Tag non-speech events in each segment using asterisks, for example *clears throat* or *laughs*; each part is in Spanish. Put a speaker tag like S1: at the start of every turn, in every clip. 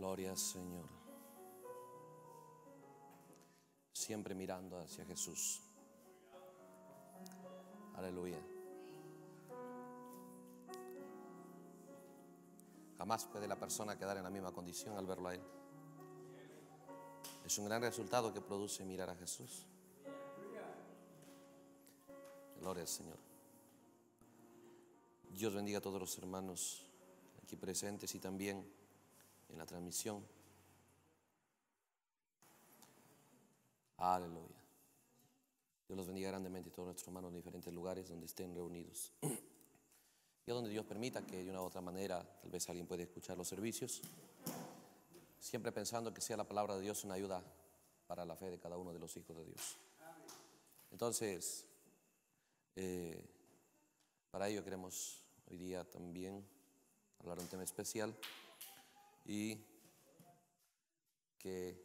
S1: Gloria, Señor. Siempre mirando hacia Jesús. Aleluya. Jamás puede la persona quedar en la misma condición al verlo a Él. Es un gran resultado que produce mirar a Jesús. Gloria al Señor. Dios bendiga a todos los hermanos aquí presentes y también en la transmisión. Aleluya. Dios los bendiga grandemente todos nuestros hermanos en diferentes lugares donde estén reunidos. *clears throat* Y a donde Dios permita que de una u otra manera tal vez alguien pueda escuchar los servicios. Siempre pensando que sea la palabra de Dios una ayuda para la fe de cada uno de los hijos de Dios. Entonces, eh, para ello queremos hoy día también hablar un tema especial y que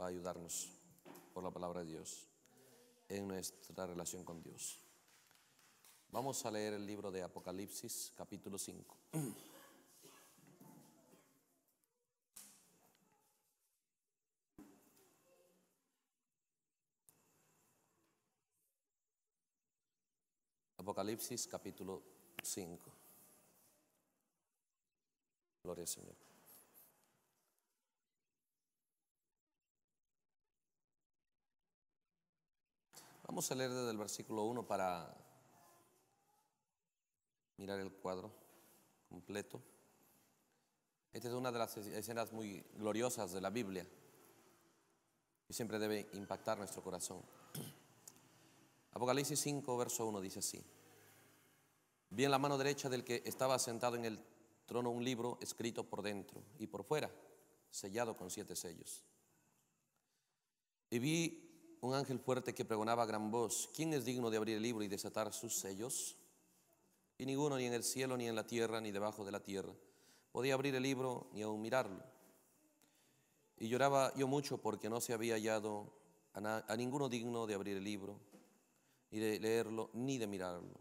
S1: va a ayudarnos por la palabra de Dios en nuestra relación con Dios. Vamos a leer el libro de Apocalipsis capítulo 5. Apocalipsis capítulo 5. Gloria al Señor. Vamos a leer desde el versículo 1 para mirar el cuadro completo. Esta es una de las escenas muy gloriosas de la Biblia y siempre debe impactar nuestro corazón. *clears throat* Apocalipsis 5, verso 1 dice así. Vi en la mano derecha del que estaba sentado en el trono un libro escrito por dentro y por fuera, sellado con siete sellos. Y vi un ángel fuerte que pregonaba a gran voz, ¿quién es digno de abrir el libro y desatar sus sellos? Y ninguno, ni en el cielo, ni en la tierra, ni debajo de la tierra, podía abrir el libro ni aun mirarlo. Y lloraba yo mucho porque no se había hallado a, ninguno digno de abrir el libro, ni de leerlo, ni de mirarlo.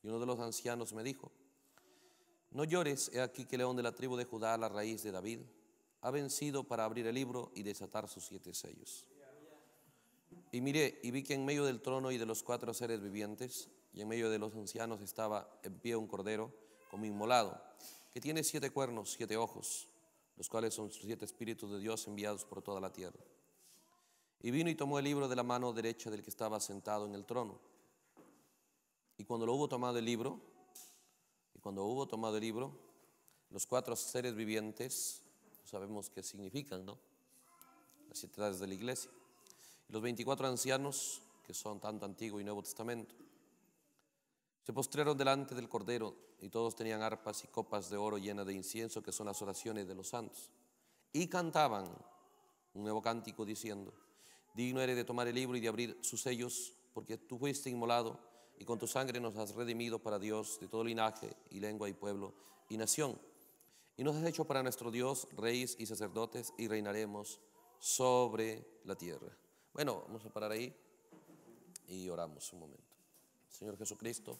S1: Y uno de los ancianos me dijo, no llores, he aquí que león de la tribu de Judá, la raíz de David, ha vencido para abrir el libro y desatar sus siete sellos. Y miré y vi que en medio del trono y de los cuatro seres vivientes y en medio de los ancianos estaba en pie un cordero como inmolado, que tiene siete cuernos, siete ojos, los cuales son los siete espíritus de Dios enviados por toda la tierra. Y vino y tomó el libro de la mano derecha del que estaba sentado en el trono. Y cuando lo hubo tomado el libro, y cuando hubo tomado el libro, los cuatro seres vivientes, sabemos qué significan, ¿no? Las siete edades de la iglesia los 24 ancianos, que son tanto Antiguo y Nuevo Testamento, se postraron delante del Cordero y todos tenían arpas y copas de oro llenas de incienso, que son las oraciones de los santos, y cantaban un nuevo cántico diciendo, digno eres de tomar el libro y de abrir sus sellos, porque tú fuiste inmolado y con tu sangre nos has redimido para Dios de todo linaje y lengua y pueblo y nación. Y nos has hecho para nuestro Dios reyes y sacerdotes y reinaremos sobre la tierra. Bueno, vamos a parar ahí y oramos un momento. Señor Jesucristo,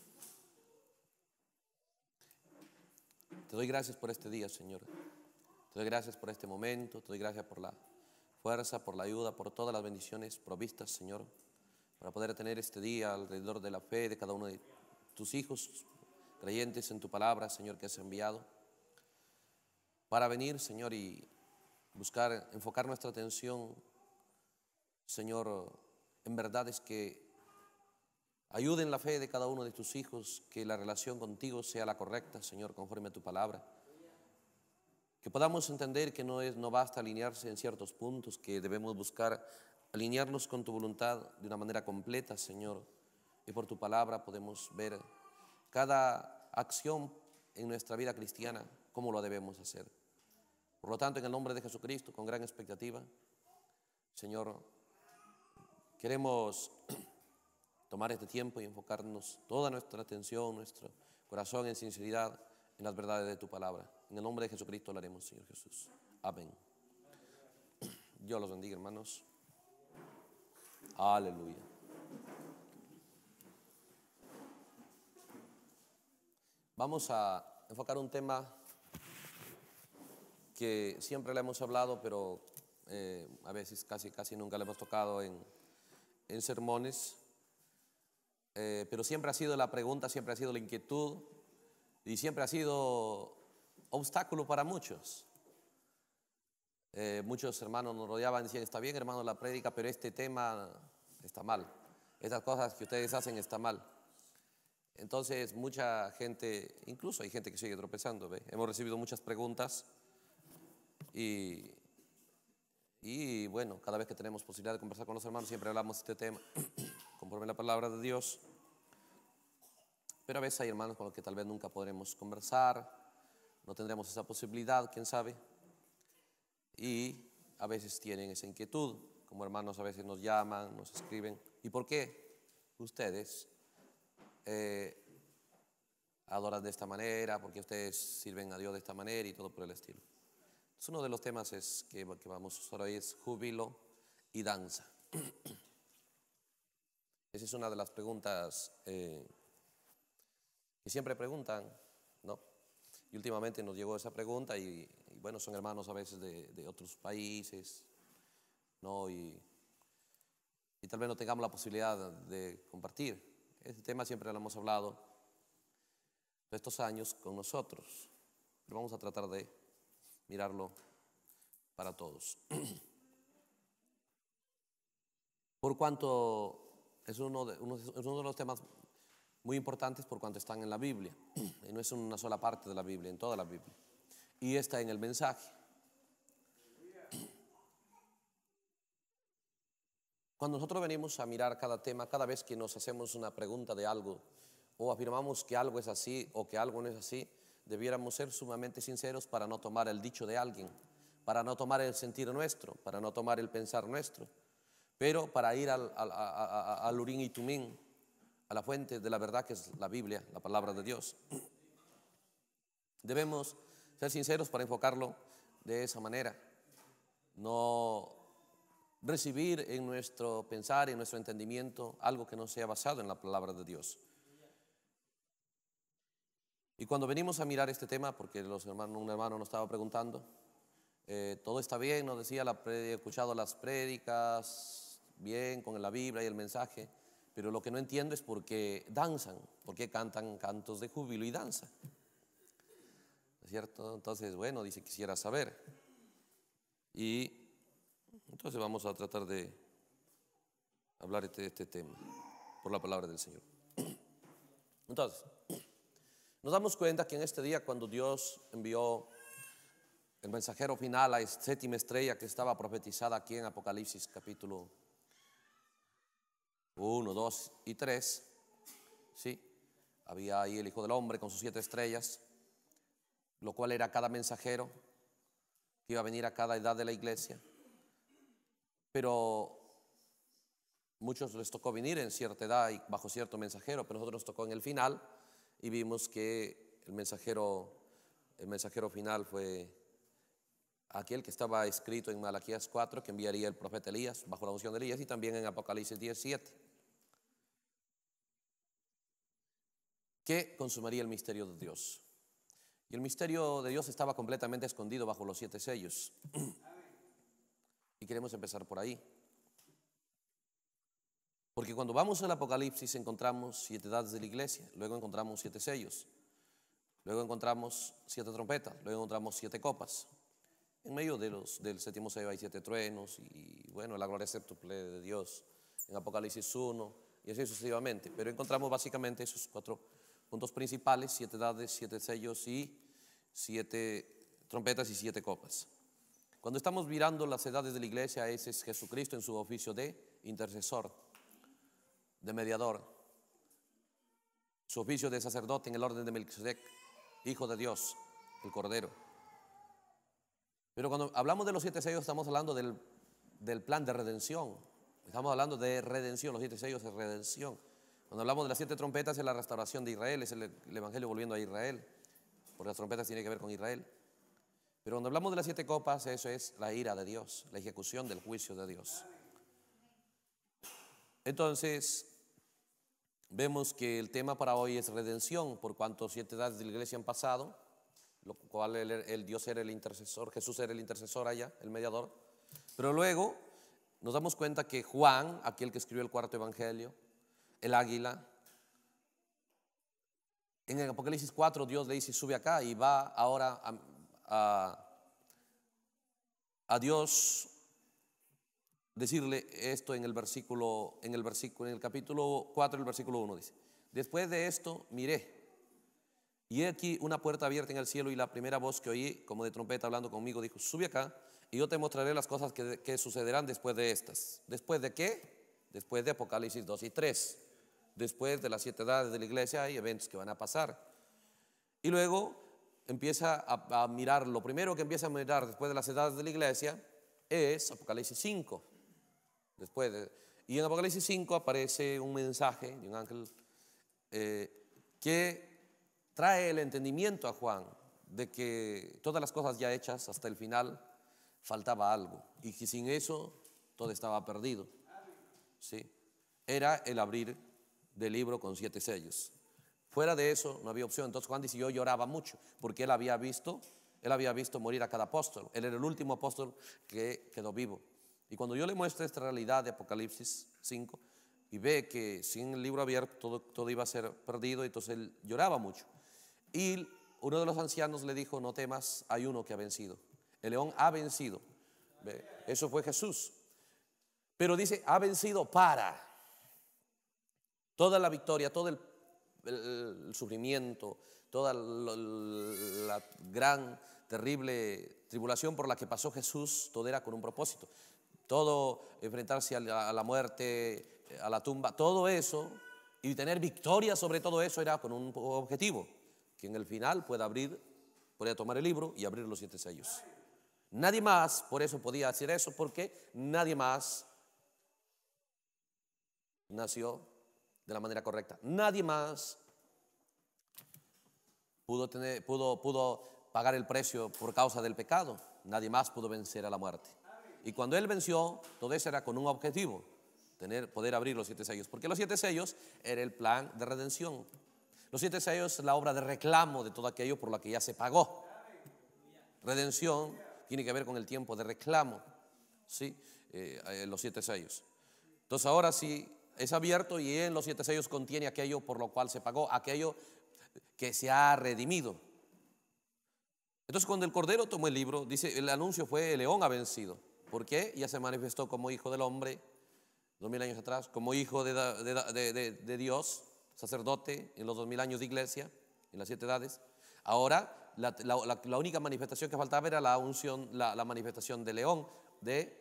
S1: te doy gracias por este día, Señor. Te doy gracias por este momento, te doy gracias por la fuerza, por la ayuda, por todas las bendiciones provistas, Señor, para poder tener este día alrededor de la fe de cada uno de tus hijos creyentes en tu palabra, Señor, que has enviado, para venir, Señor, y buscar, enfocar nuestra atención Señor, en verdad es que ayude en la fe de cada uno de tus hijos, que la relación contigo sea la correcta, Señor, conforme a tu palabra. Que podamos entender que no, es, no basta alinearse en ciertos puntos, que debemos buscar alinearnos con tu voluntad de una manera completa, Señor. Y por tu palabra podemos ver cada acción en nuestra vida cristiana, como lo debemos hacer. Por lo tanto, en el nombre de Jesucristo, con gran expectativa, Señor, Queremos *clears throat* tomar este tiempo y enfocarnos toda nuestra atención, nuestro corazón en sinceridad en las verdades de tu palabra. En el nombre de Jesucristo lo haremos, Señor Jesús. Amén. *clears throat* Dios los bendiga, hermanos. Aleluya. Vamos a enfocar un tema que siempre le hemos hablado, pero eh, a veces casi, casi nunca le hemos tocado en, en sermones, eh, pero siempre ha sido la pregunta, siempre ha sido la inquietud y siempre ha sido obstáculo para muchos. Eh, muchos hermanos nos rodeaban y decían, está bien hermano la prédica, pero este tema está mal. Estas cosas que ustedes hacen está mal. Entonces mucha gente, incluso hay gente que sigue tropezando, hemos recibido muchas preguntas y y bueno, cada vez que tenemos posibilidad de conversar con los hermanos, siempre hablamos de este tema, *clears throat* conforme la palabra de Dios. Pero a veces hay hermanos con los que tal vez nunca podremos conversar, no tendremos esa posibilidad, quién sabe. Y a veces tienen esa inquietud, como hermanos a veces nos llaman, nos escriben. ¿Y por qué ustedes eh, adoran de esta manera? ¿Por qué ustedes sirven a Dios de esta manera y todo por el estilo? uno de los temas es que, vamos a usar hoy es júbilo y danza. *clears throat* Esa es una de las preguntas eh, que siempre preguntan, ¿no? Y últimamente nos llegó esa pregunta y, bueno, son hermanos a veces de, otros países, ¿no? Y, y, tal vez no tengamos la posibilidad de compartir. Ese tema siempre lo hemos hablado estos años con nosotros, pero vamos a tratar de mirarlo para todos. *clears throat* Por cuanto es uno de, uno, de los temas muy importantes por cuanto están en la Biblia, *clears throat* y no es una sola parte de la Biblia, en toda la Biblia, y está en el mensaje. *clears throat* Cuando nosotros venimos a mirar cada tema, cada vez que nos hacemos una pregunta de algo o afirmamos que algo es así o que algo no es así, debiéramos ser sumamente sinceros para no tomar el dicho de alguien, para no tomar el sentido nuestro, para no tomar el pensar nuestro, pero para ir al, al, urín y tumín, a la fuente de la verdad que es la Biblia, la palabra de Dios. Debemos ser sinceros para enfocarlo de esa manera, no recibir en nuestro pensar, y en nuestro entendimiento, algo que no sea basado en la palabra de Dios. Y cuando venimos a mirar este tema, porque los hermanos, un hermano nos estaba preguntando, eh, todo está bien, nos decía, he escuchado las prédicas, bien, con la Biblia y el mensaje, pero lo que no entiendo es por qué danzan, por qué cantan cantos de júbilo y danza. ¿Es cierto? Entonces, bueno, dice, quisiera saber. Y entonces vamos a tratar de hablar de este, este tema por la palabra del Señor. *clears throat* Entonces, nos damos cuenta que en este día cuando Dios envió el mensajero final a la séptima estrella que estaba profetizada aquí en Apocalipsis capítulo 1, 2 y 3, ¿sí? había ahí el Hijo del Hombre con sus siete estrellas, lo cual era cada mensajero que iba a venir a cada edad de la iglesia. Pero muchos les tocó venir en cierta edad y bajo cierto mensajero, pero nosotros nos tocó en el final y vimos que el mensajero, el mensajero final fue aquel que estaba escrito en Malaquías 4 que enviaría el profeta Elías bajo la unción de Elías y también en Apocalipsis 17 que consumaría el misterio de Dios. Y el misterio de Dios estaba completamente escondido bajo los siete sellos. *clears throat* Y queremos empezar por ahí. Porque cuando vamos al Apocalipsis encontramos siete edades de la iglesia, luego encontramos siete sellos, luego encontramos siete trompetas, luego encontramos siete copas. En medio de los, del séptimo sello hay siete truenos y, bueno, la gloria séptuple de Dios en Apocalipsis 1 y así sucesivamente. Pero encontramos básicamente esos cuatro puntos principales, siete edades, siete sellos y siete trompetas y siete copas. Cuando estamos mirando las edades de la iglesia, ese es Jesucristo en su oficio de intercesor de mediador, su oficio de sacerdote en el orden de Melchizedek hijo de Dios, el Cordero. Pero cuando hablamos de los siete sellos, estamos hablando del, plan de redención. Estamos hablando de redención, los siete sellos de redención. Cuando hablamos de las siete trompetas es la restauración de Israel, es el, el Evangelio volviendo a Israel, porque las trompetas tienen que ver con Israel. Pero cuando hablamos de las siete copas, eso es la ira de Dios, la ejecución del juicio de Dios. Entonces, vemos que el tema para hoy es redención, por cuanto siete edades de la iglesia han pasado, lo cual el, Dios era el intercesor, Jesús era el intercesor allá, el mediador. Pero luego nos damos cuenta que Juan, aquel que escribió el cuarto evangelio, el águila, en el Apocalipsis 4 Dios le dice, sube acá y va ahora a, a, a Dios decirle esto en el versículo, en el versículo, en el capítulo 4, el versículo 1 dice. Después de esto miré, y he aquí una puerta abierta en el cielo, y la primera voz que oí, como de trompeta hablando conmigo, dijo: Sube acá, y yo te mostraré las cosas que, sucederán después de estas. ¿Después de qué? Después de Apocalipsis 2 y 3. Después de las siete edades de la iglesia hay eventos que van a pasar. Y luego empieza a, a mirar, lo primero que empieza a mirar después de las edades de la iglesia es Apocalipsis 5. Después y en Apocalipsis 5 aparece un mensaje de un ángel eh, que trae el entendimiento a Juan de que todas las cosas ya hechas hasta el final faltaba algo y que sin eso todo estaba perdido. ¿Sí? Era el abrir del libro con siete sellos. Fuera de eso no había opción. Entonces Juan dice, yo lloraba mucho porque él había visto, él había visto morir a cada apóstol. Él era el último apóstol que quedó vivo. Y cuando yo le muestro esta realidad de Apocalipsis 5 y ve que sin el libro abierto todo, iba a ser perdido, entonces él lloraba mucho. Y uno de los ancianos le dijo, no temas, hay uno que ha vencido. El león ha vencido. Eso fue Jesús. Pero dice, ha vencido para toda la victoria, todo el, sufrimiento, toda la, la gran, terrible tribulación por la que pasó Jesús, todo era con un propósito todo enfrentarse a la, muerte, eh, a la tumba, todo eso, y tener victoria sobre todo eso era con un objetivo, que en el final pueda abrir, pueda tomar el libro y abrir los siete sellos. Nadie más por eso podía hacer eso, porque nadie más nació de la manera correcta. Nadie más pudo, pudo, pudo pagar el precio por causa del pecado. Nadie más pudo vencer a la muerte. Y cuando él venció, todo eso era con un objetivo, tener, poder abrir los siete sellos. Porque los siete sellos era el plan de redención. Los siete sellos es la obra de reclamo de todo aquello por lo que ya se pagó. Redención tiene que ver con el tiempo de reclamo. ¿sí? Eh, eh, los siete sellos. Entonces ahora sí es abierto y en los siete sellos contiene aquello por lo cual se pagó, aquello que se ha redimido. Entonces cuando el Cordero tomó el libro, dice, el anuncio fue, el león ha vencido. ¿Por qué? Ya se manifestó como hijo del hombre, dos mil años atrás, como hijo de, Dios, sacerdote en los dos mil años de iglesia, en las siete edades. Ahora, la, única manifestación que faltaba era la unción, la, manifestación de león, de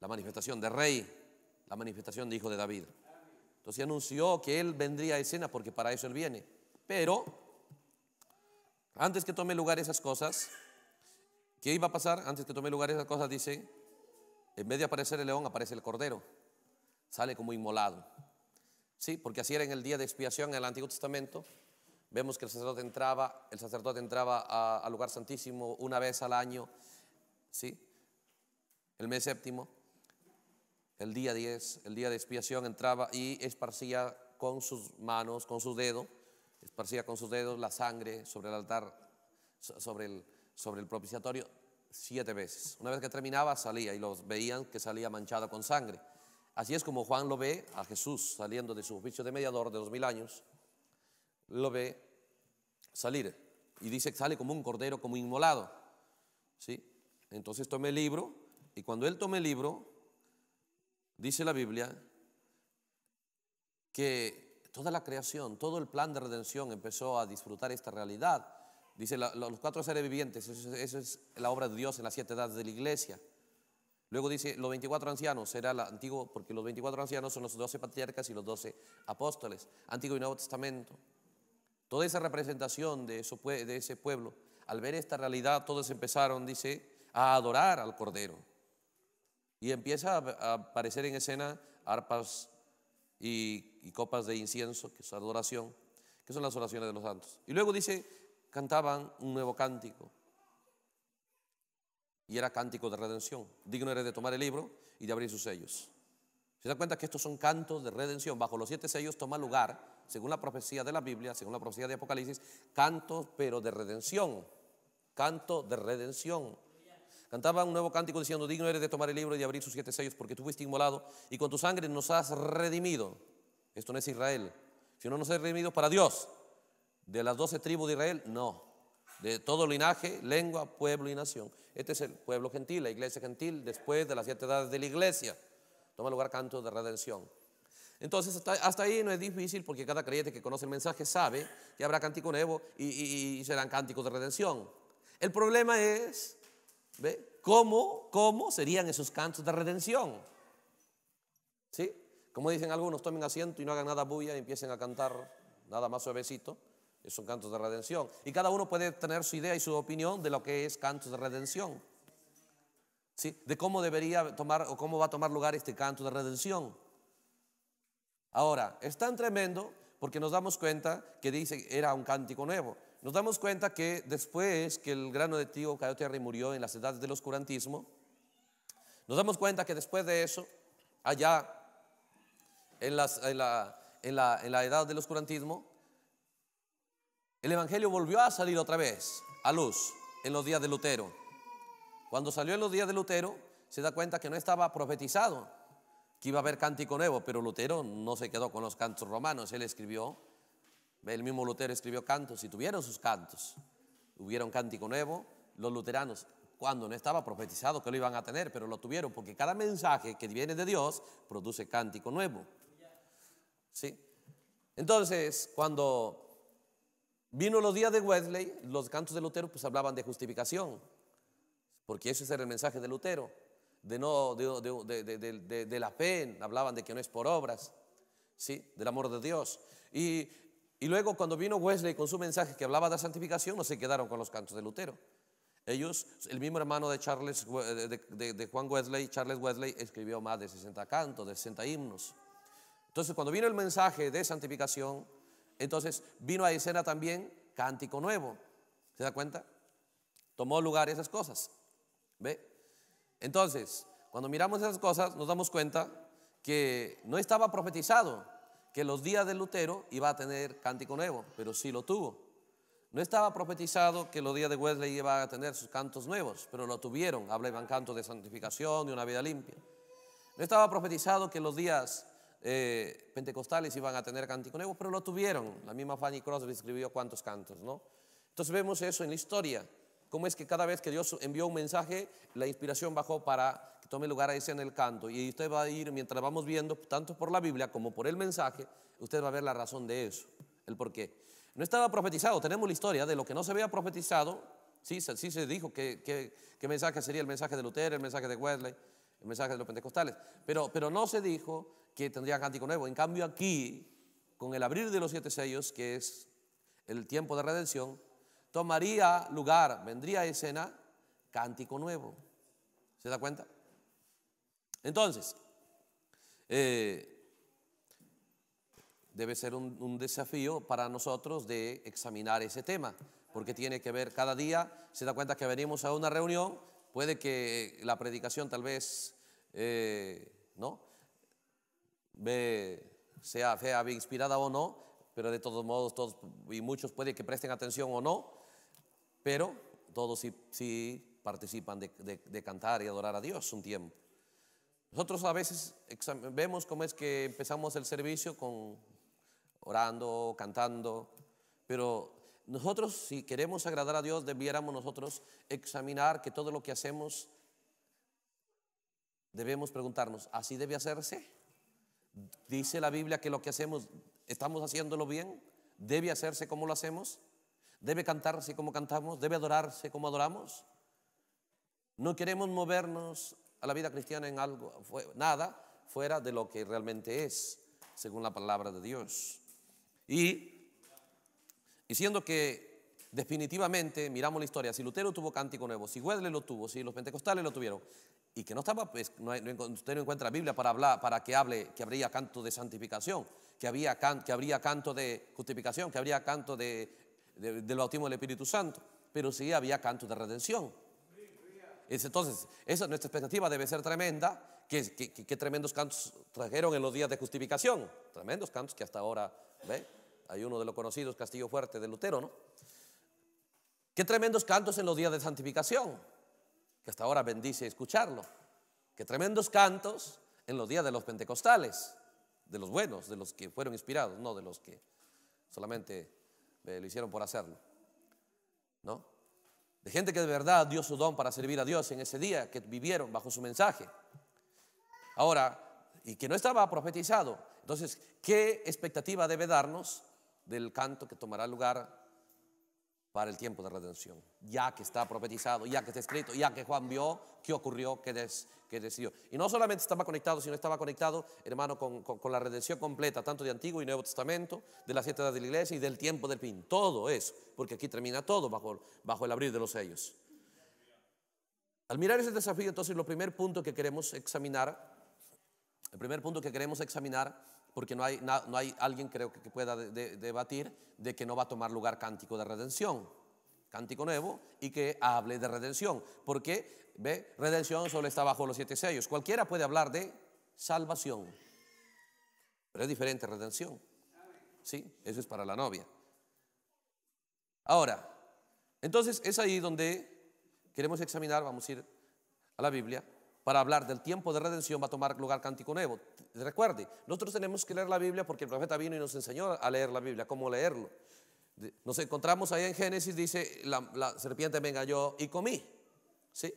S1: la manifestación de rey, la manifestación de hijo de David. Entonces anunció que él vendría a escena porque para eso él viene. Pero, antes que tome lugar esas cosas, ¿qué iba a pasar? Antes que tome lugar esas cosas, dice en vez de aparecer el león, aparece el cordero. Sale como inmolado. Sí, porque así era en el día de expiación en el Antiguo Testamento. Vemos que el sacerdote entraba, el sacerdote entraba al lugar santísimo una vez al año, ¿sí? El mes séptimo, el día 10, el día de expiación entraba y esparcía con sus manos, con sus dedos, esparcía con sus dedos la sangre sobre el altar, sobre el, sobre el propiciatorio siete veces. Una vez que terminaba salía y los veían que salía manchado con sangre. Así es como Juan lo ve a Jesús saliendo de su oficio de mediador de dos mil años, lo ve salir y dice que sale como un cordero, como inmolado. ¿Sí? Entonces tome el libro y cuando él tome el libro, dice la Biblia que toda la creación, todo el plan de redención empezó a disfrutar esta realidad Dice los cuatro seres vivientes, eso, es la obra de Dios en las siete edades de la iglesia. Luego dice, los 24 ancianos, será antiguo, porque los 24 ancianos son los 12 patriarcas y los 12 apóstoles, Antiguo y Nuevo Testamento. Toda esa representación de, eso, de ese pueblo, al ver esta realidad, todos empezaron, dice, a adorar al Cordero. Y empieza a aparecer en escena arpas y copas de incienso, que es adoración, que son las oraciones de los santos. Y luego dice, cantaban un nuevo cántico. Y era cántico de redención. Digno eres de tomar el libro y de abrir sus sellos. Se da cuenta que estos son cantos de redención. Bajo los siete sellos toma lugar, según la profecía de la Biblia, según la profecía de Apocalipsis, cantos pero de redención. Canto de redención. Cantaban un nuevo cántico diciendo, digno eres de tomar el libro y de abrir sus siete sellos, porque tú fuiste inmolado y con tu sangre nos has redimido. Esto no es Israel, sino nos has redimido para Dios ¿De las doce tribus de Israel? No. De todo linaje, lengua, pueblo y nación. Este es el pueblo gentil, la iglesia gentil, después de las siete edades de la iglesia. Toma lugar canto de redención. Entonces, hasta, ahí no es difícil porque cada creyente que conoce el mensaje sabe que habrá cántico nuevo y, serán cánticos de redención. El problema es, ¿ve? ¿Cómo, ¿Cómo serían esos cantos de redención? ¿Sí? Como dicen algunos, tomen asiento y no hagan nada bulla y empiecen a cantar nada más suavecito. Son cantos de redención. Y cada uno puede tener su idea y su opinión de lo que es cantos de redención. ¿Sí? De cómo debería tomar o cómo va a tomar lugar este canto de redención. Ahora, es tan tremendo porque nos damos cuenta que dice era un cántico nuevo. Nos damos cuenta que después que el grano de tío cayó murió en las edades del oscurantismo, nos damos cuenta que después de eso, allá en la edad del oscurantismo, el Evangelio volvió a salir otra vez a luz en los días de Lutero. Cuando salió en los días de Lutero, se da cuenta que no estaba profetizado, que iba a haber cántico nuevo, pero Lutero no se quedó con los cantos romanos, él escribió, el mismo Lutero escribió cantos y tuvieron sus cantos. Hubieron cántico nuevo, los luteranos, cuando no estaba profetizado que lo iban a tener, pero lo tuvieron, porque cada mensaje que viene de Dios produce cántico nuevo. ¿Sí? Entonces, cuando Vino los días de Wesley, los cantos de Lutero pues hablaban de justificación, porque ese era el mensaje de Lutero, de, no, de, la fe, hablaban de que no es por obras, ¿sí? del amor de Dios. Y, luego cuando vino Wesley con su mensaje que hablaba de santificación, no se quedaron con los cantos de Lutero. Ellos, el mismo hermano de, Charles, de, Juan Wesley, Charles Wesley, escribió más de 60 cantos, de 60 himnos. Entonces, cuando vino el mensaje de santificación, entonces vino a escena también cántico nuevo. ¿Se da cuenta? Tomó lugar esas cosas. ¿Ve? Entonces, cuando miramos esas cosas, nos damos cuenta que no estaba profetizado que los días de Lutero iba a tener cántico nuevo, pero sí lo tuvo. No estaba profetizado que los días de Wesley iba a tener sus cantos nuevos, pero lo tuvieron. Hablaban cantos de santificación, y una vida limpia. No estaba profetizado que los días eh, pentecostales iban a tener cántico nuevo, pero lo tuvieron. La misma Fanny Crosby escribió cuántos cantos, ¿no? Entonces vemos eso en la historia, cómo es que cada vez que Dios envió un mensaje, la inspiración bajó para que tome lugar a ese en el canto. Y usted va a ir, mientras vamos viendo, tanto por la Biblia como por el mensaje, usted va a ver la razón de eso, el por qué. No estaba profetizado, tenemos la historia de lo que no se había profetizado, sí, sí se dijo que, que, que mensaje sería el mensaje de Lutero, el mensaje de Wesley, el mensaje de los pentecostales. Pero, no se dijo que tendría cántico nuevo. En cambio aquí, con el abrir de los siete sellos, que es el tiempo de redención, tomaría lugar, vendría a escena cántico nuevo. ¿Se da cuenta? Entonces, eh, debe ser un, un, desafío para nosotros de examinar ese tema, porque tiene que ver cada día, se da cuenta que venimos a una reunión Puede que la predicación tal vez, eh, ¿no? sea, fea inspirada o no, pero de todos modos, todos y muchos puede que presten atención o no, pero todos sí, participan de, de, cantar y adorar a Dios un tiempo. Nosotros a veces vemos cómo es que empezamos el servicio con orando, cantando, pero nosotros si queremos agradar a Dios debiéramos nosotros examinar que todo lo que hacemos debemos preguntarnos, ¿así debe hacerse? Dice la Biblia que lo que hacemos, ¿estamos haciéndolo bien? ¿Debe hacerse como lo hacemos? ¿Debe cantarse como cantamos? ¿Debe adorarse como adoramos? No queremos movernos a la vida cristiana en algo, nada fuera de lo que realmente es, según la palabra de Dios. Y Diciendo que definitivamente, miramos la historia, si Lutero tuvo cántico nuevo, si Wesley lo tuvo, si los pentecostales lo tuvieron, y que no estaba, pues, no, usted no encuentra Biblia para hablar, para que hable, que habría canto de santificación, que, había que habría canto de justificación, que habría canto de, del bautismo del Espíritu Santo, pero sí había canto de redención. Entonces, esa nuestra expectativa debe ser tremenda, que, tremendos cantos trajeron en los días de justificación, tremendos cantos que hasta ahora, ¿ve? Hay uno de los conocidos, Castillo Fuerte de Lutero, ¿no? Qué tremendos cantos en los días de santificación, que hasta ahora bendice escucharlo. Qué tremendos cantos en los días de los pentecostales, de los buenos, de los que fueron inspirados, no de los que solamente eh, lo hicieron por hacerlo. ¿No? De gente que de verdad dio su don para servir a Dios en ese día, que vivieron bajo su mensaje. Ahora, y que no estaba profetizado. Entonces, ¿qué expectativa debe darnos del canto que tomará lugar para el tiempo de redención, ya que está profetizado, ya que está escrito, ya que Juan vio qué ocurrió, qué, decidió. Y no solamente estaba conectado, sino estaba conectado, hermano, con, la redención completa, tanto de Antiguo y Nuevo Testamento, de las siete edades de la iglesia y del tiempo del fin. Todo eso, porque aquí termina todo bajo, bajo el abrir de los sellos. Al mirar ese desafío, entonces, lo primer punto que queremos examinar, el primer punto que queremos examinar porque no hay, no, hay alguien creo que, pueda debatir de, que no va a tomar lugar cántico de redención, cántico nuevo, y que hable de redención, porque, ve, redención solo está bajo los siete sellos, cualquiera puede hablar de salvación, pero es diferente redención, ¿sí? Eso es para la novia. Ahora, entonces es ahí donde queremos examinar, vamos a ir a la Biblia, para hablar del tiempo de redención va a tomar lugar Cántico Nuevo. Recuerde, nosotros tenemos que leer la Biblia porque el profeta vino y nos enseñó a leer la Biblia, cómo leerlo. Nos encontramos ahí en Génesis, dice, la, serpiente me engañó y comí. ¿Sí?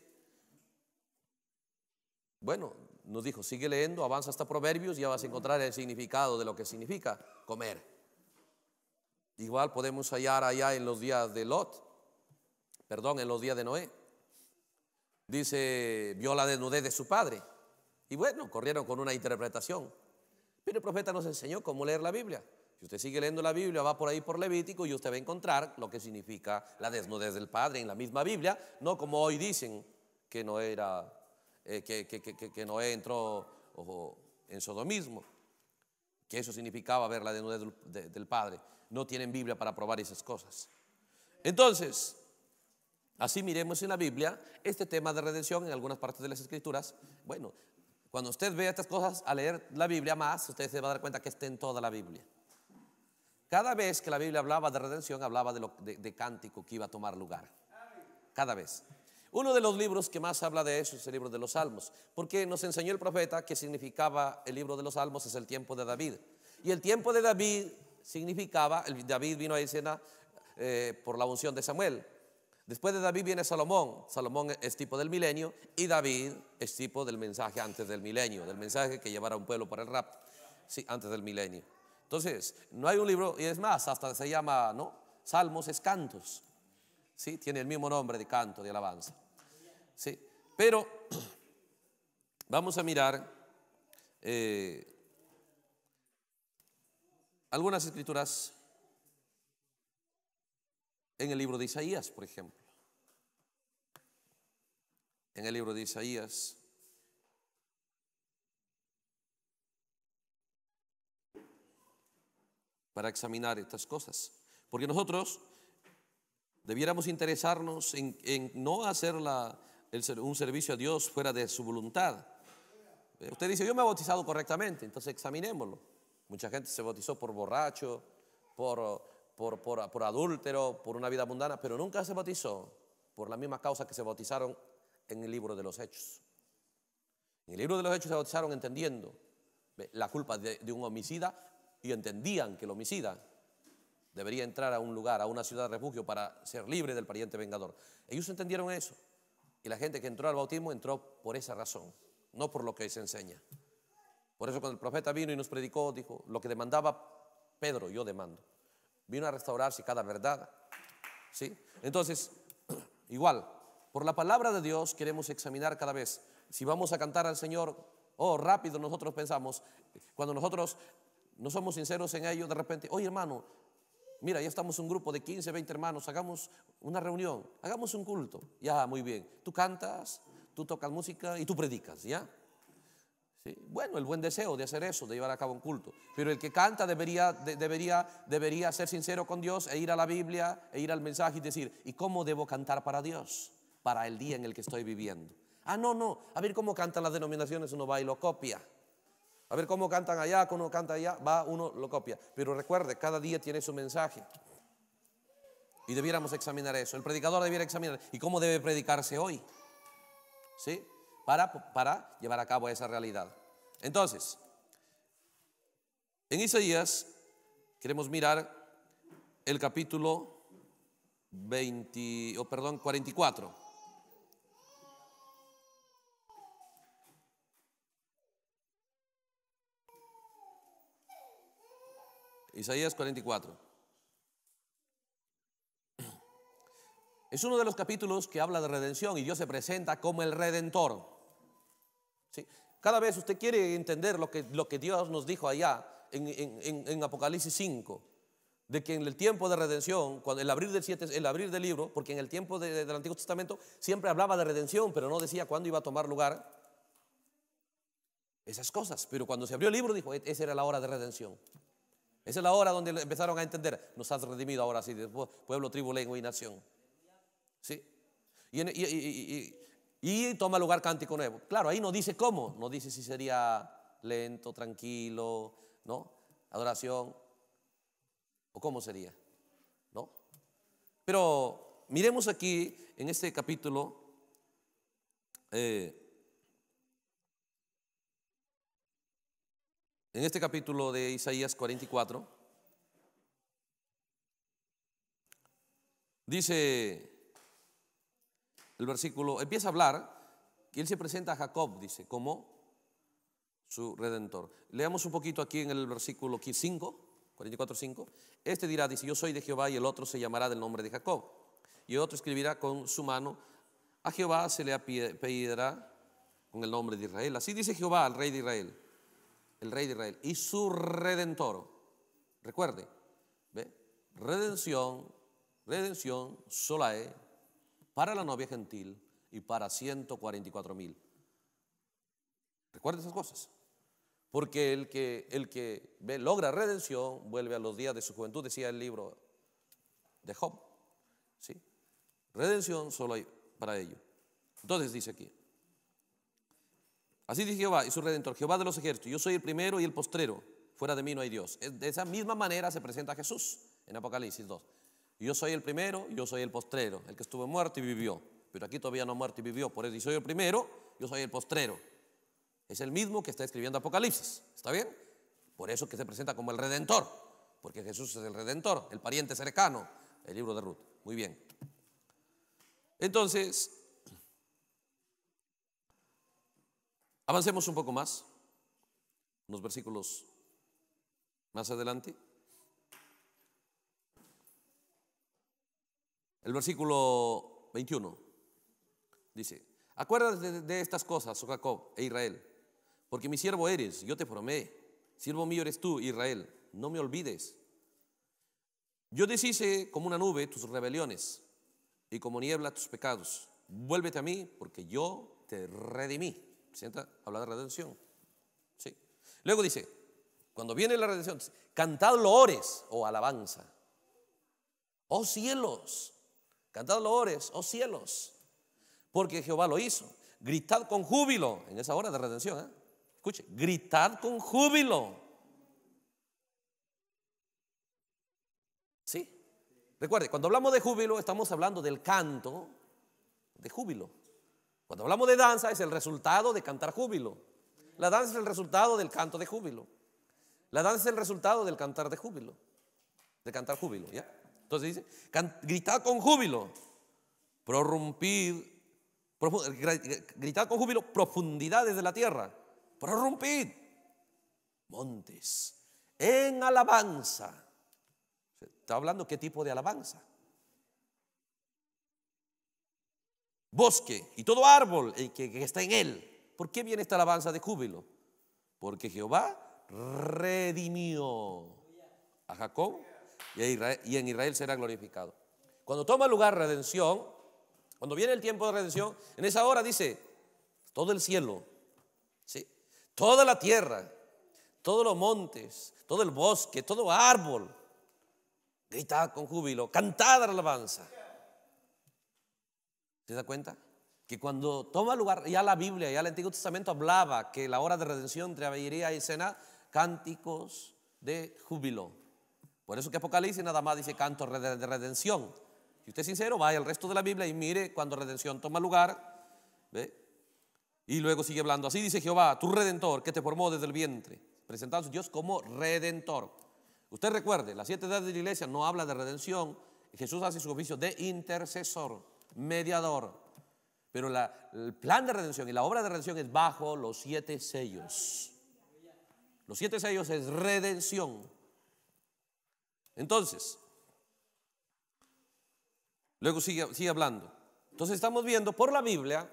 S1: Bueno, nos dijo, sigue leyendo, avanza hasta Proverbios, ya vas a encontrar el significado de lo que significa comer. Igual podemos hallar allá en los días de Lot, perdón, en los días de Noé. Dice, vio la desnudez de su padre. Y bueno, corrieron con una interpretación. Pero el profeta nos enseñó cómo leer la Biblia. Si usted sigue leyendo la Biblia, va por ahí por Levítico y usted va a encontrar lo que significa la desnudez del padre en la misma Biblia, no como hoy dicen que no era, eh, que, que, entró en sodomismo, que eso significaba ver la desnudez del padre. No tienen Biblia para probar esas cosas. Entonces, Así miremos en la Biblia este tema de redención en algunas partes de las Escrituras. Bueno, cuando usted vea estas cosas, a leer la Biblia más, usted se va a dar cuenta que está en toda la Biblia. Cada vez que la Biblia hablaba de redención, hablaba de, lo, de, cántico que iba a tomar lugar. Cada vez. Uno de los libros que más habla de eso es el libro de los Salmos, porque nos enseñó el profeta que significaba el libro de los Salmos es el tiempo de David. Y el tiempo de David significaba, el David vino a escena eh, por la unción de Samuel, Después de David viene Salomón. Salomón es tipo del milenio y David es tipo del mensaje antes del milenio, del mensaje que llevará un pueblo para el rap Sí, antes del milenio. Entonces, no hay un libro, y es más, hasta se llama, ¿no? Salmos es cantos. Sí, tiene el mismo nombre de canto, de alabanza. Sí, pero *clears throat* vamos a mirar eh, algunas escrituras en el libro de Isaías, por ejemplo. En el libro de Isaías, para examinar estas cosas. Porque nosotros debiéramos interesarnos en, no hacer un servicio a Dios fuera de su voluntad. Eh, usted dice, yo me he bautizado correctamente, entonces examinémoslo. Mucha gente se bautizó por borracho, por por, por, por adúltero, por una vida mundana, pero nunca se bautizó por la misma causa que se bautizaron en el libro de los Hechos. En el libro de los Hechos se bautizaron entendiendo la culpa de, de un homicida y entendían que el homicida debería entrar a un lugar, a una ciudad de refugio para ser libre del pariente vengador. Ellos entendieron eso. Y la gente que entró al bautismo entró por esa razón, no por lo que se enseña. Por eso cuando el profeta vino y nos predicó, dijo, lo que demandaba Pedro, yo demando. Vino a restaurarse cada verdad. ¿Sí? Entonces, *clears throat* igual, por la palabra de Dios queremos examinar cada vez. Si vamos a cantar al Señor, oh, rápido nosotros pensamos, cuando nosotros no somos sinceros en ello, de repente, oye hermano, mira, ya estamos un grupo de 15, 20 hermanos, hagamos una reunión, hagamos un culto. Ya, muy bien. Tú cantas, tú tocas música y tú predicas, ¿ya? Bueno, el buen deseo de hacer eso, de llevar a cabo un culto. Pero el que canta debería, debería, debería ser sincero con Dios e ir a la Biblia, e ir al mensaje y decir, ¿y cómo debo cantar para Dios? Para el día en el que estoy viviendo. Ah, no, no. A ver cómo cantan las denominaciones, uno va y lo copia. A ver cómo cantan allá, cómo canta allá, va, uno lo copia. Pero recuerde, cada día tiene su mensaje. Y debiéramos examinar eso. El predicador debiera examinar. ¿Y cómo debe predicarse hoy? ¿Sí? para, llevar a cabo esa realidad. Entonces, en Isaías queremos mirar el capítulo 20, perdón, 44. Isaías 44. Es uno de los capítulos que habla de redención y Dios se presenta como el redentor. Cada vez usted quiere entender lo que, lo que Dios nos dijo allá en, Apocalipsis 5, de que en el tiempo de redención, cuando el abrir del, el del libro, porque en el tiempo del Antiguo Testamento siempre hablaba de redención, pero no decía cuándo iba a tomar lugar esas cosas. Pero cuando se abrió el libro dijo, e-, esa era la hora de redención. Esa es la hora donde empezaron a entender, nos has redimido ahora sí, pueblo, tribu, lengua y nación. ¿Sí? y, y toma lugar cántico nuevo. Claro, ahí no dice cómo, no dice si sería lento, tranquilo, ¿no? Adoración, o cómo sería, ¿no? Pero miremos aquí en este capítulo. Eh, en este capítulo de Isaías 44, dice el versículo, empieza a hablar y él se presenta a Jacob, dice, como su redentor. Leamos un poquito aquí en el versículo 5, 44, 5. Este dirá, dice, yo soy de Jehová y el otro se llamará del nombre de Jacob. Y otro escribirá con su mano, a Jehová se le pedirá con el nombre de Israel. Así dice Jehová, al rey de Israel, el rey de Israel, y su redentor. Recuerde, ¿ve? redención, redención, solae, para la novia gentil y para 144 mil. esas cosas. Porque el que, el que logra redención vuelve a los días de su juventud, decía el libro de Job. ¿Sí? Redención solo hay para ello. Entonces dice aquí. Así dice Jehová y su redentor, Jehová de los ejércitos, yo soy el primero y el postrero, fuera de mí no hay Dios. De esa misma manera se presenta Jesús en Apocalipsis 2. Yo soy el primero, yo soy el postrero, el que estuvo muerto y vivió. Pero aquí todavía no muerto y vivió. Por eso, yo soy el primero, yo soy el postrero. Es el mismo que está escribiendo Apocalipsis. ¿Está bien? Por eso que se presenta como el redentor. Porque Jesús es el redentor, el pariente cercano. El libro de Ruth. Muy bien. Entonces, avancemos un poco más. Unos versículos más adelante. El versículo 21 dice, acuérdate de estas cosas, oh Jacob e Israel, porque mi siervo eres, yo te formé, siervo mío eres tú, Israel, no me olvides. Yo deshice como una nube tus rebeliones y como niebla tus pecados. Vuélvete a mí porque yo te redimí. Sienta, habla de redención. Sí. Luego dice, cuando viene la redención, cantad loores o oh alabanza. Oh cielos, Cantad loores, oh cielos, porque Jehová lo hizo. Gritad con júbilo, en esa hora de redención, ¿eh? escuche, gritad con júbilo. ¿Sí? Recuerde, cuando hablamos de júbilo estamos hablando del canto de júbilo. Cuando hablamos de danza es el resultado de cantar júbilo. La danza es el resultado del canto de júbilo. La danza es el resultado del cantar de júbilo. De cantar júbilo, ¿ya? Entonces dice, gritad con júbilo, prorrumpid, gritad con júbilo profundidades de la tierra, prorrumpid montes en alabanza. Está hablando qué tipo de alabanza. Bosque y todo árbol que, que está en él. ¿Por qué viene esta alabanza de júbilo? Porque Jehová redimió a Jacob y en Israel será glorificado. Cuando toma lugar redención, cuando viene el tiempo de redención, en esa hora dice, todo el cielo, ¿sí? toda la tierra, todos los montes, todo el bosque, todo árbol, Grita con júbilo, la alabanza. ¿Se da cuenta? Que cuando toma lugar, ya la Biblia, ya el Antiguo Testamento hablaba que la hora de redención traería y escena cánticos de júbilo por eso que Apocalipsis nada más dice canto de redención. Si usted es sincero, vaya al resto de la Biblia y mire cuando redención toma lugar. ¿ve? Y luego sigue hablando. Así dice Jehová, tu redentor, que te formó desde el vientre. Presentado a Dios como redentor. Usted recuerde, las siete edades de la iglesia no habla de redención. Jesús hace su oficio de intercesor, mediador. Pero el plan de redención y la obra de redención es bajo los siete sellos. Los siete sellos es redención. Entonces, luego sigue, hablando. Entonces estamos viendo por la Biblia,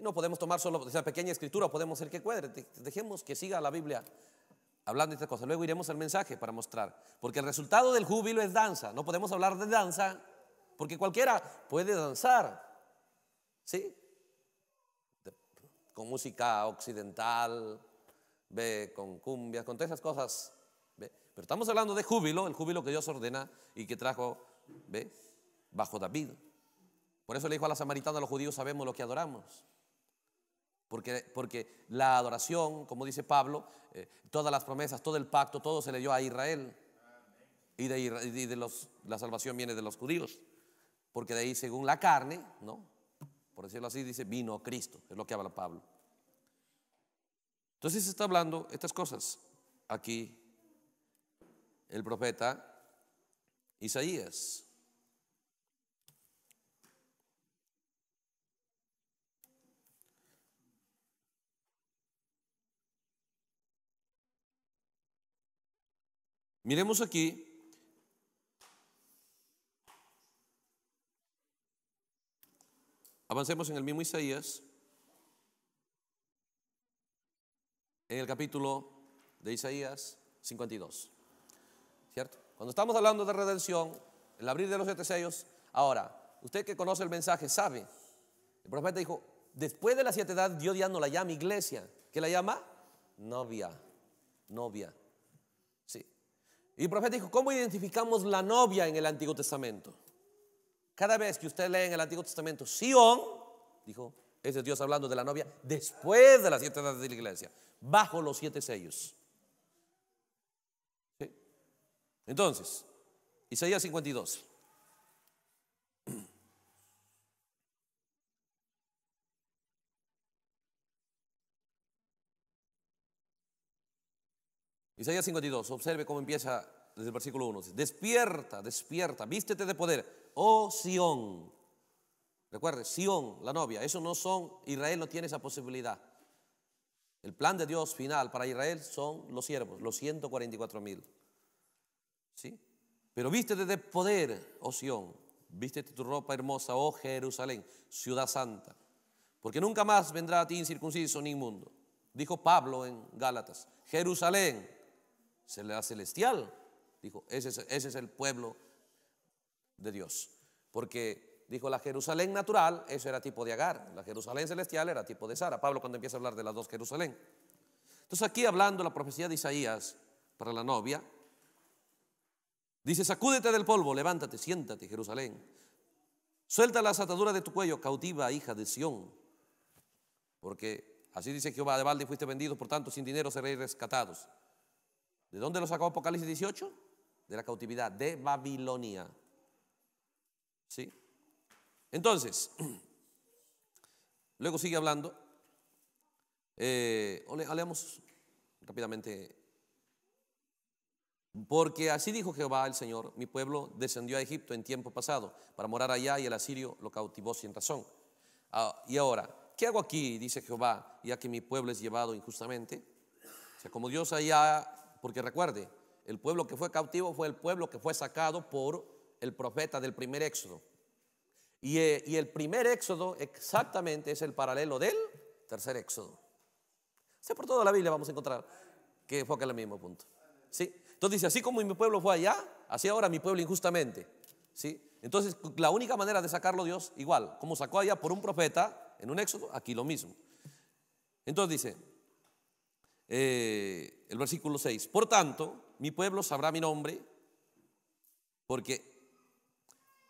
S1: no podemos tomar solo esa pequeña escritura, podemos ser que cuadre, dejemos que siga la Biblia hablando de estas cosas. Luego iremos al mensaje para mostrar, porque el resultado del júbilo es danza. No podemos hablar de danza porque cualquiera puede danzar. ¿Sí? Con música occidental, con cumbias, con todas esas cosas pero estamos hablando de júbilo, el júbilo que Dios ordena y que trajo, ¿ve? Bajo David. Por eso le dijo a la samaritana, a los judíos sabemos lo que adoramos. Porque, porque la adoración, como dice Pablo, eh, todas las promesas, todo el pacto, todo se le dio a Israel. Y de, la salvación viene de los judíos. Porque de ahí, según la carne, ¿no? Por decirlo así, dice, vino Cristo. Es lo que habla Pablo. Entonces se está hablando estas cosas aquí el profeta Isaías. Miremos aquí Avancemos en el mismo Isaías, en el capítulo de Isaías 52. Cuando estamos hablando de redención, el abrir de los siete sellos, ahora, usted que conoce el mensaje sabe, el profeta dijo, después de la siete edad Dios ya no la llama iglesia, que la llama novia, novia. Sí. Y el profeta dijo, ¿cómo identificamos la novia en el Antiguo Testamento? Cada vez que usted lee en el Antiguo Testamento, Sión, dijo, ese Dios hablando de la novia, después de la siete edades de la iglesia, bajo los siete sellos. Entonces, Isaías 52. Isaías 52, observe cómo empieza desde el versículo 1. Despierta, despierta, vístete de poder, oh Sión. Recuerde, Sión, la novia, eso no son, Israel no tiene esa posibilidad. El plan de Dios final para Israel son los siervos, los 144 mil. ¿Sí? Pero vístete de poder, oh Sión. Vístete tu ropa hermosa, oh Jerusalén, ciudad santa. Porque nunca más vendrá a ti incircunciso ni inmundo. Dijo Pablo en Gálatas. Jerusalén, será celestial. Dijo, ese es, ese es el pueblo de Dios. Porque dijo, la Jerusalén natural, eso era tipo de Agar. La Jerusalén celestial era tipo de Sara. Pablo cuando empieza a hablar de las dos Jerusalén. Entonces aquí hablando la profecía de Isaías para la novia, Dice, sacúdete del polvo, levántate, siéntate, Jerusalén. Suelta la atadura de tu cuello, cautiva, hija de Sión. Porque así dice Jehová, de balde fuiste vendido, por tanto sin dinero seréis rescatados. ¿De dónde lo sacó Apocalipsis 18? De la cautividad, de Babilonia. ¿Sí? Entonces, *clears throat* luego sigue hablando. Eh, leamos rápidamente porque así dijo Jehová el Señor, mi pueblo descendió a Egipto en tiempo pasado para morar allá y el asirio lo cautivó sin razón. Ah, y ahora, ¿qué hago aquí? Dice Jehová, ya que mi pueblo es llevado injustamente. O sea, como Dios allá, porque recuerde, el pueblo que fue cautivo fue el pueblo que fue sacado por el profeta del primer éxodo. Y, eh, el primer éxodo exactamente es el paralelo del tercer éxodo. O sea, por toda la Biblia vamos a encontrar que enfoca en el mismo punto. ¿Sí? Entonces dice, así como mi pueblo fue allá, así ahora mi pueblo injustamente. ¿Sí? Entonces, la única manera de sacarlo Dios, igual, como sacó allá por un profeta, en un éxodo, aquí lo mismo. Entonces dice, eh, el versículo 6, por tanto, mi pueblo sabrá mi nombre, porque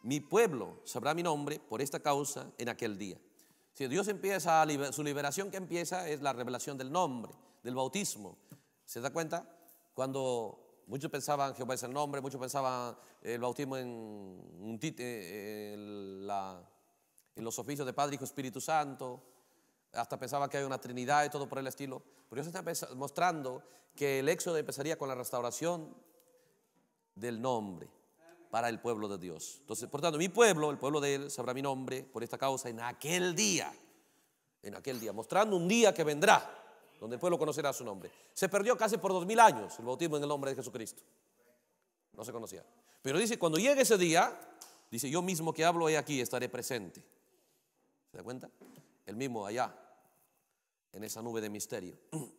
S1: mi pueblo sabrá mi nombre por esta causa en aquel día. Si Dios empieza, su liberación que empieza es la revelación del nombre, del bautismo. ¿Se da cuenta? Cuando Muchos pensaban Jehová es el nombre, muchos pensaban eh, el bautismo en, un eh, los oficios de Padre, Hijo, Espíritu Santo. Hasta pensaban que hay una Trinidad y todo por el estilo. Pero Dios está mostrando que el éxodo empezaría con la restauración del nombre para el pueblo de Dios. Entonces, por tanto, mi pueblo, el pueblo de él, sabrá mi nombre por esta causa en aquel día. En aquel día, mostrando un día que vendrá donde el pueblo conocerá su nombre. Se perdió casi por dos mil años el bautismo en el nombre de Jesucristo. No se conocía. Pero dice, cuando llegue ese día, dice, yo mismo que hablo ahí aquí, estaré presente. ¿Se da cuenta? El mismo allá, en esa nube de misterio, *clears throat*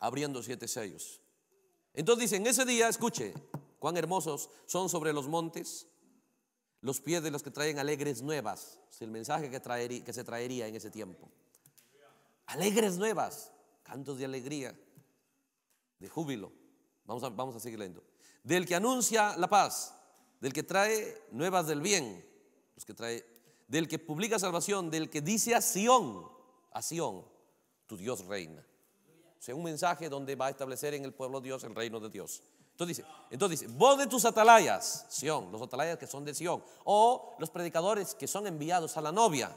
S1: abriendo siete sellos. Entonces dice, en ese día, escuche, cuán hermosos son sobre los montes los pies de los que traen alegres nuevas, es el mensaje que, traería, que se traería en ese tiempo alegres nuevas, cantos de alegría, de júbilo. Vamos a, vamos a seguir leyendo. Del que anuncia la paz, del que trae nuevas del bien, los que trae, del que publica salvación, del que dice a Sión, a Sión, tu Dios reina. O sea, un mensaje donde va a establecer en el pueblo Dios el reino de Dios. Entonces dice, entonces voz de tus atalayas, Sión, los atalayas que son de Sión, o los predicadores que son enviados a la novia,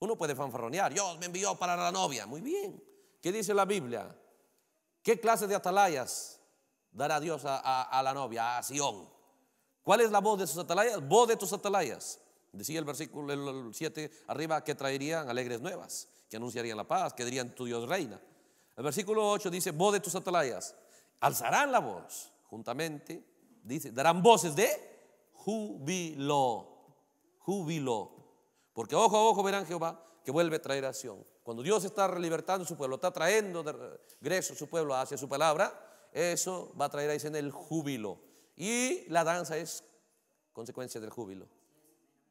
S1: uno puede fanfarronear, Dios me envió para la novia. Muy bien. ¿Qué dice la Biblia? ¿Qué clase de atalayas dará Dios a, la novia, a Sión? ¿Cuál es la voz de sus atalayas? Voz de tus atalayas. Decía el versículo 7 arriba que traerían alegres nuevas, que anunciarían la paz, que dirían tu Dios reina. El versículo 8 dice, voz de tus atalayas, alzarán la voz juntamente, dice, darán voces de júbilo, júbilo. Porque ojo a ojo verán Jehová que vuelve a traer acción. Cuando Dios está libertando a su pueblo, está trayendo de regreso a su pueblo hacia su palabra, eso va a traer ahí en el júbilo. Y la danza es consecuencia del júbilo.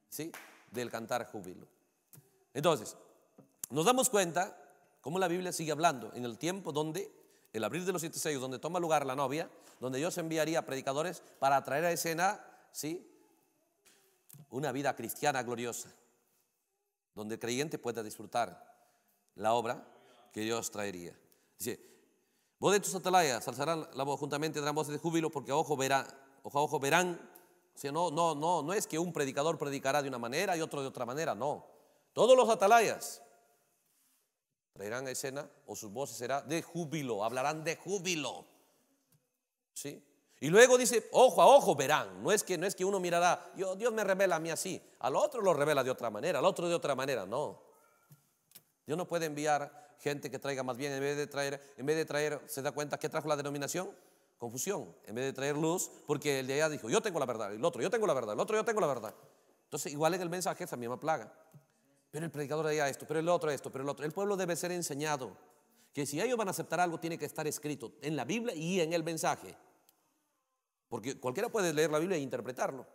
S1: ¿Sí? Del cantar júbilo. Entonces, nos damos cuenta cómo la Biblia sigue hablando en el tiempo donde el abril de los siete donde toma lugar la novia, donde Dios enviaría predicadores para traer a escena, ¿sí? Una vida cristiana gloriosa donde el creyente pueda disfrutar la obra que Dios traería. Dice, vos de tus atalayas alzarán la voz juntamente, darán voces de júbilo, porque a ojo, verá, ojo a ojo verán. O sea, no, no, no, no es que un predicador predicará de una manera y otro de otra manera, no. Todos los atalayas traerán a escena o sus voces será de júbilo, hablarán de júbilo. ¿Sí? Y luego dice, ojo a ojo verán. No es que, no es que uno mirará, yo, Dios me revela a mí así. Al otro lo revela de otra manera, al otro de otra manera. No. Dios no puede enviar gente que traiga más bien, en vez de traer, en vez de traer, ¿se da cuenta que trajo la denominación? Confusión. En vez de traer luz, porque el de allá dijo, yo tengo la verdad, el otro, yo tengo la verdad, el otro, yo tengo la verdad. Entonces, igual en el mensaje, esa misma plaga. Pero el predicador de allá esto, pero el otro esto, pero el otro. El pueblo debe ser enseñado que si ellos van a aceptar algo, tiene que estar escrito en la Biblia y en el mensaje. Porque cualquiera puede leer la Biblia e interpretarlo.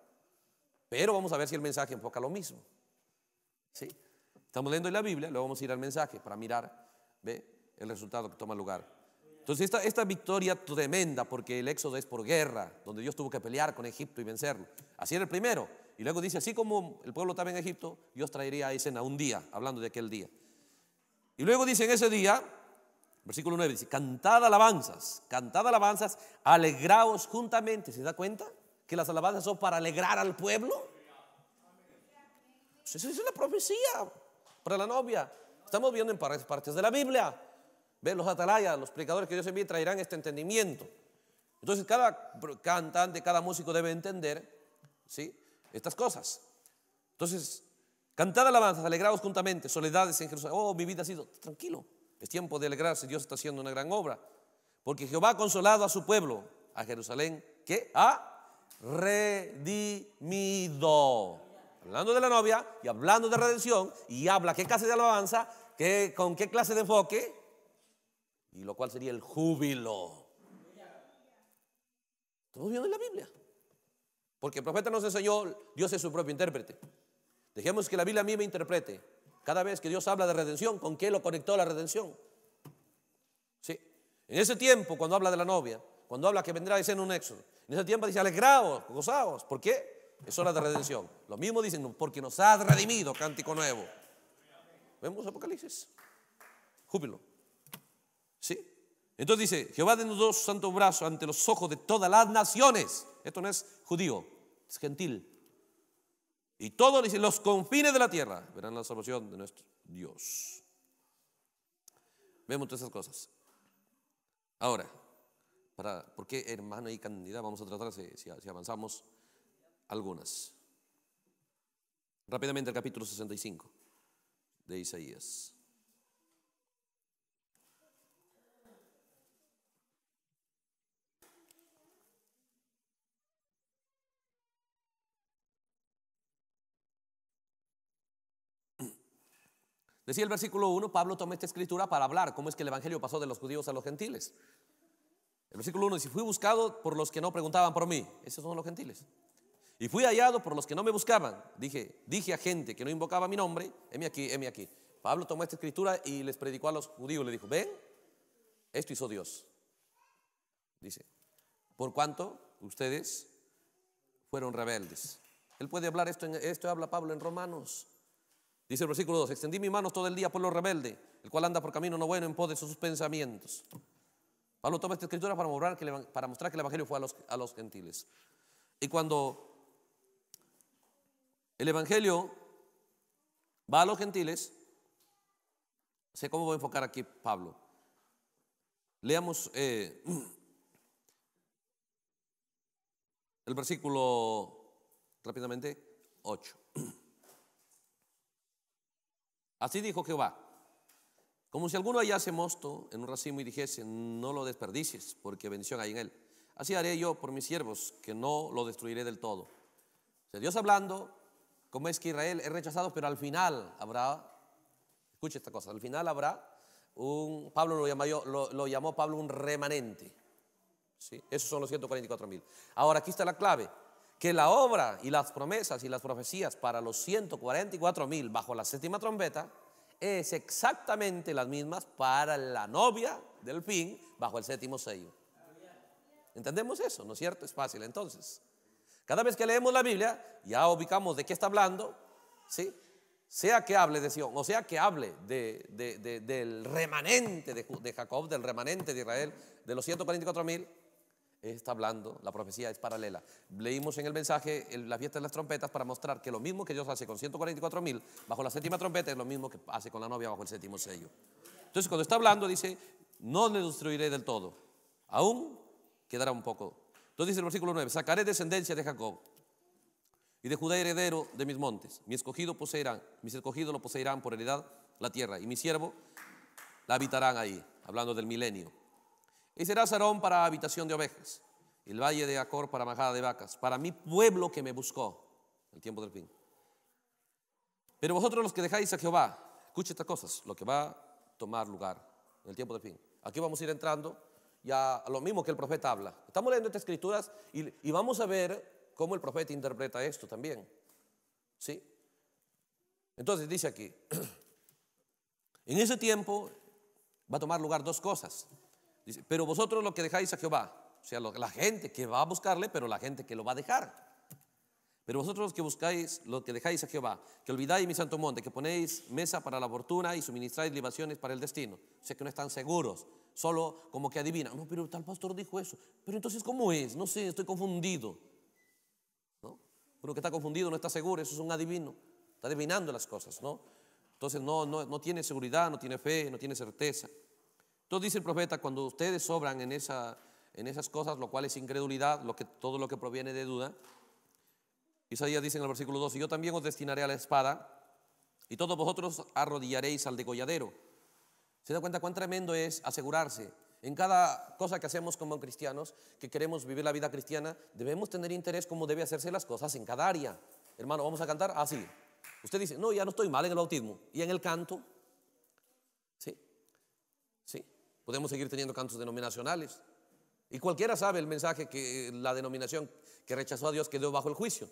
S1: Pero vamos a ver si el mensaje enfoca lo mismo. ¿Sí? Estamos leyendo la Biblia, luego vamos a ir al mensaje para mirar ¿ve? el resultado que toma lugar. Entonces, esta, esta victoria tremenda, porque el éxodo es por guerra, donde Dios tuvo que pelear con Egipto y vencerlo. Así era el primero. Y luego dice, así como el pueblo estaba en Egipto, Dios traería a escena un día, hablando de aquel día. Y luego dice, en ese día Versículo 9 dice, cantad alabanzas, cantad alabanzas, alegraos juntamente. ¿Se da cuenta que las alabanzas son para alegrar al pueblo? Pues esa es la profecía para la novia. Estamos viendo en partes de la Biblia. Ve los atalayas, los predicadores que Dios envía traerán este entendimiento. Entonces cada cantante, cada músico debe entender ¿sí? estas cosas. Entonces, cantad alabanzas, alegraos juntamente, soledades en Jerusalén. Oh, mi vida ha sido tranquilo. Es tiempo de alegrarse, Dios está haciendo una gran obra. Porque Jehová ha consolado a su pueblo, a Jerusalén, que ha redimido. Hablando de la novia y hablando de redención, y habla qué clase de alabanza, qué, con qué clase de enfoque, y lo cual sería el júbilo. Todo viendo en la Biblia. Porque el profeta nos enseñó, Dios es su propio intérprete. Dejemos que la Biblia a mí me interprete. Cada vez que Dios habla de redención, ¿con qué lo conectó la redención? Sí. En ese tiempo, cuando habla de la novia, cuando habla que vendrá, a en un éxodo. En ese tiempo dice, alegraos, gozaos. ¿Por qué? Es hora de redención. Lo mismo dicen, porque nos has redimido, cántico nuevo. Vemos Apocalipsis. Júbilo. ¿Sí? Entonces dice, Jehová denudó su santo brazo ante los ojos de todas las naciones. Esto no es judío, es gentil. Y todos los confines de la tierra verán la salvación de nuestro Dios. Vemos todas esas cosas. Ahora, para, ¿por qué hermana y candidata? Vamos a tratar, si, si avanzamos, algunas. Rápidamente el capítulo 65 de Isaías. Decía el versículo 1, Pablo tomó esta escritura para hablar cómo es que el Evangelio pasó de los judíos a los gentiles. El versículo 1 dice, fui buscado por los que no preguntaban por mí. Esos son los gentiles. Y fui hallado por los que no me buscaban. Dije, dije a gente que no invocaba mi nombre, heme aquí, heme aquí. Pablo tomó esta escritura y les predicó a los judíos. Le dijo, ven, esto hizo Dios. Dice, por cuanto ustedes fueron rebeldes. Él puede hablar esto, esto habla Pablo en Romanos. Dice el versículo 2, extendí mis manos todo el día por lo rebelde, el cual anda por camino no bueno en pos de sus pensamientos. Pablo toma esta escritura para mostrar que, el Evangelio fue a los, gentiles. Y cuando el Evangelio va a los gentiles, sé cómo voy a enfocar aquí Pablo. Leamos eh, *clears throat* el versículo rápidamente 8. *clears throat* Así dijo Jehová. Como si alguno hallase mosto en un racimo y dijese, no lo desperdicies, porque bendición hay en él. Así haré yo por mis siervos, que no lo destruiré del todo. O sea, Dios hablando, como es que Israel es rechazado, pero al final habrá, escuche esta cosa, al final habrá un, Pablo lo llamó, llamó Pablo un remanente. ¿sí? Esos son los 144 mil. Ahora aquí está la clave que la obra y las promesas y las profecías para los 144 mil bajo la séptima trompeta es exactamente las mismas para la novia del fin bajo el séptimo sello. ¿Entendemos eso? ¿No es cierto? Es fácil entonces. Cada vez que leemos la Biblia, ya ubicamos de qué está hablando, ¿sí? Sea que hable de Sion, o sea que hable del remanente de, Jacob, del remanente de Israel, de los 144 mil, está hablando, la profecía es paralela. Leímos en el mensaje la fiesta de las trompetas para mostrar que lo mismo que Dios hace con 144 mil bajo la séptima trompeta es lo mismo que hace con la novia bajo el séptimo sello. Entonces cuando está hablando dice, no le destruiré del todo, aún quedará un poco. Entonces dice el versículo 9, sacaré descendencia de Jacob y de Judá heredero de mis montes. Mi escogido poseerán, mis escogidos lo poseerán por heredad la tierra y mi siervo la habitarán ahí, hablando del milenio. Y será Sarón para habitación de ovejas, el valle de Acor para majada de vacas, para mi pueblo que me buscó, el tiempo del fin. Pero vosotros los que dejáis a Jehová, escuche estas cosas, lo que va a tomar lugar en el tiempo del fin. Aquí vamos a ir entrando ya a lo mismo que el profeta habla. Estamos leyendo estas escrituras y, vamos a ver cómo el profeta interpreta esto también. ¿Sí? Entonces dice aquí, *clears throat* en ese tiempo va a tomar lugar dos cosas pero vosotros lo que dejáis a Jehová, o sea, la gente que va a buscarle, pero la gente que lo va a dejar. Pero vosotros los que buscáis, lo que dejáis a Jehová, que olvidáis mi santo monte, que ponéis mesa para la fortuna y suministráis libaciones para el destino. O sea, que no están seguros, solo como que adivinan. No, pero tal pastor dijo eso. Pero entonces, ¿cómo es? No sé, estoy confundido. Uno que está confundido no está seguro, eso es un adivino. Está adivinando las cosas, ¿no? Entonces no, no, no tiene seguridad, no tiene fe, no tiene certeza. Entonces dice el profeta, cuando ustedes sobran en, esas cosas, lo cual es incredulidad, lo que, todo lo que proviene de duda, Isaías dice en el versículo 12 yo también os destinaré a la espada, y todos vosotros arrodillaréis al degolladero. ¿Se da cuenta cuán tremendo es asegurarse? En cada cosa que hacemos como cristianos, que queremos vivir la vida cristiana, debemos tener interés como debe hacerse las cosas en cada área. Hermano, vamos a cantar así. Ah, Usted dice, no, ya no estoy mal en el bautismo. ¿Y en el canto? Podemos seguir teniendo cantos denominacionales. Y cualquiera sabe el mensaje que la denominación que rechazó a Dios quedó bajo el juicio.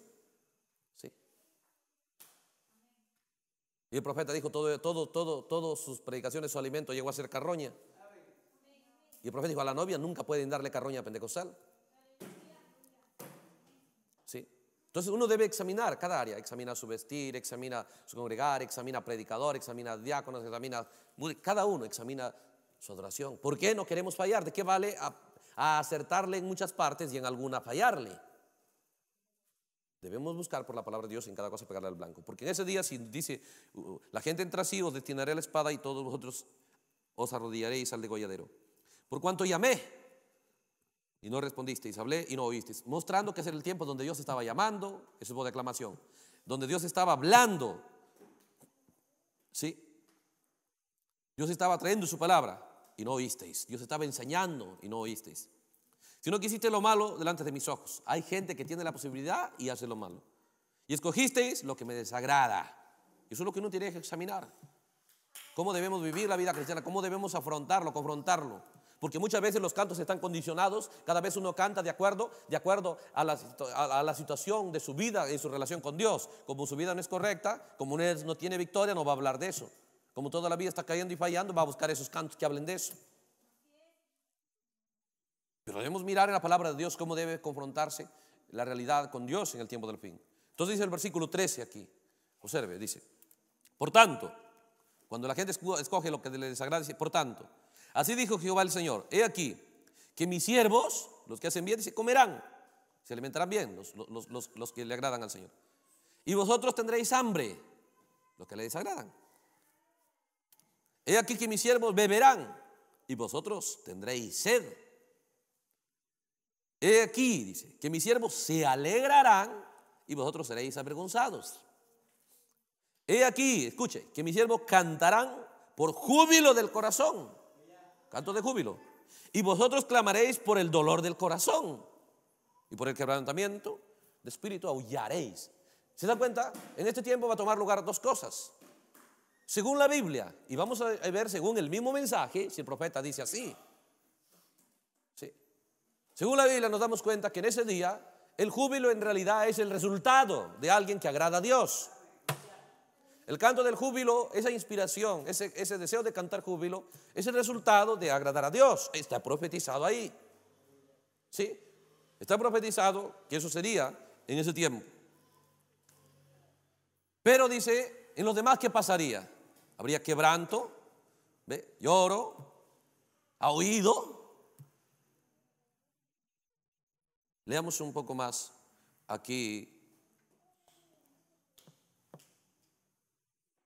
S1: Y el profeta dijo, todo, todo, todo, todas sus predicaciones, su alimento llegó a ser carroña. Y el profeta dijo, a la novia nunca pueden darle carroña a pentecostal. ¿Sí? Entonces uno debe examinar cada área, examina su vestir, examina su congregar, examina predicador, examina diáconos, examina... Cada uno examina su adoración. ¿Por qué no queremos fallar? ¿De qué vale a, acertarle en muchas partes y en alguna fallarle? Debemos buscar por la palabra de Dios en cada cosa pegarle al blanco. Porque en ese día, si dice, uh, uh, la gente entra así, os destinaré la espada y todos vosotros os arrodillaréis al degolladero. Por cuanto llamé y no respondisteis, hablé y no oísteis, mostrando que ese era el tiempo donde Dios estaba llamando, eso es voz de aclamación, donde Dios estaba hablando, ¿sí? Dios estaba trayendo su palabra y no oísteis. Dios estaba enseñando y no oísteis. Si no quisiste lo malo delante de mis ojos. Hay gente que tiene la posibilidad y hace lo malo. Y escogisteis lo que me desagrada. Eso es lo que uno tiene que examinar. ¿Cómo debemos vivir la vida cristiana? ¿Cómo debemos afrontarlo, confrontarlo? Porque muchas veces los cantos están condicionados, cada vez uno canta de acuerdo, de acuerdo a la, situación de su vida y su relación con Dios. Como su vida no es correcta, como no tiene victoria, no va a hablar de eso. Como toda la vida está cayendo y fallando, va a buscar esos cantos que hablen de eso. Pero debemos mirar en la palabra de Dios cómo debe confrontarse la realidad con Dios en el tiempo del fin. Entonces dice el versículo 13 aquí. Observe, dice. Por tanto, cuando la gente escoge lo que le desagrada, por tanto, así dijo Jehová el Señor, he aquí, que mis siervos, los que hacen bien, dice, comerán, se alimentarán bien, los, los que le agradan al Señor. Y vosotros tendréis hambre, los que le desagradan. He aquí que mis siervos beberán y vosotros tendréis sed. He aquí, dice, que mis siervos se alegrarán y vosotros seréis avergonzados. He aquí, escuche, que mis siervos cantarán por júbilo del corazón. Canto de júbilo. Y vosotros clamaréis por el dolor del corazón y por el quebrantamiento de espíritu aullaréis. ¿Se dan cuenta? En este tiempo va a tomar lugar dos cosas. Según la Biblia, y vamos a ver según el mismo mensaje, si el profeta dice así. Sí. Según la Biblia nos damos cuenta que en ese día el júbilo en realidad es el resultado de alguien que agrada a Dios. El canto del júbilo, esa inspiración, ese, ese deseo de cantar júbilo, es el resultado de agradar a Dios. Está profetizado ahí. ¿Sí? Está profetizado que eso sería en ese tiempo. Pero dice, en los demás, ¿qué pasaría? habría quebranto, lloro, ha oído. Leamos un poco más aquí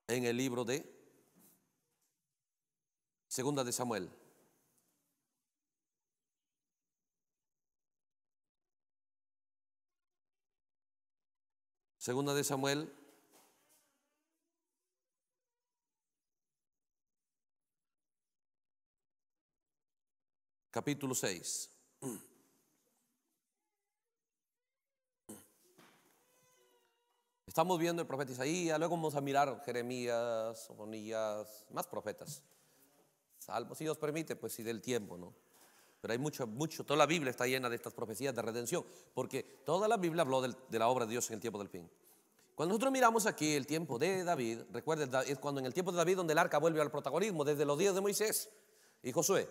S1: en el libro de Segunda de Samuel. Segunda de Samuel capítulo 6. Estamos viendo el profeta Isaías, luego vamos a mirar Jeremías, Sofonías, más profetas. Salmos, si Dios permite, pues si del tiempo, ¿no? Pero hay mucho, mucho, toda la Biblia está llena de estas profecías de redención, porque toda la Biblia habló de la obra de Dios en el tiempo del fin. Cuando nosotros miramos aquí el tiempo de David, recuerden, es cuando en el tiempo de David donde el arca vuelve al protagonismo, desde los días de Moisés y Josué.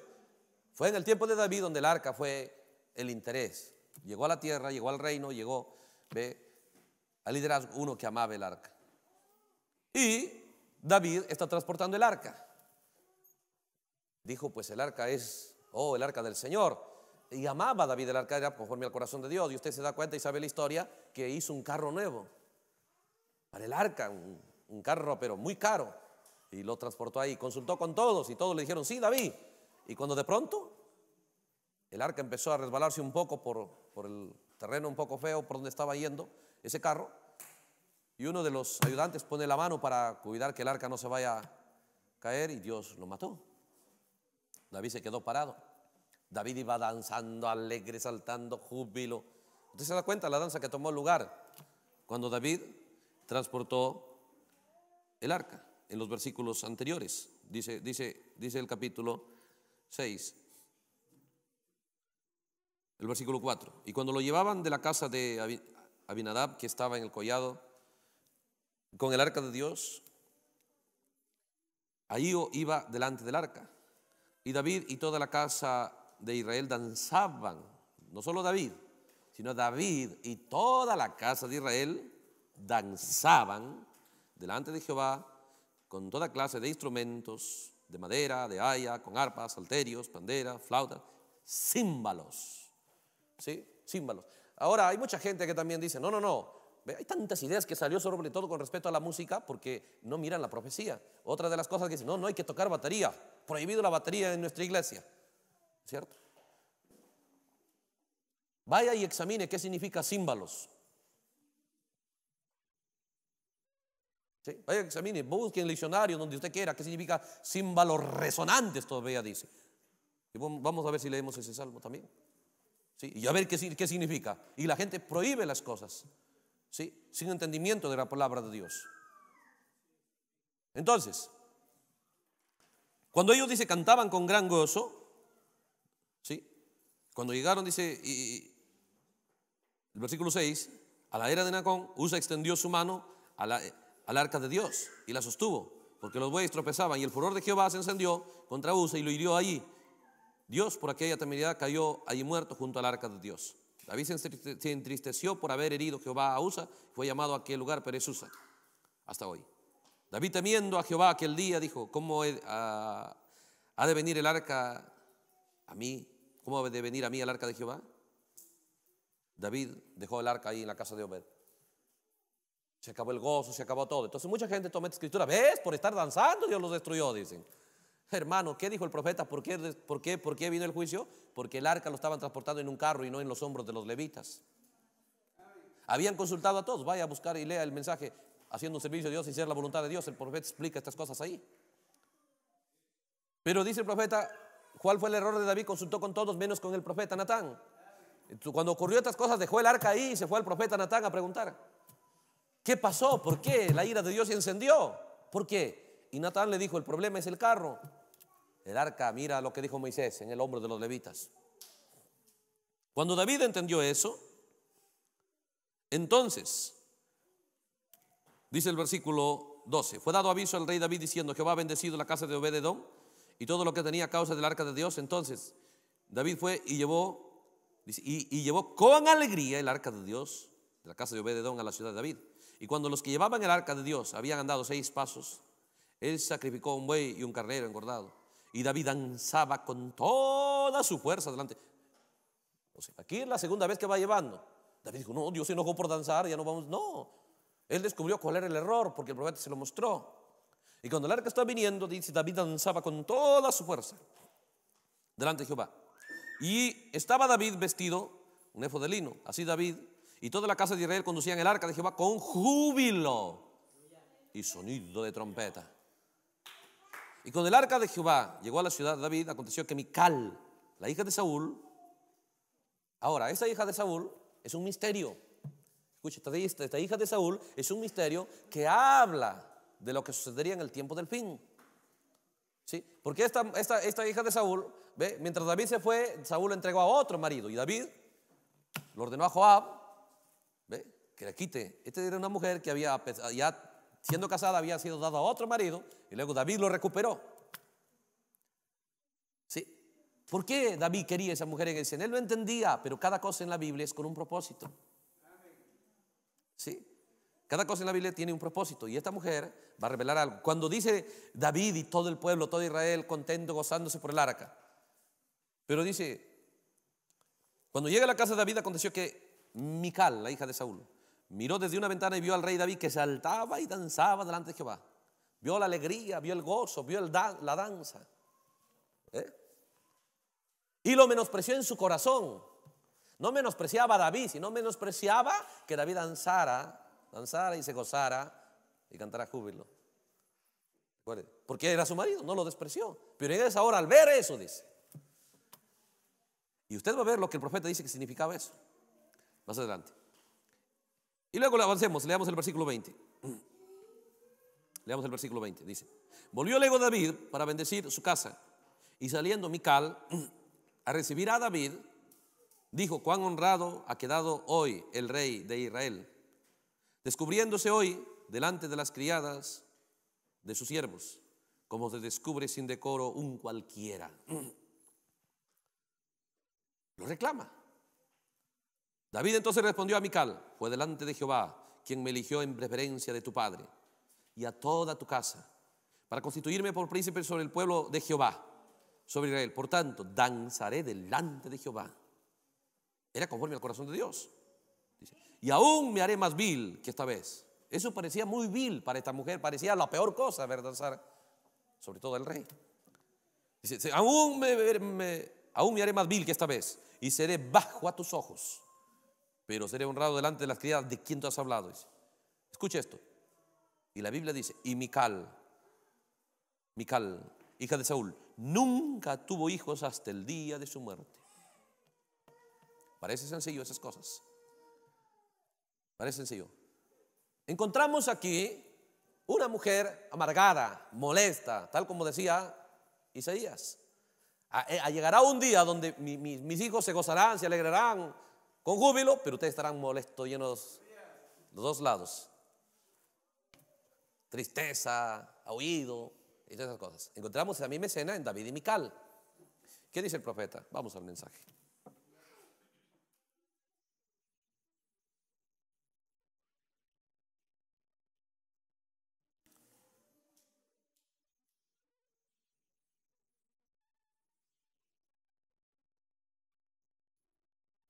S1: Fue en el tiempo de David donde el arca fue el interés. Llegó a la tierra, llegó al reino, llegó ¿ve? al liderazgo uno que amaba el arca. Y David está transportando el arca. Dijo, pues el arca es, oh, el arca del Señor. Y amaba David el arca, era conforme al corazón de Dios. Y usted se da cuenta y sabe la historia que hizo un carro nuevo para el arca, un, un carro, pero muy caro. Y lo transportó ahí. Consultó con todos y todos le dijeron, sí, David, y cuando de pronto el arca empezó a resbalarse un poco por, el terreno un poco feo por donde estaba yendo ese carro, y uno de los ayudantes pone la mano para cuidar que el arca no se vaya a caer y Dios lo mató. David se quedó parado. David iba danzando, alegre, saltando, júbilo. Usted se da cuenta la danza que tomó lugar cuando David transportó el arca en los versículos anteriores. Dice, dice, dice el capítulo 6. El versículo 4. Y cuando lo llevaban de la casa de Abinadab, que estaba en el collado, con el arca de Dios, ahí iba delante del arca. Y David y toda la casa de Israel danzaban, no solo David, sino David y toda la casa de Israel danzaban delante de Jehová con toda clase de instrumentos de madera, de haya, con arpas, salterios, panderas, flautas, címbalos. ¿Sí? Címbalos. Ahora, hay mucha gente que también dice, no, no, no, hay tantas ideas que salió sobre todo con respecto a la música porque no miran la profecía. Otra de las cosas que dicen, no, no hay que tocar batería, prohibido la batería en nuestra iglesia. ¿Cierto? Vaya y examine qué significa címbalos. Sí, vaya, examine, busque en el diccionario donde usted quiera qué significa Sin símbolos resonantes, todavía dice. Y vamos a ver si leemos ese salmo también. Sí, y a ver qué, significa. Y la gente prohíbe las cosas, ¿sí? sin entendimiento de la palabra de Dios. Entonces, cuando ellos, dice, cantaban con gran gozo, ¿sí? cuando llegaron, dice, el versículo 6, a la era de Nacón, Usa extendió su mano a la al arca de Dios y la sostuvo, porque los bueyes tropezaban y el furor de Jehová se encendió contra Usa y lo hirió allí. Dios por aquella temeridad cayó allí muerto junto al arca de Dios. David se entristeció por haber herido Jehová a Usa, fue llamado a aquel lugar Pérez Usa, hasta hoy. David temiendo a Jehová aquel día dijo, ¿cómo ah, ha de venir el arca a mí? ¿Cómo ha de venir a mí el arca de Jehová? David dejó el arca ahí en la casa de Obed. Se acabó el gozo, se acabó todo. Entonces mucha gente toma esta escritura. ¿Ves? Por estar danzando Dios los destruyó, dicen. Hermano, ¿qué dijo el profeta? ¿Por qué, por, qué, vino el juicio? Porque el arca lo estaban transportando en un carro y no en los hombros de los levitas. Habían consultado a todos. Vaya a buscar y lea el mensaje haciendo un servicio a Dios y ser la voluntad de Dios. El profeta explica estas cosas ahí. Pero dice el profeta, ¿cuál fue el error de David? Consultó con todos menos con el profeta Natán. Cuando ocurrió estas cosas dejó el arca ahí y se fue al profeta Natán a preguntar. ¿Qué pasó? ¿Por qué? La ira de Dios se encendió. ¿Por qué? Y Natán le dijo, el problema es el carro. El arca, mira lo que dijo Moisés en el hombro de los levitas. Cuando David entendió eso, entonces, dice el versículo 12, fue dado aviso al rey David diciendo, Jehová ha bendecido la casa de Obededón y todo lo que tenía a causa del arca de Dios. Entonces, David fue y llevó, y, llevó con alegría el arca de Dios de la casa de Obededón a la ciudad de David. Y cuando los que llevaban el arca de Dios habían andado seis pasos, él sacrificó un buey y un carnero engordado. Y David danzaba con toda su fuerza delante. O sea, aquí es la segunda vez que va llevando. David dijo, no, Dios se enojó por danzar, ya no vamos. No, él descubrió cuál era el error porque el profeta se lo mostró. Y cuando el arca estaba viniendo, dice, David danzaba con toda su fuerza delante de Jehová. Y estaba David vestido, un efo de lino. Así David y toda la casa de Israel conducían el arca de Jehová con júbilo y sonido de trompeta. Y cuando el arca de Jehová llegó a la ciudad de David, aconteció que Mical, la hija de Saúl, ahora, esta hija de Saúl es un misterio. Escucha, esta, hija de Saúl es un misterio que habla de lo que sucedería en el tiempo del fin. ¿Sí? Porque esta, hija de Saúl, mientras David se fue, Saúl entregó a otro marido y David lo ordenó a Joab quite. Esta era una mujer que había, pues, ya siendo casada, había sido dada a otro marido y luego David lo recuperó. ¿Sí? ¿Por qué David quería esa mujer en el Él lo entendía, pero cada cosa en la Biblia es con un propósito. ¿Sí? Cada cosa en la Biblia tiene un propósito y esta mujer va a revelar algo. Cuando dice David y todo el pueblo, todo Israel contento, gozándose por el arca, pero dice, cuando llega a la casa de David aconteció que Mical, la hija de Saúl, Miró desde una ventana y vio al rey David que saltaba y danzaba delante de Jehová. Vio la alegría, vio el gozo, vio la danza. ¿eh? Y lo menospreció en su corazón. No menospreciaba a David, sino menospreciaba que David danzara, danzara y se gozara y cantara júbilo. Porque era su marido, no lo despreció. Pero en esa hora, al ver eso, dice. Y usted va a ver lo que el profeta dice que significaba eso. Más adelante. Y luego le avancemos, leamos el versículo 20. Leamos el versículo 20, dice, volvió luego David para bendecir su casa y saliendo Mical a recibir a David, dijo, cuán honrado ha quedado hoy el rey de Israel, descubriéndose hoy delante de las criadas de sus siervos, como se descubre sin decoro un cualquiera. Lo reclama. David entonces respondió a Mical, fue delante de Jehová quien me eligió en preferencia de tu padre y a toda tu casa para constituirme por príncipe sobre el pueblo de Jehová, sobre Israel. Por tanto, danzaré delante de Jehová. Era conforme al corazón de Dios. y aún me haré más vil que esta vez. Eso parecía muy vil para esta mujer, parecía la peor cosa ver danzar, sobre todo el rey. Dice, aún aún me haré más vil que esta vez y seré bajo a tus ojos pero seré honrado delante de las criadas de quien tú has hablado. Dice. Escucha esto. Y la Biblia dice, y Mical, Mical, hija de Saúl, nunca tuvo hijos hasta el día de su muerte. Parece sencillo esas cosas. Parece sencillo. Encontramos aquí una mujer amargada, molesta, tal como decía Isaías. Eh, llegará un día donde mis hijos se gozarán, se alegrarán, con júbilo, pero ustedes estarán molestos, llenos de los dos lados. Tristeza, oído y todas esas cosas. Encontramos la misma escena en David y Mical. ¿Qué dice el profeta? Vamos al mensaje.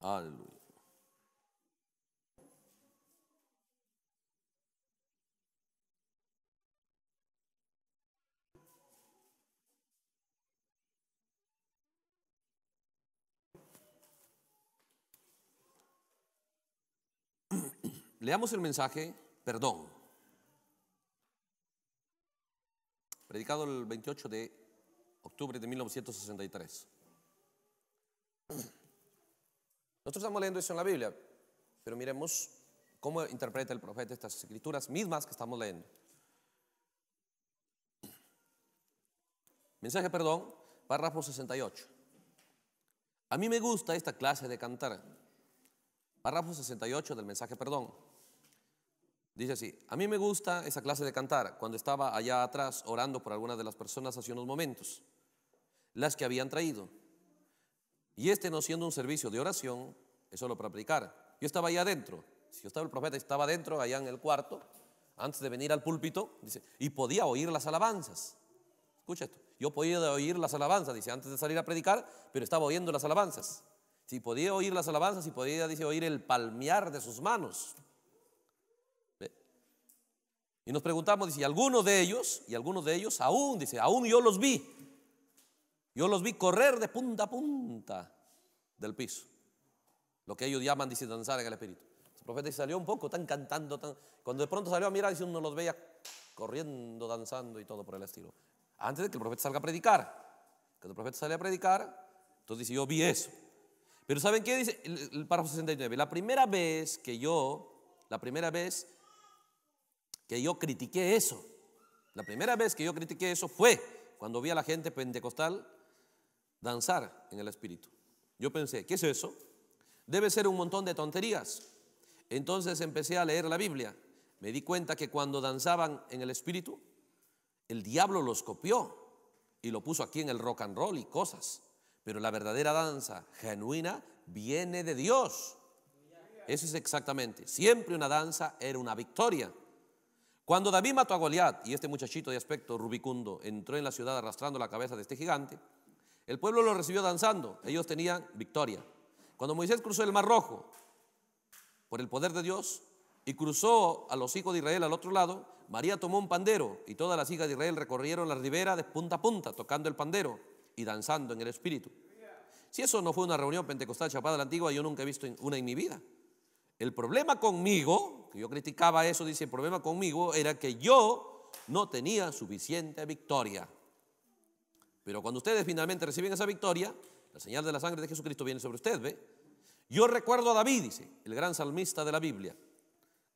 S1: Aleluya. Leamos el mensaje, perdón. Predicado el 28 de octubre de 1963. Nosotros estamos leyendo eso en la Biblia, pero miremos cómo interpreta el profeta estas escrituras mismas que estamos leyendo. Mensaje, perdón, párrafo 68. A mí me gusta esta clase de cantar. Párrafo 68 del mensaje, perdón. Dice así, a mí me gusta esa clase de cantar cuando estaba allá atrás orando por algunas de las personas hace unos momentos, las que habían traído. Y este no siendo un servicio de oración, es solo para predicar Yo estaba allá adentro, si yo estaba el profeta, estaba adentro, allá en el cuarto, antes de venir al púlpito, dice, y podía oír las alabanzas. Escucha esto, yo podía oír las alabanzas, dice, antes de salir a predicar, pero estaba oyendo las alabanzas. Si podía oír las alabanzas, y podía, dice, oír el palmear de sus manos. Y nos preguntamos, dice, y algunos de ellos, y algunos de ellos aún, dice, aún yo los vi. Yo los vi correr de punta a punta del piso. Lo que ellos llaman, dice, danzar en el espíritu. El profeta salió un poco, están cantando. Tan... Cuando de pronto salió a mirar, dice, uno los veía corriendo, danzando y todo por el estilo. Antes de que el profeta salga a predicar. Cuando el profeta sale a predicar, entonces dice, yo vi eso. Pero ¿saben qué dice el, el párrafo 69? La primera vez que yo, la primera vez que yo critiqué eso. La primera vez que yo critiqué eso fue cuando vi a la gente pentecostal danzar en el espíritu. Yo pensé, ¿qué es eso? Debe ser un montón de tonterías. Entonces empecé a leer la Biblia. Me di cuenta que cuando danzaban en el espíritu, el diablo los copió y lo puso aquí en el rock and roll y cosas. Pero la verdadera danza genuina viene de Dios. Eso es exactamente. Siempre una danza era una victoria. Cuando David mató a Goliat y este muchachito de aspecto rubicundo entró en la ciudad arrastrando la cabeza de este gigante, el pueblo lo recibió danzando. Ellos tenían victoria. Cuando Moisés cruzó el Mar Rojo por el poder de Dios y cruzó a los hijos de Israel al otro lado, María tomó un pandero y todas las hijas de Israel recorrieron la ribera de punta a punta tocando el pandero y danzando en el espíritu. Si eso no fue una reunión pentecostal chapada de la antigua, yo nunca he visto una en mi vida. El problema conmigo yo criticaba eso, dice, el problema conmigo era que yo no tenía suficiente victoria. Pero cuando ustedes finalmente reciben esa victoria, la señal de la sangre de Jesucristo viene sobre usted, ¿ve? Yo recuerdo a David, dice, el gran salmista de la Biblia.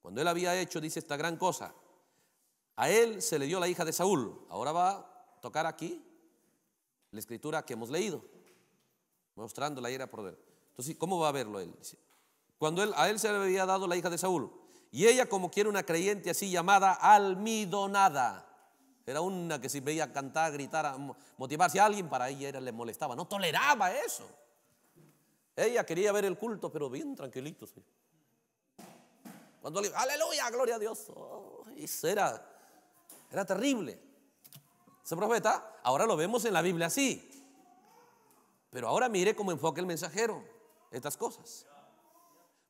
S1: Cuando él había hecho, dice, esta gran cosa, a él se le dio la hija de Saúl. Ahora va a tocar aquí la escritura que hemos leído, mostrando la ira por él. Entonces, ¿cómo va a verlo él? cuando él, a él se le había dado la hija de Saúl, y ella, como quiere una creyente así llamada almidonada, era una que si veía cantar, gritar, motivarse a alguien, para ella era, le molestaba, no toleraba eso. Ella quería ver el culto, pero bien tranquilito. Cuando le aleluya, gloria a Dios, Y era, era terrible. Ese profeta, ahora lo vemos en la Biblia así. Pero ahora mire cómo enfoca el mensajero estas cosas.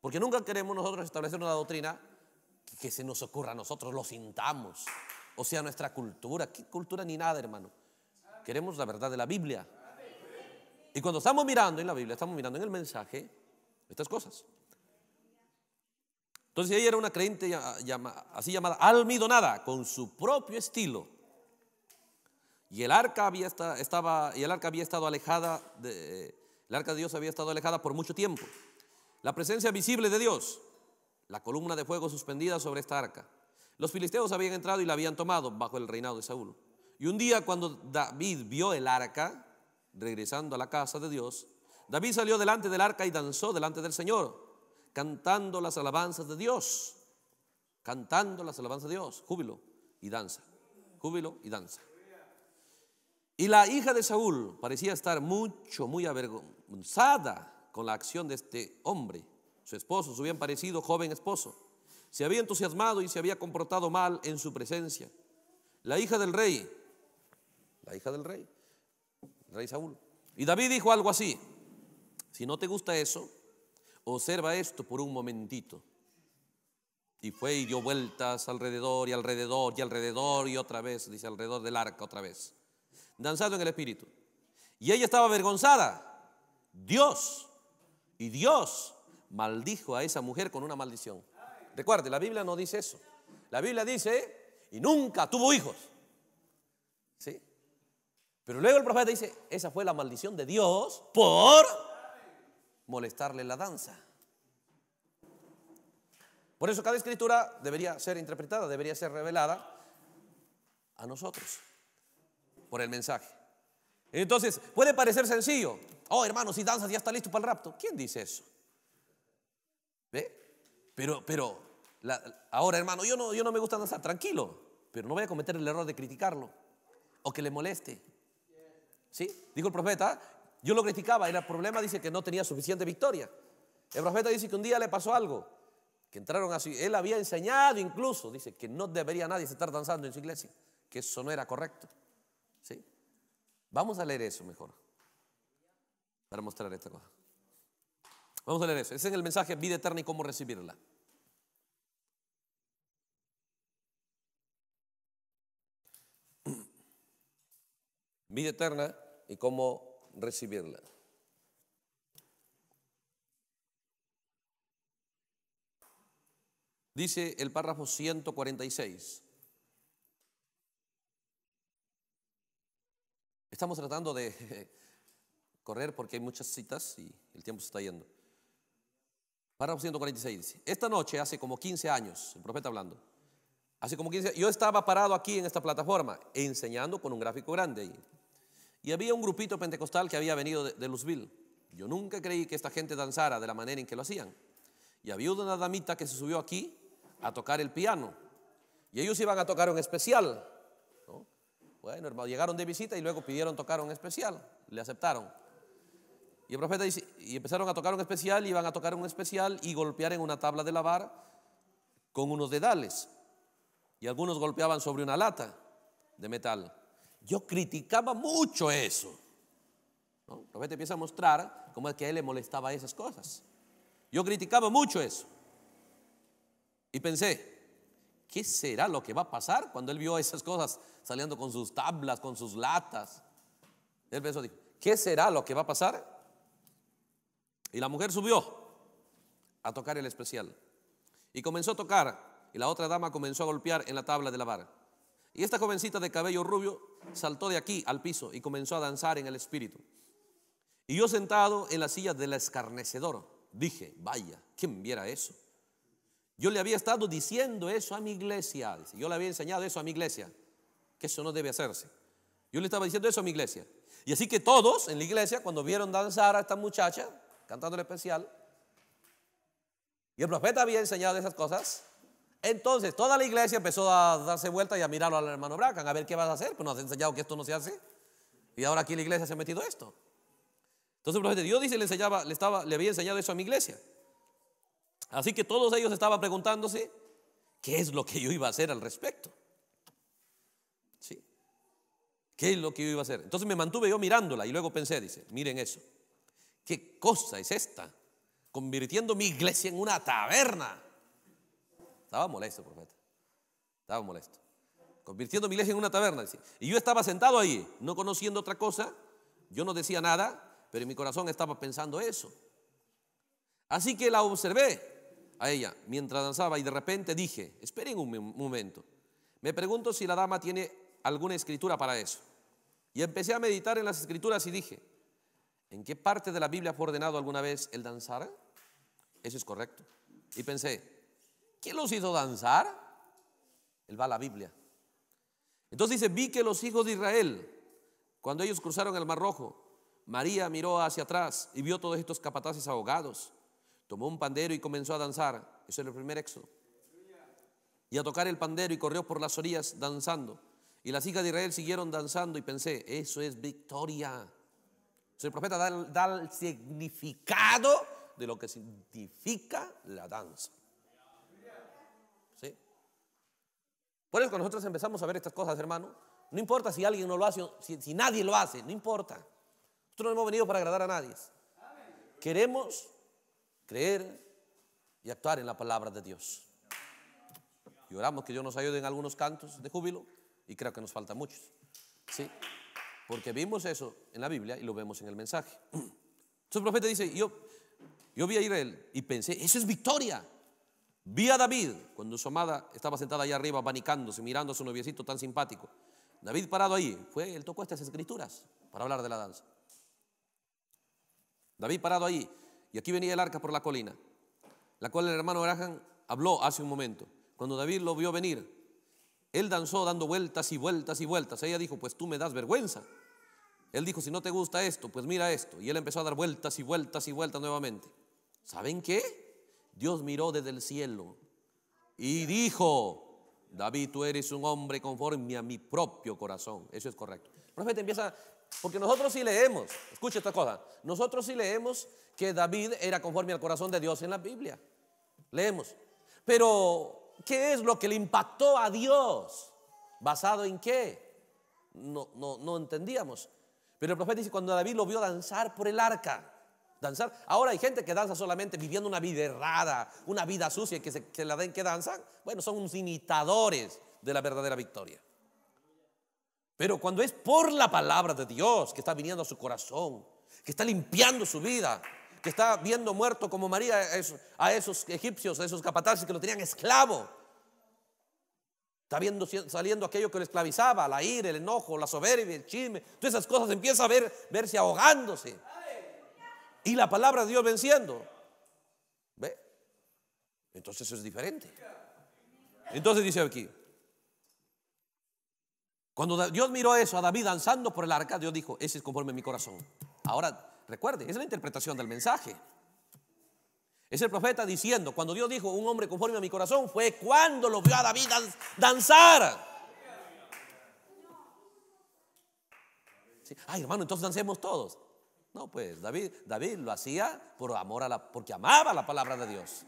S1: Porque nunca queremos nosotros establecer una doctrina que, se nos ocurra a nosotros, lo sintamos. O sea, nuestra cultura, ¿qué cultura ni nada, hermano? Queremos la verdad de la Biblia. Y cuando estamos mirando en la Biblia, estamos mirando en el mensaje estas cosas. Entonces ella era una creyente así llamada almidonada, con su propio estilo. Y el arca había, estaba, y el arca había estado alejada, de, el arca de Dios había estado alejada por mucho tiempo. La presencia visible de Dios, la columna de fuego suspendida sobre esta arca. Los filisteos habían entrado y la habían tomado bajo el reinado de Saúl. Y un día cuando David vio el arca, regresando a la casa de Dios, David salió delante del arca y danzó delante del Señor, cantando las alabanzas de Dios, cantando las alabanzas de Dios, júbilo y danza, júbilo y danza. Y la hija de Saúl parecía estar mucho, muy avergonzada con la acción de este hombre. Su esposo, su bien parecido joven esposo, se había entusiasmado y se había comportado mal en su presencia. La hija del rey, la hija del rey, el rey Saúl. Y David dijo algo así, si no te gusta eso, observa esto por un momentito. Y fue y dio vueltas alrededor y alrededor y alrededor y otra vez, dice alrededor del arca otra vez, Danzando en el espíritu. Y ella estaba avergonzada. Dios y Dios maldijo a esa mujer con una maldición. Recuerde, la Biblia no dice eso. La Biblia dice, y nunca tuvo hijos. ¿Sí? Pero luego el profeta dice, esa fue la maldición de Dios por molestarle la danza. Por eso cada escritura debería ser interpretada, debería ser revelada a nosotros por el mensaje. Entonces, puede parecer sencillo. Oh, hermano, si danzas ya está listo para el rapto. ¿Quién dice eso? ¿Ve? Pero, pero, ahora, hermano, yo no, yo no me gusta danzar, tranquilo. Pero no voy a cometer el error de criticarlo o que le moleste. ¿Sí? Digo el profeta, yo lo criticaba, era el problema, dice que no tenía suficiente victoria. El profeta dice que un día le pasó algo, que entraron así, él había enseñado incluso, dice que no debería nadie estar danzando en su iglesia, que eso no era correcto. Vamos a leer eso mejor. Para mostrar esta cosa. Vamos a leer eso. Ese es el mensaje vida eterna y cómo recibirla. Vida eterna y cómo recibirla. Dice el párrafo 146. Estamos tratando de *laughs* correr porque hay muchas citas y el tiempo se está yendo. Párrafo 146 dice, esta noche hace como 15 años, el profeta hablando, hace como 15 yo estaba parado aquí en esta plataforma enseñando con un gráfico grande Y había un grupito pentecostal que había venido de, de Luzville. Yo nunca creí que esta gente danzara de la manera en que lo hacían. Y había una damita que se subió aquí a tocar el piano. Y ellos iban a tocar un especial bueno, hermano, llegaron de visita y luego pidieron tocar un especial, le aceptaron. Y el profeta dice, y empezaron a tocar un especial, iban a tocar un especial y golpear en una tabla de lavar con unos dedales. Y algunos golpeaban sobre una lata de metal. Yo criticaba mucho eso. El profeta empieza a mostrar cómo es que a él le molestaba esas cosas. Yo criticaba mucho eso. Y pensé, ¿qué será lo que va a pasar cuando él vio esas cosas saliendo con sus tablas, con sus latas? Él pensó, ¿qué será lo que va a pasar? Y la mujer subió a tocar el especial. Y comenzó a tocar, y la otra dama comenzó a golpear en la tabla de la vara. Y esta jovencita de cabello rubio saltó de aquí al piso y comenzó a danzar en el espíritu. Y yo sentado en la silla del escarnecedor, dije, vaya, ¿quién viera eso? Yo le había estado diciendo eso a mi iglesia. Yo le había enseñado eso a mi iglesia. Que eso no debe hacerse. Yo le estaba diciendo eso a mi iglesia. Y así que todos en la iglesia, cuando vieron danzar a esta muchacha, Cantando el especial, y el profeta había enseñado esas cosas, entonces toda la iglesia empezó a darse vuelta y a mirarlo al hermano Bracan, a ver qué vas a hacer, pues nos has enseñado que esto no se hace. Y ahora aquí la iglesia se ha metido esto. Entonces el profeta, Dios dice, le, le, estaba, le había enseñado eso a mi iglesia. Así que todos ellos estaban preguntándose qué es lo que yo iba a hacer al respecto. ¿Sí? ¿Qué es lo que yo iba a hacer? Entonces me mantuve yo mirándola y luego pensé, dice, miren eso, ¿qué cosa es esta? Convirtiendo mi iglesia en una taberna. Estaba molesto, profeta. Estaba molesto. Convirtiendo mi iglesia en una taberna. Y yo estaba sentado ahí, no conociendo otra cosa. Yo no decía nada, pero en mi corazón estaba pensando eso. Así que la observé a ella mientras danzaba y de repente dije, esperen un momento, me pregunto si la dama tiene alguna escritura para eso. Y empecé a meditar en las escrituras y dije, ¿en qué parte de la Biblia fue ordenado alguna vez el danzar? Eso es correcto. Y pensé, ¿quién los hizo danzar? Él va a la Biblia. Entonces dice, vi que los hijos de Israel, cuando ellos cruzaron el Mar Rojo, María miró hacia atrás y vio todos estos capataces ahogados Tomó un pandero y comenzó a danzar. Eso es el primer éxodo. Y a tocar el pandero y corrió por las orillas danzando. Y las hijas de Israel siguieron danzando y pensé, eso es victoria. soy el profeta da, el significado de lo que significa la danza. ¿Sí? Por eso cuando nosotros empezamos a ver estas cosas, hermano, no importa si alguien no lo hace, si, si nadie lo hace, no importa. Nosotros no hemos venido para agradar a nadie. Queremos creer y actuar en la palabra de Dios. Y oramos que Dios nos ayude en algunos cantos de júbilo y creo que nos faltan muchos. Porque vimos eso en la Biblia y lo vemos en el mensaje. Entonces *clears throat* el profeta dice, yo, yo vi a Israel y pensé, eso es victoria. Vi a David cuando su amada estaba sentada allá arriba abanicándose, mirando a su noviecito tan simpático. David parado ahí, fue, él tocó estas escrituras para hablar de la danza. David parado ahí, y aquí venía el arca por la colina, la cual el hermano Abraham habló hace un momento. Cuando David lo vio venir, él danzó dando vueltas y vueltas y vueltas. Ella dijo, pues tú me das vergüenza. Él dijo, si no te gusta esto, pues mira esto. Y él empezó a dar vueltas y vueltas y vueltas nuevamente. ¿Saben qué? Dios miró desde el cielo y dijo, David, tú eres un hombre conforme a mi propio corazón. Eso es correcto. El profeta empieza porque nosotros sí leemos, escuche esta cosa, nosotros sí leemos que David era conforme al corazón de Dios en la Biblia. Leemos. Pero, ¿qué es lo que le impactó a Dios? ¿Basado en qué? No, no, no entendíamos. Pero el profeta dice, cuando David lo vio danzar por el arca, danzar. Ahora hay gente que danza solamente viviendo una vida errada, una vida sucia, que se la den que danzan. Bueno, son unos imitadores de la verdadera victoria. Pero cuando es por la palabra de Dios que está viniendo a su corazón, que está limpiando su vida, que está viendo muerto como María a esos, egipcios, a esos capataces que lo tenían esclavo. Está viendo saliendo aquello que lo esclavizaba, la ira, el enojo, la soberbia, el chisme, todas esas cosas empieza a ver, verse ahogándose. Y la palabra de Dios venciendo. ¿Ve? Entonces eso es diferente. Entonces dice aquí, cuando Dios miró eso a David danzando por el arca, Dios dijo, ese es conforme a mi corazón. Ahora, recuerde, esa es la interpretación del mensaje. Es el profeta diciendo, cuando Dios dijo un hombre conforme a mi corazón, fue cuando lo vio a David danzar. Ay, hermano, entonces dancemos todos. No, pues David, David lo hacía por amor a la, porque amaba la palabra de Dios.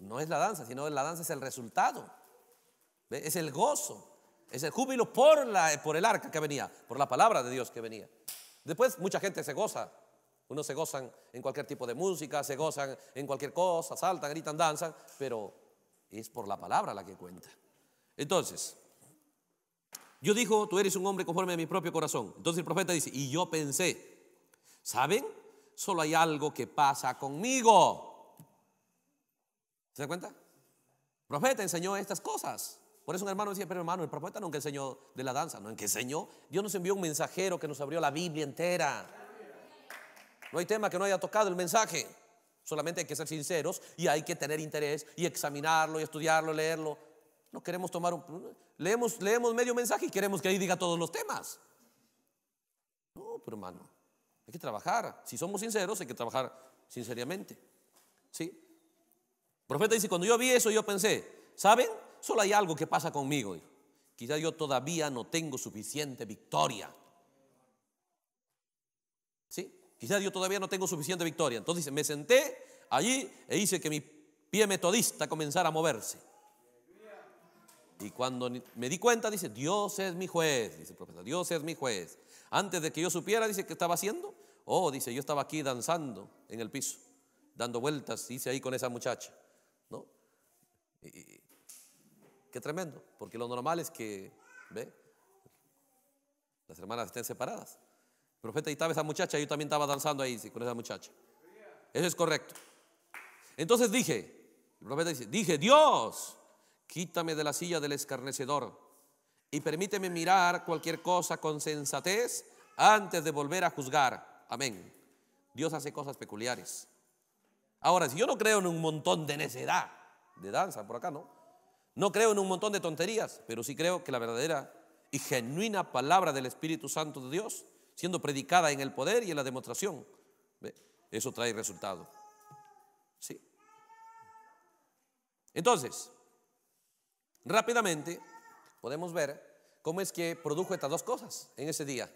S1: No es la danza, sino la danza es el resultado. Es el gozo. Es el júbilo por, la, por el arca que venía, por la palabra de Dios que venía. Después mucha gente se goza. Uno se gozan en cualquier tipo de música, se gozan en cualquier cosa, saltan, gritan, danzan, pero es por la palabra la que cuenta. Entonces, yo dijo, tú eres un hombre conforme a mi propio corazón. Entonces el profeta dice, y yo pensé, ¿saben? Solo hay algo que pasa conmigo. ¿Se da cuenta? El profeta enseñó estas cosas. Por eso un hermano decía, pero hermano, el profeta nunca enseñó de la danza, no, en que enseñó. Dios nos envió un mensajero que nos abrió la Biblia entera. No hay tema que no haya tocado el mensaje. Solamente hay que ser sinceros y hay que tener interés y examinarlo y estudiarlo, leerlo. No queremos tomar un... Leemos, leemos medio mensaje y queremos que ahí diga todos los temas. No, pero hermano, hay que trabajar. Si somos sinceros, hay que trabajar sinceramente. ¿Sí? El profeta dice, cuando yo vi eso, yo pensé, ¿saben? solo hay algo que pasa conmigo. Quizá yo todavía no tengo suficiente victoria. ¿Sí? Quizá yo todavía no tengo suficiente victoria. Entonces me senté allí e hice que mi pie metodista comenzara a moverse. Y cuando me di cuenta, dice, Dios es mi juez, dice el profeta, Dios es mi juez. Antes de que yo supiera, dice, ¿qué estaba haciendo? Oh, dice, yo estaba aquí danzando en el piso, dando vueltas, hice ahí con esa muchacha, ¿no? Y, Qué tremendo, porque lo normal es que, ¿ve? Las hermanas estén separadas. El profeta estaba esa muchacha, yo también estaba danzando ahí con esa muchacha. Eso es correcto. Entonces dije, el dice, dije, Dios, quítame de la silla del escarnecedor y permíteme mirar cualquier cosa con sensatez antes de volver a juzgar. Amén. Dios hace cosas peculiares. Ahora, si yo no creo en un montón de necedad, de danza por acá, ¿no? No creo en un montón de tonterías, pero sí creo que la verdadera y genuina palabra del Espíritu Santo de Dios, siendo predicada en el poder y en la demostración, eso trae resultado. Sí. Entonces, rápidamente podemos ver cómo es que produjo estas dos cosas en ese día.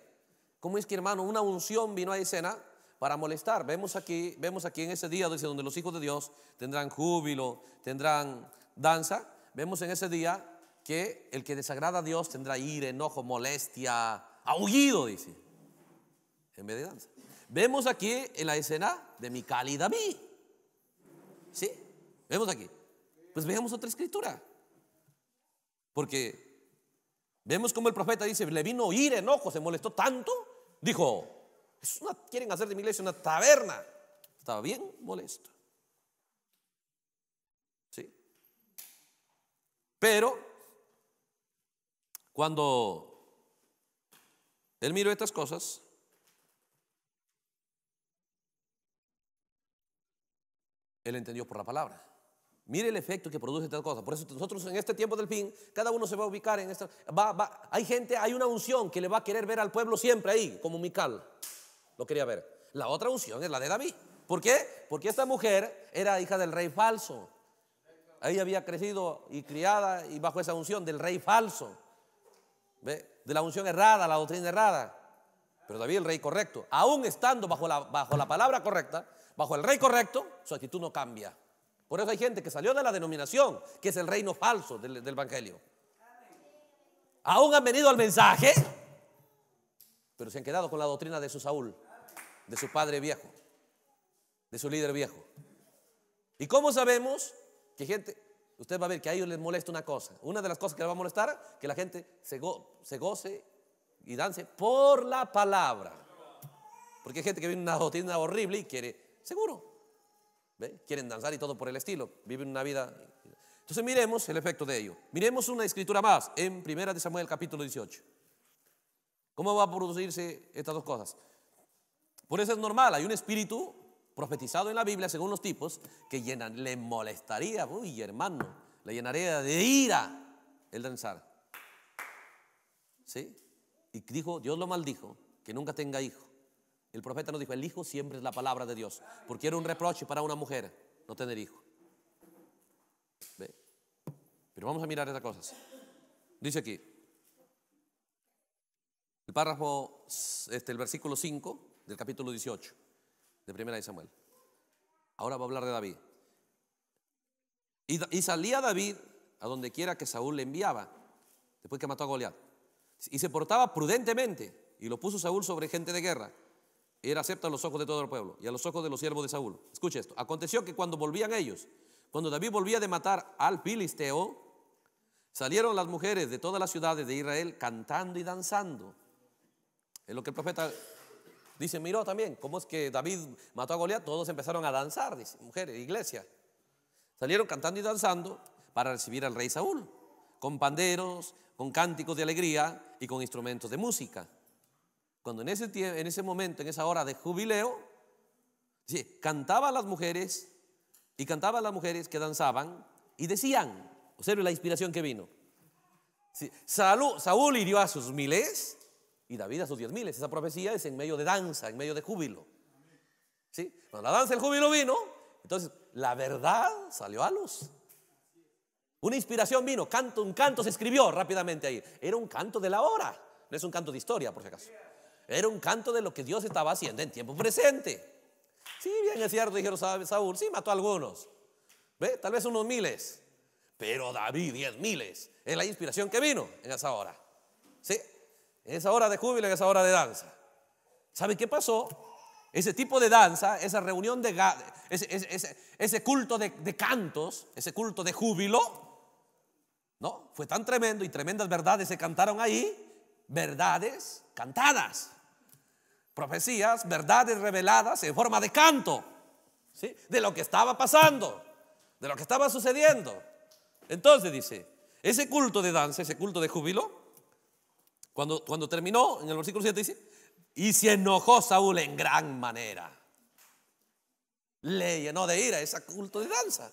S1: Cómo es que, hermano, una unción vino a escena para molestar. Vemos aquí, vemos aquí en ese día donde los hijos de Dios tendrán júbilo, tendrán danza, Vemos en ese día que el que desagrada a Dios tendrá ira, enojo, molestia, aullido, dice, en vez de danza. Vemos aquí en la escena de cálida y David. ¿Sí? Vemos aquí. Pues veamos otra escritura. Porque vemos como el profeta dice, le vino ira, enojo, se molestó tanto. Dijo, no quieren hacer de mi iglesia una taberna. Estaba bien molesto. Pero cuando él miró estas cosas, él entendió por la palabra. Mire el efecto que produce estas cosas. Por eso nosotros en este tiempo del fin, cada uno se va a ubicar en esta... hay gente, hay una unción que le va a querer ver al pueblo siempre ahí, como Mical. Lo quería ver. La otra unción es la de David. ¿Por qué? Porque esta mujer era hija del rey falso. Ahí había crecido y criada y bajo esa unción del rey falso, de la unción errada, la doctrina errada, pero David el rey correcto, aún estando bajo la, bajo la palabra correcta, bajo el rey correcto, su actitud no cambia. Por eso hay gente que salió de la denominación, que es el reino falso del, del Evangelio. Aún han venido al mensaje, pero se han quedado con la doctrina de su Saúl, de su padre viejo, de su líder viejo. ¿Y cómo sabemos? que gente, usted va a ver que a ellos les molesta una cosa. Una de las cosas que les va a molestar, que la gente se, goce y dance por la palabra. Porque hay gente que vive una rutina horrible y quiere, seguro, quieren danzar y todo por el estilo, viven una vida. Entonces miremos el efecto de ello. Miremos una escritura más en 1 Samuel capítulo 18. ¿Cómo va a producirse estas dos cosas? Por eso es normal, hay un espíritu profetizado en la Biblia según los tipos que llenan, le molestaría, uy hermano, le llenaría de ira el danzar. ¿Sí? Y dijo, Dios lo maldijo, que nunca tenga hijo. El profeta nos dijo, el hijo siempre es la palabra de Dios, porque era un reproche para una mujer no tener hijo. ¿Ve? Pero vamos a mirar estas cosas. Dice aquí, el párrafo, este, el versículo 5 del capítulo 18 de primera de Samuel. Ahora va a hablar de David. Y, salía David a donde quiera que Saúl le enviaba, después que mató a Goliat. Y se portaba prudentemente, y lo puso Saúl sobre gente de guerra. Y Era acepta a los ojos de todo el pueblo y a los ojos de los siervos de Saúl. Escuche esto. Aconteció que cuando volvían ellos, cuando David volvía de matar al filisteo, salieron las mujeres de todas las ciudades de Israel cantando y danzando. Es lo que el profeta Dice, miró también, ¿cómo es que David mató a Goliat? Todos empezaron a danzar, dice, mujeres, iglesia. Salieron cantando y danzando para recibir al rey Saúl, con panderos, con cánticos de alegría y con instrumentos de música. Cuando en ese, en ese momento, en esa hora de jubileo, Cantaba cantaban las mujeres y cantaban las mujeres que danzaban y decían, observe la inspiración que vino. Saúl hirió a sus miles y David a sus diez miles. Esa profecía es en medio de danza, en medio de júbilo. ¿Sí? Cuando la danza, el júbilo vino. Entonces, la verdad salió a luz. Una inspiración vino, canto, un canto se escribió rápidamente ahí. Era un canto de la hora, no es un canto de historia, por si acaso. Era un canto de lo que Dios estaba haciendo en tiempo presente. Sí, bien es cierto, dijeron Saúl, sí, mató a algunos. ¿Ve? Tal vez unos miles. Pero David, diez miles. Es la inspiración que vino en esa hora. ¿Sí? esa hora de júbilo esa hora de danza. ¿Sabe qué pasó? Ese tipo de danza, esa reunión de ese, ese, culto de, de, cantos, ese culto de júbilo, ¿no? Fue tan tremendo y tremendas verdades se cantaron ahí, verdades cantadas, profecías, verdades reveladas en forma de canto, ¿sí? De lo que estaba pasando, de lo que estaba sucediendo. Entonces dice, ese culto de danza, ese culto de júbilo, cuando, terminó, en el versículo 7 dice, y se enojó Saúl en gran manera. Le llenó de ira ese culto de danza.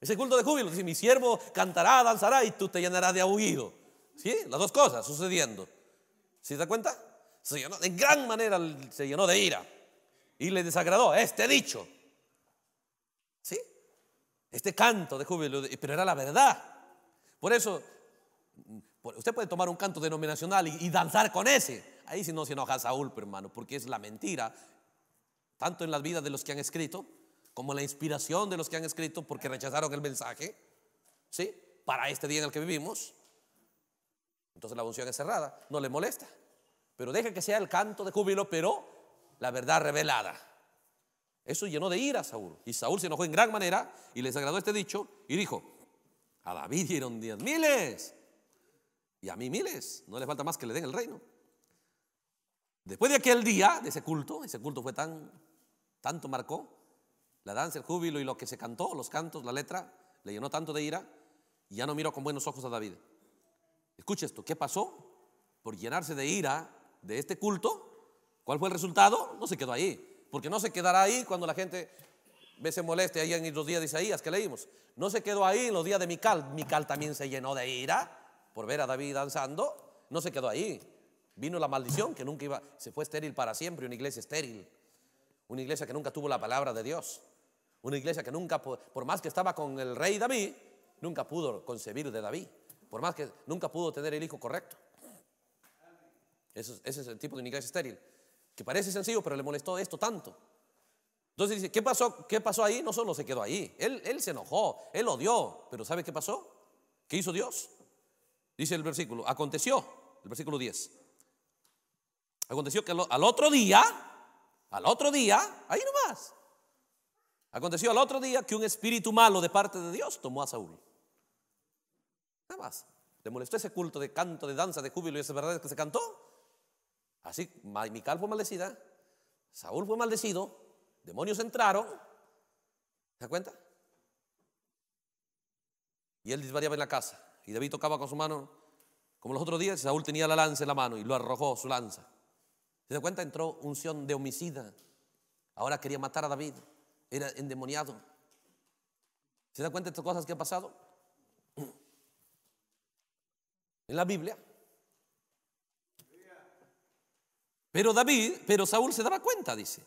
S1: Ese culto de júbilo. Dice, mi siervo cantará, danzará y tú te llenarás de aullido. ¿Sí? Las dos cosas sucediendo. ¿Sí da cuenta? Se llenó, de gran manera se llenó de ira. Y le desagradó este dicho. ¿Sí? Este canto de júbilo. Pero era la verdad. Por eso, Usted puede tomar un canto denominacional y, danzar con ese. Ahí si no se enoja a Saúl, pero hermano, porque es la mentira, tanto en las vidas de los que han escrito, como la inspiración de los que han escrito porque rechazaron el mensaje, ¿sí? Para este día en el que vivimos. Entonces la unción es cerrada, no le molesta. Pero deja que sea el canto de júbilo, pero la verdad revelada. Eso llenó de ira a Saúl. Y Saúl se enojó en gran manera y les agradó este dicho y dijo, a David dieron diez miles y a mí miles, no le falta más que le den el reino. Después de aquel día, de ese culto, ese culto fue tan, tanto marcó, la danza, el júbilo y lo que se cantó, los cantos, la letra, le llenó tanto de ira, y ya no miró con buenos ojos a David. Escucha esto, ¿qué pasó? Por llenarse de ira de este culto, ¿cuál fue el resultado? No se quedó ahí, porque no se quedará ahí cuando la gente ve se moleste ahí en los días de Isaías que leímos. No se quedó ahí en los días de Mical, Mical también se llenó de ira por ver a David danzando, no se quedó ahí. Vino la maldición que nunca iba, se fue estéril para siempre, una iglesia estéril, una iglesia que nunca tuvo la palabra de Dios, una iglesia que nunca, por más que estaba con el rey David, nunca pudo concebir de David, por más que nunca pudo tener el hijo correcto. ese es el tipo de una iglesia estéril, que parece sencillo, pero le molestó esto tanto. Entonces dice, ¿qué pasó? ahí? No solo se quedó ahí, él, él se enojó, él odió, pero ¿sabe qué pasó? ¿Qué hizo Dios? Dice el versículo, aconteció, el versículo 10. Aconteció que al otro día, al otro día, ahí nomás. Aconteció al otro día que un espíritu malo de parte de Dios tomó a Saúl. Nada más. Le molestó ese culto de canto, de danza, de júbilo y esas verdades que se cantó. Así, Mical fue maldecida, Saúl fue maldecido, demonios entraron. ¿Se da cuenta? Y él disvariaba en la casa. Y David tocaba con su mano, como los otros días, Saúl tenía la lanza en la mano y lo arrojó su lanza. ¿Se da cuenta? Entró unción de homicida. Ahora quería matar a David. Era endemoniado. ¿Se da cuenta de estas cosas que han pasado? *clears throat* En la Biblia. Pero David, pero Saúl se daba cuenta, dice.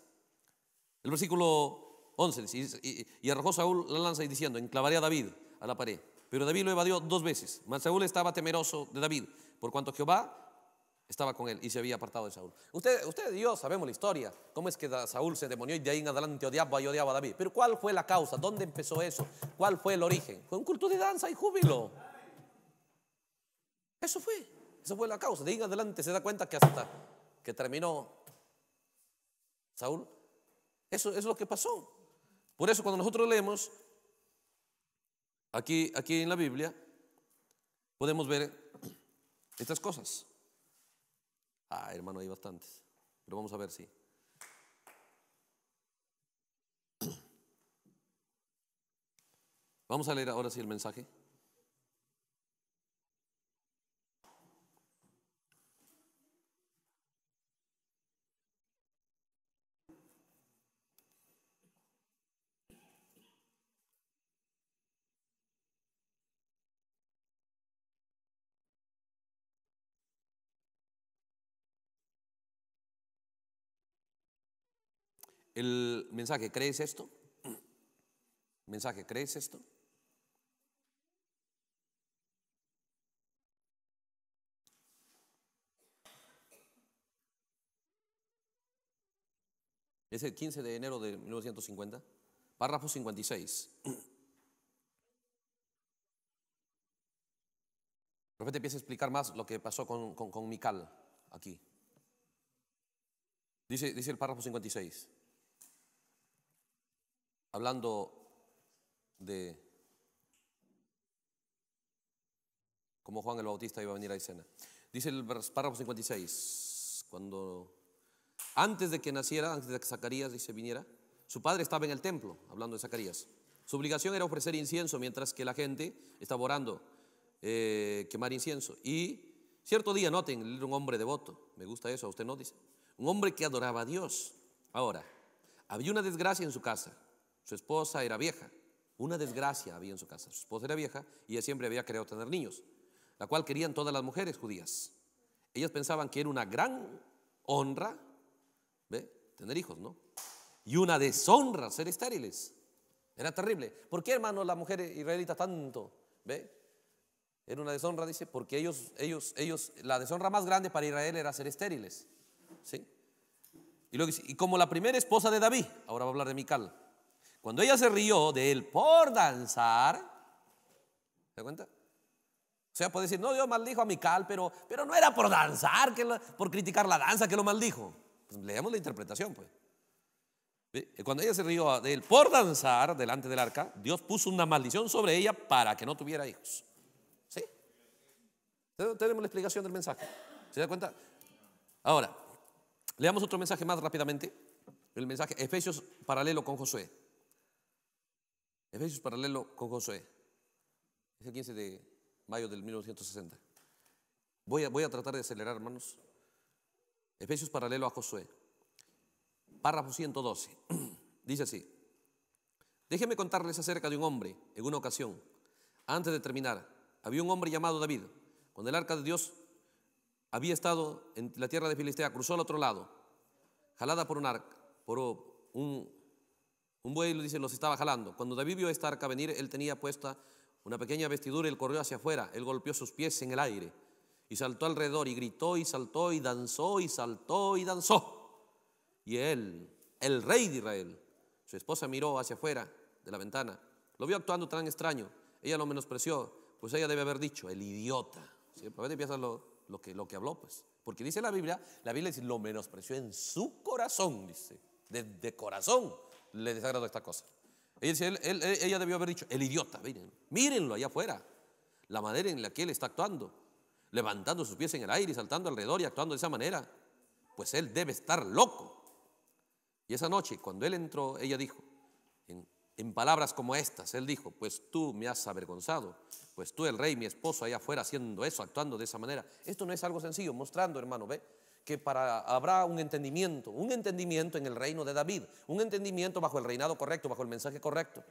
S1: El versículo 11 dice, y, arrojó Saúl la lanza y diciendo, enclavaré a David a la pared. Pero David lo evadió dos veces. Mas Saúl estaba temeroso de David, por cuanto Jehová estaba con él y se había apartado de Saúl. Usted, y yo sabemos la historia, cómo es que Saúl se demonió y de ahí en adelante odiaba y odiaba a David. Pero ¿cuál fue la causa? ¿Dónde empezó eso? ¿Cuál fue el origen? Fue un culto de danza y júbilo. Eso fue, eso fue la causa. De ahí en adelante se da cuenta que hasta que terminó Saúl, eso, eso es lo que pasó. Por eso cuando nosotros leemos Aquí, aquí en la Biblia podemos ver estas cosas. Ah, hermano, hay bastantes, pero vamos a ver si. Vamos a leer ahora sí el mensaje. El mensaje, ¿crees esto? *clears throat* Mensaje, ¿crees esto? Es el 15 de enero de 1950, párrafo 56. *clears throat* El Profeta empieza a explicar más lo que pasó con, Mical aquí. Dice, dice el párrafo 56 hablando de cómo Juan el Bautista iba a venir a escena. Dice el párrafo 56, cuando antes de que naciera, antes de que Zacarías dice viniera, su padre estaba en el templo, hablando de Zacarías. Su obligación era ofrecer incienso mientras que la gente estaba orando, eh, quemar incienso. Y cierto día, noten, un hombre devoto, me gusta eso, a usted no dice, un hombre que adoraba a Dios. Ahora, había una desgracia en su casa. Su esposa era vieja. Una desgracia había en su casa. Su esposa era vieja y ella siempre había querido tener niños, la cual querían todas las mujeres judías. Ellas pensaban que era una gran honra ¿ve? tener hijos, ¿no? Y una deshonra ser estériles. Era terrible. ¿Por qué, hermano la mujer israelita tanto? ¿Ve? Era una deshonra, dice, porque ellos, ellos, ellos, la deshonra más grande para Israel era ser estériles. ¿Sí? Y luego dice, y como la primera esposa de David, ahora va a hablar de Mical, cuando ella se rió de él por danzar, ¿se da cuenta? O sea, puede decir, no, Dios maldijo a Mical, pero, pero no era por danzar, que por criticar la danza que lo maldijo. Pues leamos la interpretación, pues. Cuando ella se rió de él por danzar delante del arca, Dios puso una maldición sobre ella para que no tuviera hijos. ¿Sí? Tenemos la explicación del mensaje. ¿Se da cuenta? Ahora, leamos otro mensaje más rápidamente. El mensaje Efesios paralelo con Josué. Efesios paralelo con Josué. Es el 15 de mayo del 1960. Voy a, voy a tratar de acelerar, hermanos. Efesios paralelo a Josué. Párrafo 112. *clears throat* Dice así. Déjenme contarles acerca de un hombre en una ocasión. Antes de terminar, había un hombre llamado David. Cuando el arca de Dios había estado en la tierra de Filistea, cruzó al otro lado, jalada por un arca, por un, un buey, lo dice, los estaba jalando. Cuando David vio esta arca venir, él tenía puesta una pequeña vestidura, él corrió hacia afuera, él golpeó sus pies en el aire y saltó alrededor y gritó y saltó y danzó y saltó y danzó. Y él, el rey de Israel, su esposa miró hacia afuera de la ventana, lo vio actuando tan extraño, ella lo menospreció, pues ella debe haber dicho, el idiota. Siempre a piensas lo, que, lo que habló, pues. Porque dice la Biblia, la Biblia dice, lo menospreció en su corazón, dice, desde corazón le desagrado esta cosa. Ella, debió haber dicho, el idiota, miren, mírenlo allá afuera, la manera en la que él está actuando, levantando sus pies en el aire y saltando alrededor y actuando de esa manera, pues él debe estar loco. Y esa noche, cuando él entró, ella dijo, en, en palabras como estas, él dijo, pues tú me has avergonzado, pues tú el rey, mi esposo, allá afuera haciendo eso, actuando de esa manera. Esto no es algo sencillo, mostrando, hermano, ve, que para, habrá un entendimiento, un entendimiento en el reino de David, un entendimiento bajo el reinado correcto, bajo el mensaje correcto,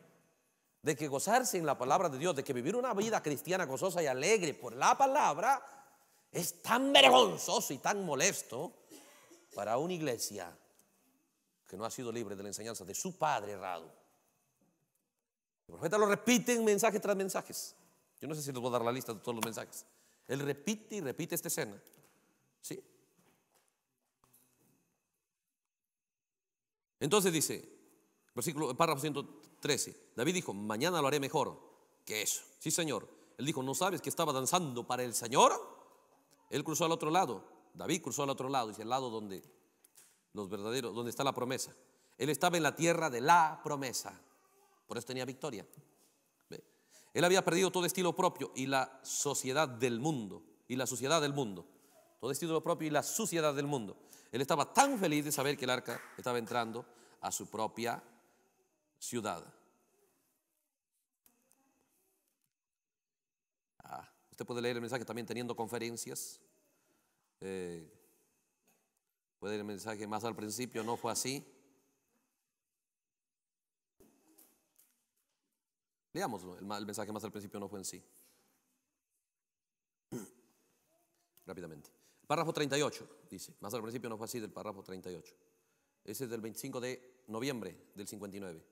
S1: de que gozarse en la palabra de Dios, de que vivir una vida cristiana gozosa y alegre por la palabra es tan vergonzoso y tan molesto para una iglesia que no ha sido libre de la enseñanza de su padre errado. El profeta lo repite en mensaje tras mensajes. Yo no sé si les voy a dar la lista de todos los mensajes. Él repite y repite esta escena. ¿Sí? Entonces dice, versículo, párrafo 113, David dijo, mañana lo haré mejor que eso. Sí, Señor. Él dijo, ¿no sabes que estaba danzando para el Señor? Él cruzó al otro lado. David cruzó al otro lado, dice el lado donde los verdaderos, donde está la promesa. Él estaba en la tierra de la promesa. Por eso tenía victoria. Él había perdido todo estilo propio y la sociedad del mundo. Y la sociedad del mundo todo es título propio y la suciedad del mundo. Él estaba tan feliz de saber que el arca estaba entrando a su propia ciudad. Ah, usted puede leer el mensaje también teniendo conferencias. Eh, puede leer el mensaje más al principio, no fue así. Leamos el, el mensaje más al principio, no fue en sí. *clears throat* Rápidamente. Párrafo 38, dice. Más al principio no fue así del párrafo 38. Ese es del 25 de noviembre del 59.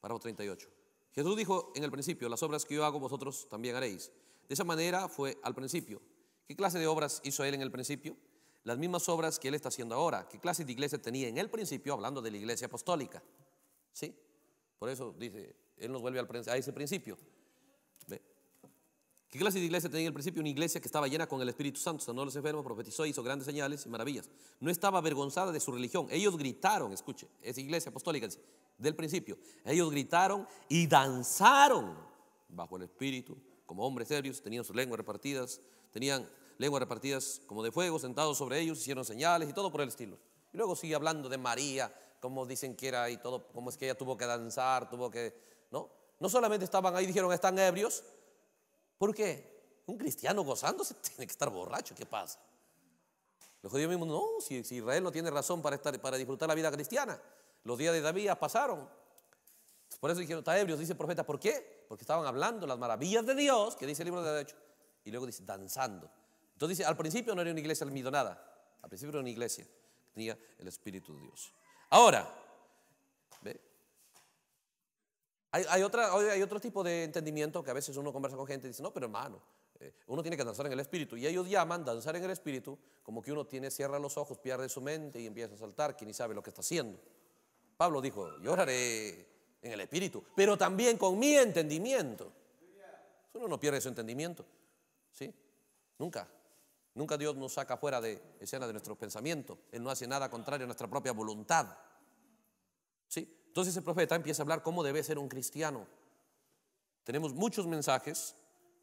S1: Párrafo 38. Jesús dijo en el principio, las obras que yo hago vosotros también haréis. De esa manera fue al principio. ¿Qué clase de obras hizo él en el principio? Las mismas obras que él está haciendo ahora. ¿Qué clase de iglesia tenía en el principio hablando de la iglesia apostólica? ¿Sí? Por eso dice, él nos vuelve al, a ese principio. ¿Qué clase de iglesia tenía en el principio? Una iglesia que estaba llena con el Espíritu Santo, sanó a los enfermos, profetizó, hizo grandes señales y maravillas. No estaba avergonzada de su religión. Ellos gritaron, escuche, es iglesia apostólica del principio. Ellos gritaron y danzaron bajo el Espíritu, como hombres serios, tenían sus lenguas repartidas, tenían lenguas repartidas como de fuego, sentados sobre ellos, hicieron señales y todo por el estilo. Y luego sigue hablando de María, como dicen que era y todo, cómo es que ella tuvo que danzar, tuvo que... No, no solamente estaban ahí, dijeron, están ebrios, porque un cristiano gozándose *laughs* tiene que estar borracho, ¿qué pasa? Los judíos mismos, no, si, Israel no tiene razón para, estar, para disfrutar la vida cristiana, los días de David ya pasaron. Por eso dijeron, está ebrio dice el profeta, ¿por qué? Porque estaban hablando las maravillas de Dios, que dice el libro de Derecho, y luego dice, danzando. Entonces dice, al principio no era una iglesia almidonada, al principio era una iglesia, tenía el Espíritu de Dios. Ahora, ¿ve? Hay, otro tipo de entendimiento que a veces uno conversa con gente y dice, no, pero hermano, eh, uno tiene que danzar en el espíritu. Y ellos llaman danzar en el espíritu como que uno tiene, cierra los ojos, pierde su mente y empieza a saltar, quien ni sabe lo que está haciendo. Pablo dijo, yo oraré en el espíritu, pero también con mi entendimiento. Uno no pierde su entendimiento, ¿sí? Nunca. Nunca Dios nos saca fuera de escena de nuestros pensamientos. Él no hace nada contrario a nuestra propia voluntad. ¿Sí? Entonces el profeta empieza a hablar cómo debe ser un cristiano. Tenemos muchos mensajes.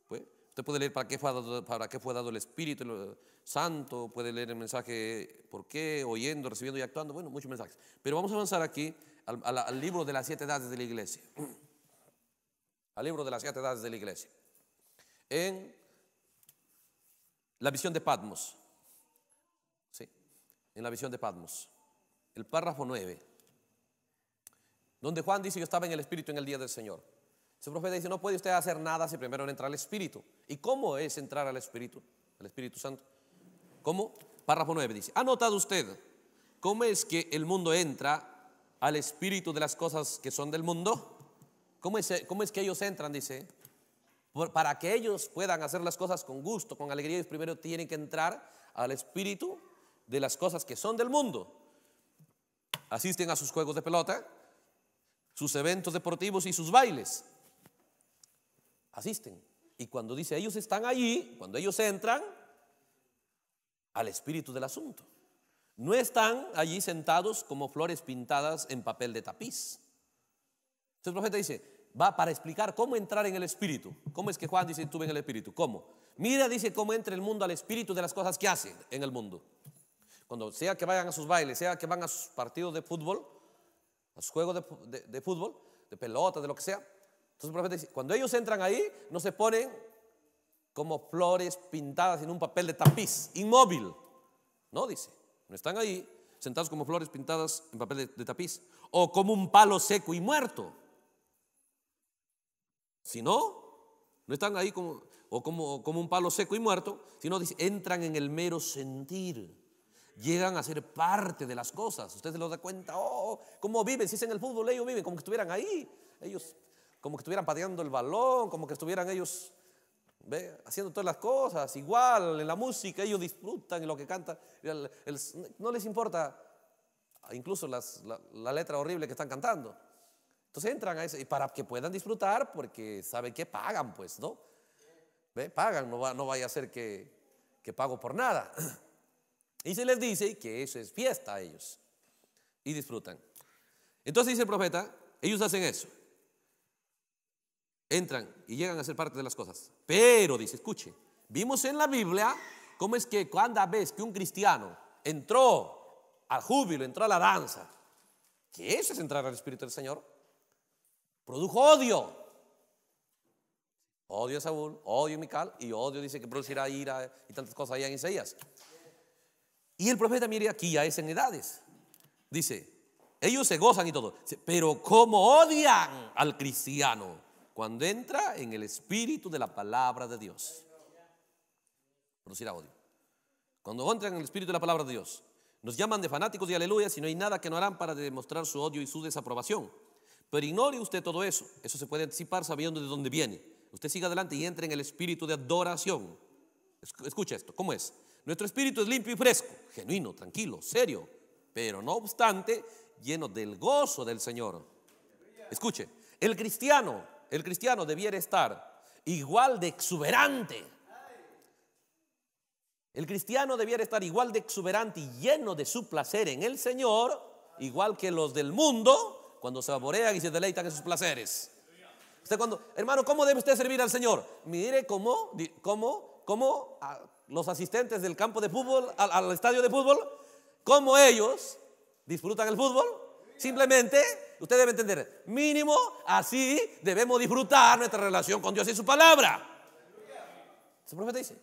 S1: Pues, usted puede leer para qué, fue dado, para qué fue dado el Espíritu Santo, puede leer el mensaje por qué, oyendo, recibiendo y actuando. Bueno, muchos mensajes. Pero vamos a avanzar aquí al, libro de las siete edades de la iglesia. *clears throat* Al libro de las siete edades de la iglesia. En la visión de Patmos. Sí, en la visión de Patmos. El párrafo 9. Donde Juan dice, yo estaba en el Espíritu en el día del Señor. Ese profeta dice, no puede usted hacer nada si primero no entra al Espíritu. ¿Y cómo es entrar al Espíritu? Al Espíritu Santo. ¿Cómo? Párrafo 9 dice, ¿ha notado usted cómo es que el mundo entra al Espíritu de las cosas que son del mundo? ¿Cómo es, cómo es que ellos entran? Dice, para que ellos puedan hacer las cosas con gusto, con alegría, ellos primero tienen que entrar al Espíritu de las cosas que son del mundo. Asisten a sus juegos de pelota, sus eventos deportivos y sus bailes. Asisten. Y cuando dice, ellos están allí, cuando ellos entran, al espíritu del asunto. No están allí sentados como flores pintadas en papel de tapiz. Entonces el profeta dice, va para explicar cómo entrar en el espíritu. ¿Cómo es que Juan dice, tú en el espíritu? ¿Cómo? Mira, dice, cómo entra el mundo al espíritu de las cosas que hace en el mundo. Cuando sea que vayan a sus bailes, sea que van a sus partidos de fútbol, los juegos de, fútbol, de pelota, de lo que sea. Entonces el profeta dice, cuando ellos entran ahí, no se ponen como flores pintadas en un papel de tapiz, inmóvil. No, dice, no están ahí sentados como flores pintadas en papel de, tapiz, o como un palo seco y muerto. Si no, no están ahí como, o como, como un palo seco y muerto, sino dice, entran en el mero sentir llegan a ser parte de las cosas. Ustedes se lo dan cuenta, oh, cómo viven, si es en el fútbol, ellos viven como que estuvieran ahí, ellos como que estuvieran pateando el balón, como que estuvieran ellos ¿ve? haciendo todas las cosas, igual en la música, ellos disfrutan en lo que cantan, no les importa ah, incluso la, letra horrible que están cantando. Entonces entran a eso, y para que puedan disfrutar, porque saben que pagan, pues, ¿no? ¿Ve? Pagan, no, va, no vaya a ser que, que pago por nada. *clears throat* Y se les dice que eso es fiesta a ellos. Y disfrutan. Entonces dice el profeta, ellos hacen eso. Entran y llegan a ser parte de las cosas. Pero, dice, escuche, vimos en la Biblia cómo es que cada vez que un cristiano entró al júbilo, entró a la danza, que eso es entrar al Espíritu del Señor, produjo odio. Odio a Saúl, odio a Mical y odio dice que producirá ira y tantas cosas allá en Isaías. Y el profeta, mire, aquí a es en edades. Dice, ellos se gozan y todo, pero cómo odian al cristiano cuando entra en el espíritu de la palabra de Dios. Producirá odio. Cuando entra en el espíritu de la palabra de Dios, nos llaman de fanáticos y aleluya si no hay nada que no harán para demostrar su odio y su desaprobación. Pero ignore usted todo eso. Eso se puede anticipar sabiendo de dónde viene. Usted siga adelante y entre en el espíritu de adoración. Escucha esto, ¿cómo es? Nuestro espíritu es limpio y fresco, genuino, tranquilo, serio, pero no obstante lleno del gozo del Señor. Escuche, el cristiano, el cristiano debiera estar igual de exuberante. El cristiano debiera estar igual de exuberante y lleno de su placer en el Señor, igual que los del mundo cuando saborean y se deleitan en sus placeres. Usted cuando, hermano, ¿cómo debe usted servir al Señor? Mire cómo, cómo, cómo ah, los asistentes del campo de fútbol, al, estadio de fútbol, Como ellos disfrutan el fútbol. Simplemente, usted debe entender, mínimo así debemos disfrutar nuestra relación con Dios y su palabra. Su profeta dice,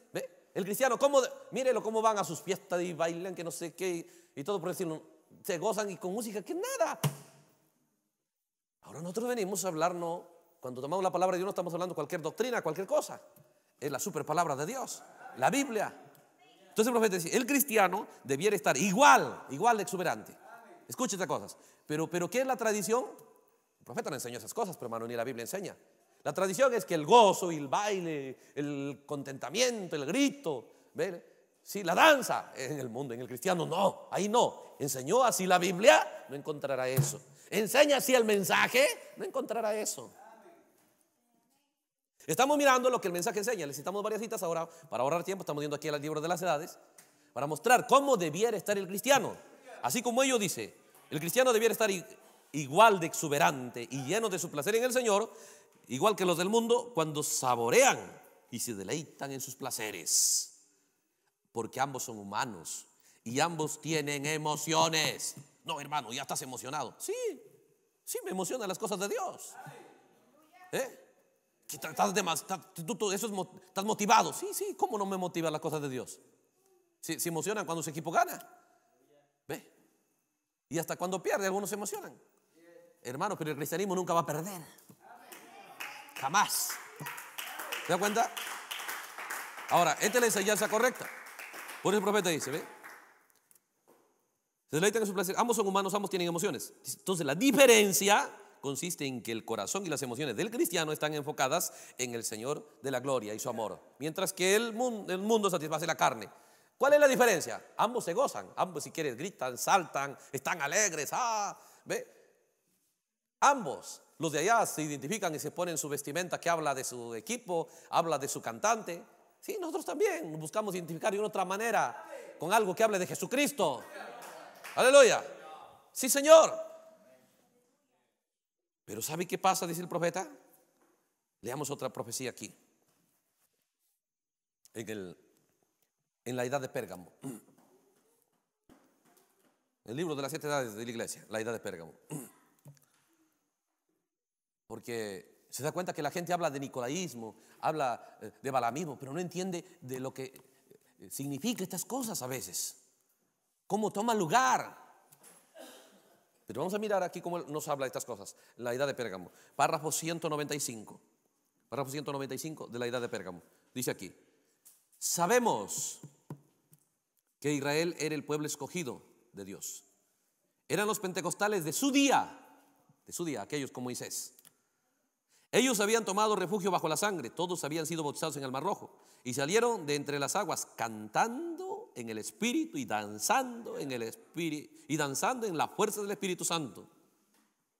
S1: el cristiano, cómo, mírelo cómo van a sus fiestas y bailan que no sé qué y todo por decirlo, se gozan y con música que nada. Ahora nosotros venimos a hablarnos cuando tomamos la palabra de Dios no estamos hablando cualquier doctrina, cualquier cosa. Es la super palabra de Dios, la Biblia. Entonces el profeta dice, el cristiano debiera estar igual, igual de exuberante. Escuche estas cosas. Pero, pero ¿qué es la tradición? El profeta no enseñó esas cosas, pero hermano, ni la Biblia enseña. La tradición es que el gozo y el baile, el contentamiento, el grito, ¿ve? Sí, la danza en el mundo, en el cristiano no, ahí no. Enseñó así la Biblia, no encontrará eso. Enseña así el mensaje, no encontrará eso. Estamos mirando lo que el mensaje enseña. Les citamos varias citas ahora para ahorrar tiempo. Estamos viendo aquí el libro de las edades para mostrar cómo debiera estar el cristiano. Así como ello dice, el cristiano debiera estar igual de exuberante y lleno de su placer en el Señor, igual que los del mundo, cuando saborean y se deleitan en sus placeres. Porque ambos son humanos y ambos tienen emociones. No, hermano, ya estás emocionado. Sí, sí, me emocionan las cosas de Dios. ¿Eh? Estás, motivado. Sí, sí, ¿cómo no me motiva las cosas de Dios? Se, emocionan cuando su equipo gana. ¿Ve? Y hasta cuando pierde, algunos se emocionan. Hermano pero el cristianismo nunca va a perder. Jamás. ¿Se da cuenta? Ahora, esta es la enseñanza correcta. Por eso el profeta dice, ¿ve? Se deleitan en su placer. Ambos son humanos, ambos tienen emociones. Entonces, la diferencia consiste en que el corazón y las emociones del cristiano están enfocadas en el Señor de la gloria y su amor, mientras que el mundo, el mundo satisface la carne. ¿Cuál es la diferencia? Ambos se gozan, ambos si quieres gritan, saltan, están alegres, ah, ve. Ambos, los de allá se identifican y se ponen su vestimenta que habla de su equipo, habla de su cantante. Sí, nosotros también buscamos identificar de otra manera con algo que hable de Jesucristo. Aleluya. Sí, Señor. Pero ¿sabe qué pasa? Dice el profeta. Leamos otra profecía aquí. En, en la edad de Pérgamo. El libro de las siete edades de la iglesia, la edad de Pérgamo. Porque se da cuenta que la gente habla de nicolaísmo, habla eh, de balamismo, pero no entiende de lo que eh, significa estas cosas a veces. Cómo toma lugar pero vamos a mirar aquí cómo nos habla de estas cosas, la edad de Pérgamo. Párrafo 195. Párrafo 195 de la edad de Pérgamo. Dice aquí, sabemos que Israel era el pueblo escogido de Dios. Eran los pentecostales de su día, de su día, aquellos como Moisés. Ellos habían tomado refugio bajo la sangre, todos habían sido bautizados en el Mar Rojo y salieron de entre las aguas cantando en el Espíritu y danzando en el Espíritu y danzando en la fuerza del Espíritu Santo.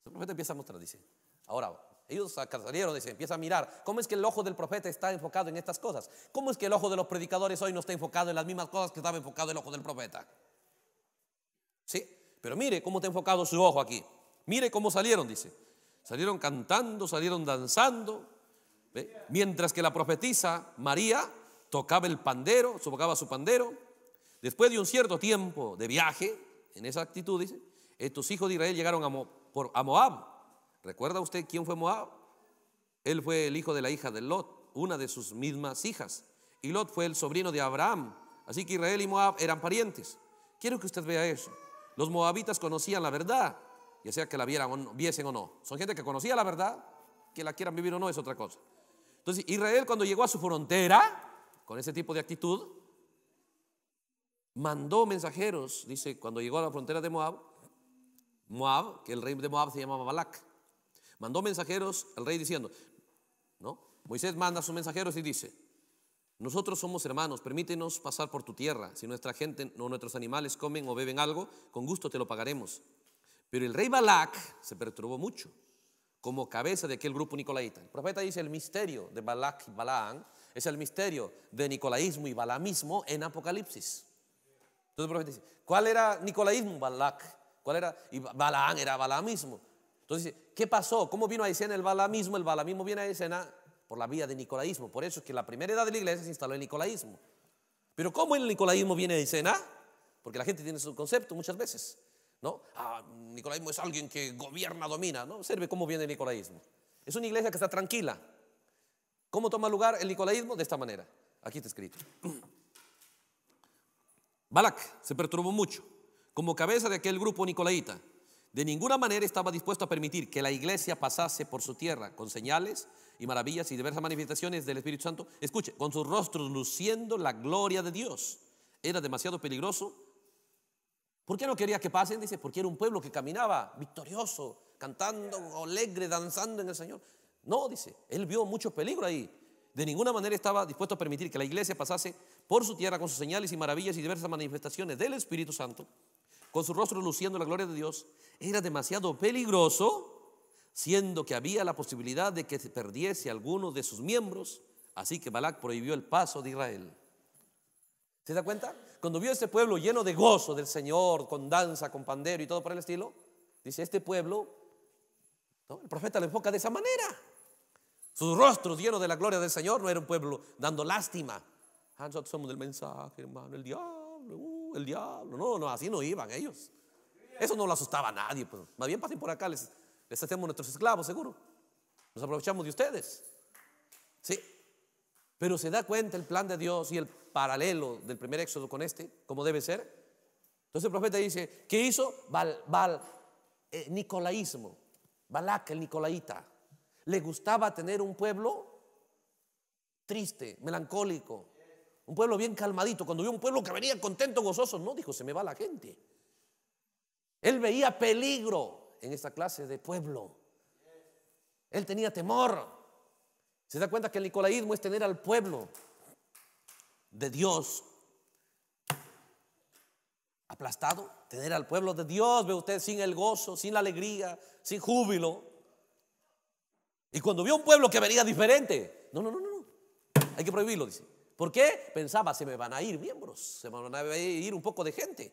S1: El profeta empieza a mostrar, dice. Ahora, ellos salieron, dice, empieza a mirar. ¿Cómo es que el ojo del profeta está enfocado en estas cosas? ¿Cómo es que el ojo de los predicadores hoy no está enfocado en las mismas cosas que estaba enfocado el ojo del profeta? Sí, pero mire cómo está enfocado su ojo aquí. Mire cómo salieron, dice. Salieron cantando, salieron danzando. Mientras que la profetisa María tocaba el pandero, tocaba su pandero Después de un cierto tiempo de viaje, en esa actitud, estos hijos de Israel llegaron a, Moab. ¿Recuerda usted quién fue Moab? Él fue el hijo de la hija de Lot, una de sus mismas hijas. Y Lot fue el sobrino de Abraham. Así que Israel y Moab eran parientes. Quiero que usted vea eso. Los moabitas conocían la verdad, ya sea que la vieran o viesen o no. Son gente que conocía la verdad, que la quieran vivir o no es otra cosa. Entonces, Israel cuando llegó a su frontera, con ese tipo de actitud, mandó mensajeros, dice, cuando llegó a la frontera de Moab, Moab, que el rey de Moab se llamaba Balak, mandó mensajeros al rey diciendo, ¿no? Moisés manda a sus mensajeros y dice, nosotros somos hermanos, permítenos pasar por tu tierra, si nuestra gente o nuestros animales comen o beben algo, con gusto te lo pagaremos. Pero el rey Balak se perturbó mucho como cabeza de aquel grupo nicolaita. El profeta dice, el misterio de Balak y Balaam es el misterio de nicolaísmo y balamismo en Apocalipsis. Entonces el profeta dice, ¿cuál era Nicolaísmo? Balak. ¿Cuál era? Y Balaán era Balamismo. Entonces dice, ¿qué pasó? ¿Cómo vino a escena el Balamismo? El Balamismo viene a escena por la vía de Nicolaísmo. Por eso es que la primera edad de la iglesia se instaló el Nicolaísmo. Pero ¿cómo el Nicolaísmo viene a escena? Porque la gente tiene su concepto muchas veces. ¿no? Ah, Nicolaísmo es alguien que gobierna, domina. No, observe cómo viene el Nicolaísmo. Es una iglesia que está tranquila. ¿Cómo toma lugar el Nicolaísmo? De esta manera. Aquí está escrito. Balak se perturbó mucho. Como cabeza de aquel grupo nicolaita, de ninguna manera estaba dispuesto a permitir que la iglesia pasase por su tierra con señales y maravillas y diversas manifestaciones del Espíritu Santo. Escuche, con sus rostros luciendo la gloria de Dios. Era demasiado peligroso. ¿Por qué no quería que pasen? Dice, porque era un pueblo que caminaba victorioso, cantando, alegre, danzando en el Señor. No, dice, él vio mucho peligro ahí de ninguna manera estaba dispuesto a permitir que la iglesia pasase por su tierra con sus señales y maravillas y diversas manifestaciones del Espíritu Santo, con su rostro luciendo la gloria de Dios, era demasiado peligroso, siendo que había la posibilidad de que se perdiese alguno de sus miembros, así que Balak prohibió el paso de Israel. ¿Se da cuenta? Cuando vio a este pueblo lleno de gozo del Señor, con danza, con pandero y todo por el estilo, dice, este pueblo, el profeta lo enfoca de esa manera. Sus rostros llenos de la gloria del Señor no era un pueblo dando lástima. Ah, nosotros somos del mensaje, hermano, el diablo, uh, el diablo. No, no, así no iban ellos. Eso no lo asustaba a nadie. Pues. Más bien pasen por acá, les, les hacemos nuestros esclavos, seguro. Nos aprovechamos de ustedes. Sí. Pero se da cuenta el plan de Dios y el paralelo del primer éxodo con este, como debe ser. Entonces el profeta dice, ¿qué hizo? Bal, bal eh, Nicolaísmo, el Nicolaita le gustaba tener un pueblo triste, melancólico, un pueblo bien calmadito. Cuando vio un pueblo que venía contento, gozoso, no, dijo, se me va la gente. Él veía peligro en esa clase de pueblo. Él tenía temor. Se da cuenta que el nicolaísmo es tener al pueblo de Dios aplastado, tener al pueblo de Dios, ve usted, sin el gozo, sin la alegría, sin júbilo, y cuando vio un pueblo que venía diferente, no, no, no, no, hay que prohibirlo, dice. ¿Por qué? Pensaba, se me van a ir miembros, se me van a ir un poco de gente.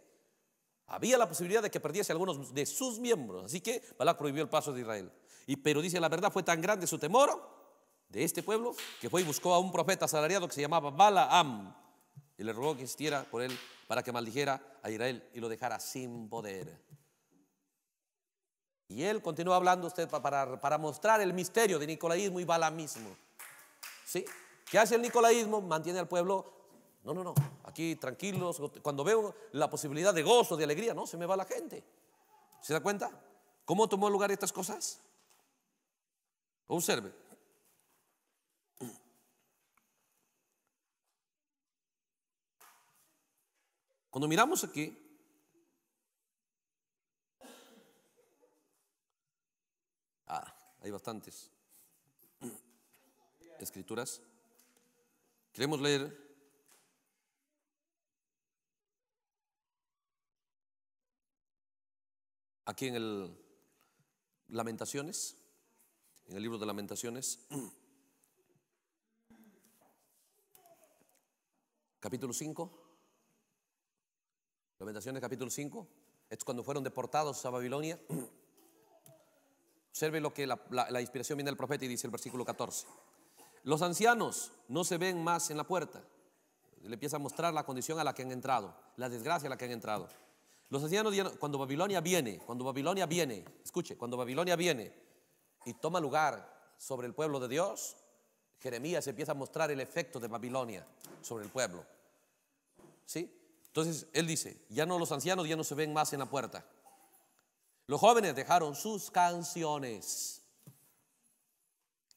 S1: Había la posibilidad de que perdiese algunos de sus miembros, así que Bala prohibió el paso de Israel. Y pero dice la verdad, fue tan grande su temor de este pueblo que fue y buscó a un profeta asalariado que se llamaba Balaam y le rogó que existiera por él para que maldijera a Israel y lo dejara sin poder. Y él continúa hablando usted para, mostrar el misterio de nicolaísmo y mismo, ¿Sí? ¿Qué hace el nicolaísmo? Mantiene al pueblo, no, no, no, aquí tranquilos. Cuando veo la posibilidad de gozo, de alegría, no, se me va la gente. ¿Se da cuenta? ¿Cómo tomó lugar estas cosas? Observe. Cuando miramos aquí, Hay bastantes. Escrituras. Queremos leer aquí en el Lamentaciones, en el libro de Lamentaciones, capítulo 5. Lamentaciones capítulo 5. Es cuando fueron deportados a Babilonia. Observe lo que la, la, inspiración viene del profeta y dice el versículo 14. Los ancianos no se ven más en la puerta. Le empieza a mostrar la condición a la que han entrado, la desgracia a la que han entrado. Los ancianos, cuando Babilonia viene, cuando Babilonia viene, escuche, cuando Babilonia viene y toma lugar sobre el pueblo de Dios, Jeremías empieza a mostrar el efecto de Babilonia sobre el pueblo. ¿Sí? Entonces él dice, ya no los ancianos ya no se ven más en la puerta. Los jóvenes dejaron sus canciones.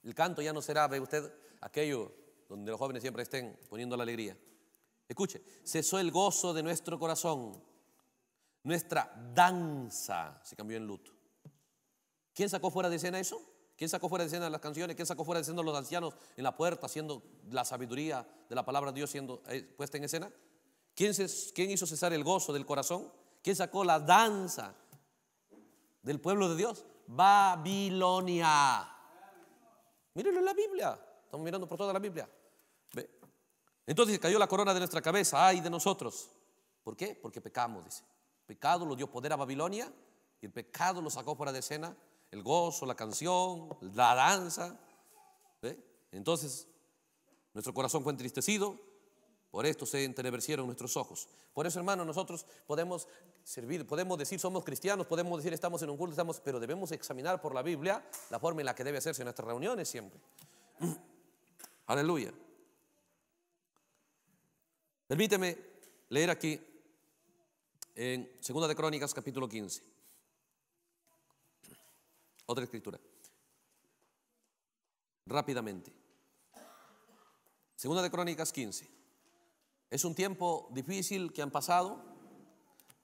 S1: El canto ya no será, ve usted, aquello donde los jóvenes siempre estén poniendo la alegría. Escuche, cesó el gozo de nuestro corazón. Nuestra danza se cambió en luto. ¿Quién sacó fuera de escena eso? ¿Quién sacó fuera de escena las canciones? ¿Quién sacó fuera de escena los ancianos en la puerta haciendo la sabiduría de la palabra de Dios siendo eh, puesta en escena? ¿Quién, ¿Quién hizo cesar el gozo del corazón? ¿Quién sacó la danza? del pueblo de Dios? Babilonia. Mírenlo en la Biblia. Estamos mirando por toda la Biblia. ¿Ve? Entonces cayó la corona de nuestra cabeza, ay de nosotros. ¿Por qué? Porque pecamos, dice. Pecado lo dio poder a Babilonia y el pecado lo sacó fuera de escena. El gozo, la canción, la danza. Entonces, nuestro corazón fue entristecido, por esto se entenebrecieron nuestros ojos. Por eso, hermano, nosotros podemos servir, podemos decir somos cristianos, podemos decir estamos en un culto, estamos, pero debemos examinar por la Biblia la forma en la que debe hacerse nuestras reuniones siempre. *clears throat* Aleluya. Permíteme leer aquí en 2 de Crónicas capítulo 15. Otra escritura. Rápidamente. Segunda de Crónicas 15. Es un tiempo difícil que han pasado,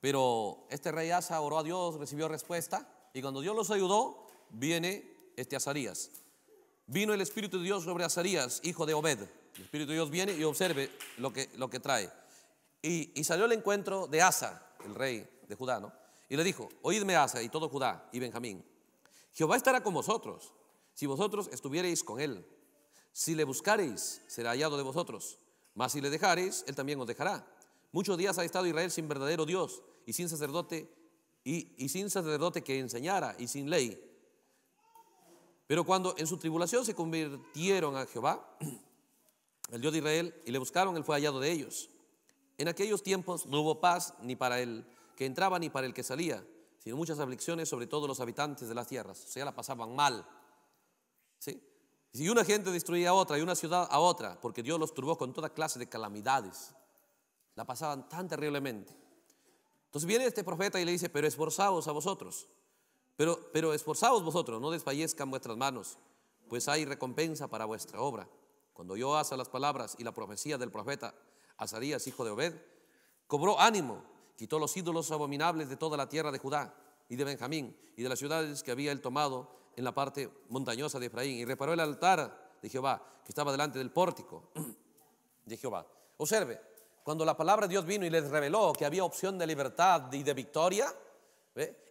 S1: pero este rey Asa oró a Dios, recibió respuesta, y cuando Dios los ayudó, viene este Azarías. Vino el Espíritu de Dios sobre Azarías, hijo de Obed. El Espíritu de Dios viene y observe lo que, lo que trae. Y, salió el encuentro de Asa, el rey de Judá, ¿no? Y le dijo, oídme Asa y todo Judá y Benjamín. Jehová estará con vosotros, si vosotros estuviereis con él. Si le buscareis, será hallado de vosotros. Mas si le dejares él también os dejará. Muchos días ha estado Israel sin verdadero Dios y sin sacerdote y, y, sin sacerdote que enseñara y sin ley. Pero cuando en su tribulación se convirtieron a Jehová, el Dios de Israel, y le buscaron, él fue hallado de ellos. En aquellos tiempos no hubo paz ni para el que entraba ni para el que salía, sino muchas aflicciones sobre todos los habitantes de las tierras. O sea, la pasaban mal. Y una gente destruía a otra y una ciudad a otra, porque Dios los turbó con toda clase de calamidades. La pasaban tan terriblemente. Entonces viene este profeta y le dice, pero esforzaos a vosotros, pero, pero esforzaos vosotros, no desfallezcan vuestras manos, pues hay recompensa para vuestra obra. Cuando yo asa las palabras y la profecía del profeta Azarías, hijo de Obed, cobró ánimo, quitó los ídolos abominables de toda la tierra de Judá y de Benjamín y de las ciudades que había él tomado en la parte montañosa de Efraín y reparó el altar de Jehová que estaba delante del pórtico *clears throat* de Jehová. Observe, cuando la palabra de Dios vino y les reveló que había opción de libertad y de victoria,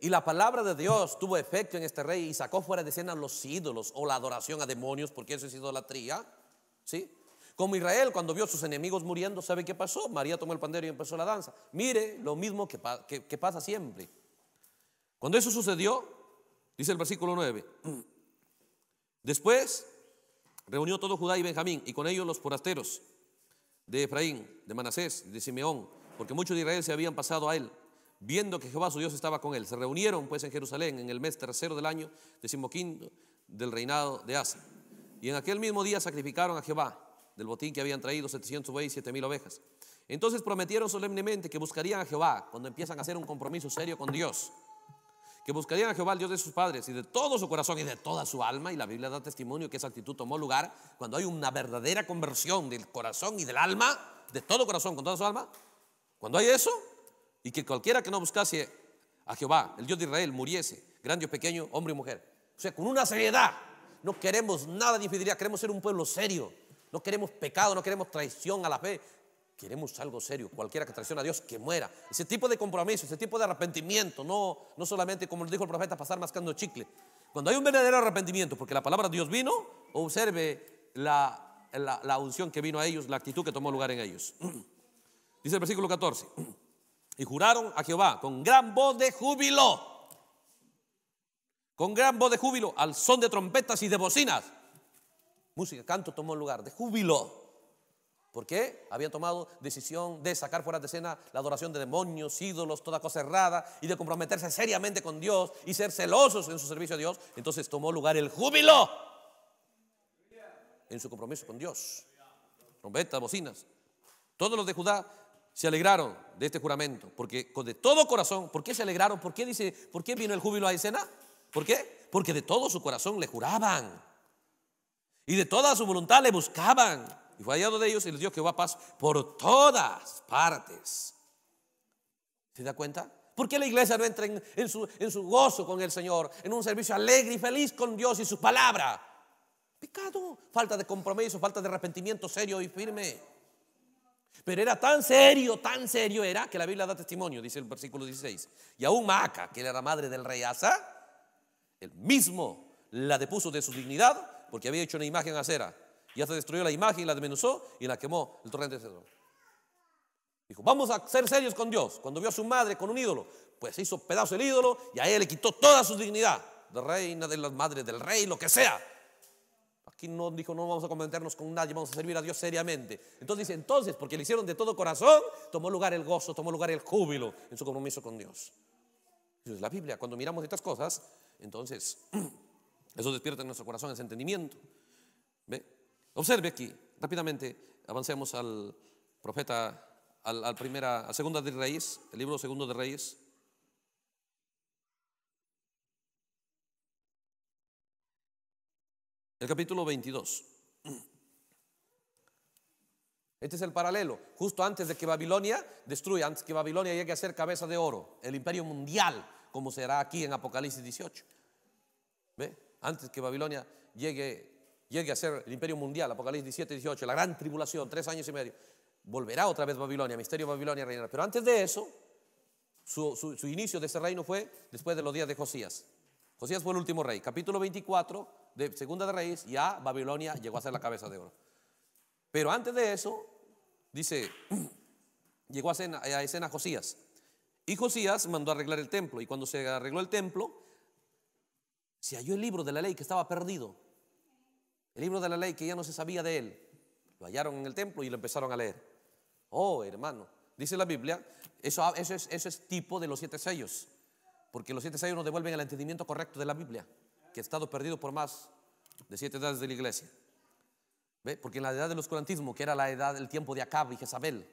S1: y la palabra de Dios tuvo efecto en este rey y sacó fuera de escena los ídolos o la adoración a demonios, porque eso es idolatría, ¿sí? Como Israel cuando vio a sus enemigos muriendo, ¿sabe qué pasó? María tomó el pandero y empezó la danza. Mire, lo mismo que pasa siempre. Cuando eso sucedió, Dice el versículo 9. Después reunió todo Judá y Benjamín y con ellos los forasteros de Efraín, de Manasés, de Simeón, porque muchos de Israel se habían pasado a él, viendo que Jehová su Dios estaba con él. Se reunieron pues en Jerusalén en el mes tercero del año decimoquinto del reinado de Asa. Y en aquel mismo día sacrificaron a Jehová del botín que habían traído 700 bueyes y ovejas. Entonces prometieron solemnemente que buscarían a Jehová cuando empiezan a hacer un compromiso serio con Dios que buscarían a Jehová, el Dios de sus padres, y de todo su corazón y de toda su alma, y la Biblia da testimonio que esa actitud tomó lugar cuando hay una verdadera conversión del corazón y del alma, de todo corazón con toda su alma, cuando hay eso, y que cualquiera que no buscase a Jehová, el Dios de Israel, muriese, grande o pequeño, hombre y mujer. O sea, con una seriedad. No queremos nada de infidelidad, queremos ser un pueblo serio. No queremos pecado, no queremos traición a la fe, queremos algo serio, cualquiera que traiciona a Dios, que muera. Ese tipo de compromiso, ese tipo de arrepentimiento, no, no solamente como nos dijo el profeta, pasar mascando chicle. Cuando hay un verdadero arrepentimiento, porque la palabra de Dios vino, observe la, la, la unción que vino a ellos, la actitud que tomó lugar en ellos. *clears throat* Dice el versículo 14, y juraron a Jehová con gran voz de júbilo, con gran voz de júbilo, al son de trompetas y de bocinas. Música, canto tomó lugar, de júbilo ¿Por qué? Habían tomado decisión de sacar fuera de escena la adoración de demonios, ídolos, toda cosa errada y de comprometerse seriamente con Dios y ser celosos en su servicio a Dios. Entonces tomó lugar el júbilo en su compromiso con Dios. Trompetas, bocinas. Todos los de Judá se alegraron de este juramento, porque de todo corazón, ¿por qué se alegraron? ¿Por qué dice, por qué vino el júbilo a escena? ¿Por qué? Porque de todo su corazón le juraban y de toda su voluntad le buscaban y fue hallado de ellos y les dio a paz por todas partes. ¿Se da cuenta? ¿Por qué la iglesia no entra en, su, gozo con el Señor, en un servicio alegre y feliz con Dios y su palabra? Pecado, falta de compromiso, falta de arrepentimiento serio y firme. Pero era tan serio, tan serio era que la Biblia da testimonio, dice el versículo 16. Y aún Maaca, que era la madre del rey Asa, el mismo la depuso de su dignidad porque había hecho una imagen acera ya se destruyó la imagen, la desmenuzó y la quemó el torrente de Cedrón. Dijo, vamos a ser serios con Dios. Cuando vio a su madre con un ídolo, pues hizo pedazo el ídolo y a ella le quitó toda su dignidad. De reina, de las madres, del rey, lo que sea. Aquí no dijo, no vamos a convencernos con nadie, vamos a servir a Dios seriamente. Entonces dice, entonces, porque le hicieron de todo corazón, tomó lugar el gozo, tomó lugar el júbilo en su compromiso con Dios. es la Biblia. Cuando miramos estas cosas, entonces, *clears throat* eso despierta en nuestro corazón ese entendimiento. ¿Ve? Observe aquí, rápidamente, avancemos al profeta, al, al primera, a segunda de Reyes, el libro segundo de Reyes. El capítulo 22. Este es el paralelo, justo antes de que Babilonia destruya, antes que Babilonia llegue a ser cabeza de oro, el imperio mundial, como será aquí en Apocalipsis 18. ¿Ve? Antes que Babilonia llegue Llegue a ser el imperio mundial, Apocalipsis 17, 18, la gran tribulación, tres años y medio, volverá otra vez Babilonia, misterio Babilonia reinará. Pero antes de eso, su, inicio de ese reino fue después de los días de Josías. Josías fue el último rey. Capítulo 24 de Segunda de Reyes, ya Babilonia llegó a ser la cabeza de oro. Pero antes de eso, dice, *clears throat* llegó a, escena, a escena Josías. Y Josías mandó arreglar el templo. Y cuando se arregló el templo, se halló el libro de la ley que estaba perdido el libro de la ley que ya no se sabía de él. Lo hallaron en el templo y lo empezaron a leer. Oh, hermano, dice la Biblia, eso, es, tipo de los siete sellos, porque los siete sellos nos devuelven el entendimiento correcto de la Biblia, que ha estado perdido por más de siete edades de la iglesia. Porque en la edad del oscurantismo, que era la edad del tiempo de Acab y Jezabel,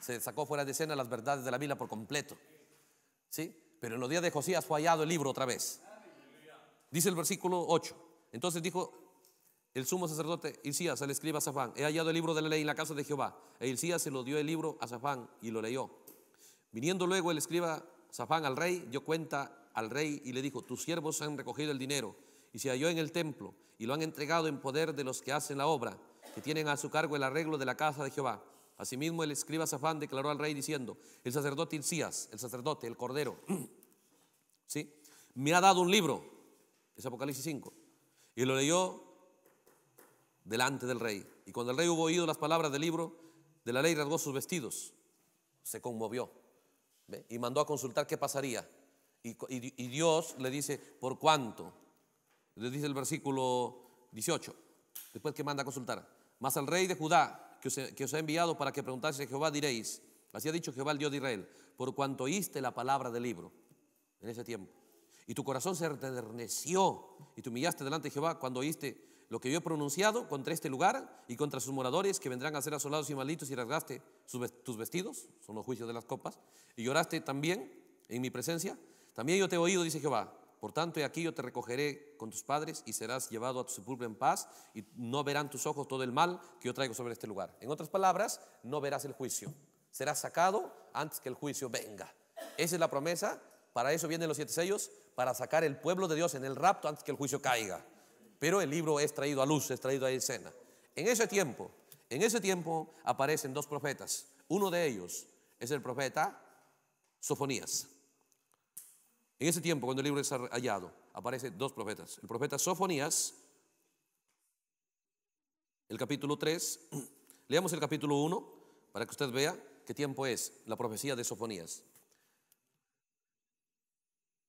S1: se sacó fuera de escena las verdades de la Biblia por completo. ¿Sí? Pero en los días de Josías fue hallado el libro otra vez. Dice el versículo 8. Entonces dijo el sumo sacerdote Isías al escriba a he hallado el libro de la ley en la casa de Jehová. E se lo dio el libro a Safán y lo leyó. Viniendo luego el escriba Safán al rey, dio cuenta al rey y le dijo, tus siervos han recogido el dinero y se halló en el templo y lo han entregado en poder de los que hacen la obra, que tienen a su cargo el arreglo de la casa de Jehová. Asimismo el escriba Safán declaró al rey diciendo, el sacerdote Isías, el sacerdote, el cordero, *clears throat* ¿sí? me ha dado un libro, es Apocalipsis 5, y lo leyó delante del rey. Y cuando el rey hubo oído las palabras del libro de la ley, rasgó sus vestidos, se conmovió y mandó a consultar qué pasaría. Y, Dios le dice, ¿por cuánto? Le dice el versículo 18, después que manda a consultar. más al rey de Judá, que os, ha enviado para que preguntase a Jehová, diréis, así ha dicho Jehová el Dios de Israel, por cuanto oíste la palabra del libro en ese tiempo. Y tu corazón se enterneció y te humillaste delante de Jehová cuando oíste lo que yo he pronunciado contra este lugar y contra sus moradores que vendrán a ser asolados y malditos y rasgaste tus vestidos, son los juicios de las copas, y lloraste también en mi presencia, también yo te he oído, dice Jehová. Por tanto, y aquí yo te recogeré con tus padres y serás llevado a tu sepulcro en paz y no verán tus ojos todo el mal que yo traigo sobre este lugar. En otras palabras, no verás el juicio. Serás sacado antes que el juicio venga. Esa es la promesa. Para eso vienen los siete sellos, para sacar el pueblo de Dios en el rapto antes que el juicio caiga. Pero el libro es traído a luz, es traído a escena. En ese tiempo, en ese tiempo aparecen dos profetas. Uno de ellos es el profeta Sofonías. En ese tiempo, cuando el libro es hallado, aparecen dos profetas. El profeta Sofonías, el capítulo 3, *clears throat* leamos el capítulo 1 para que usted vea qué tiempo es la profecía de Sofonías.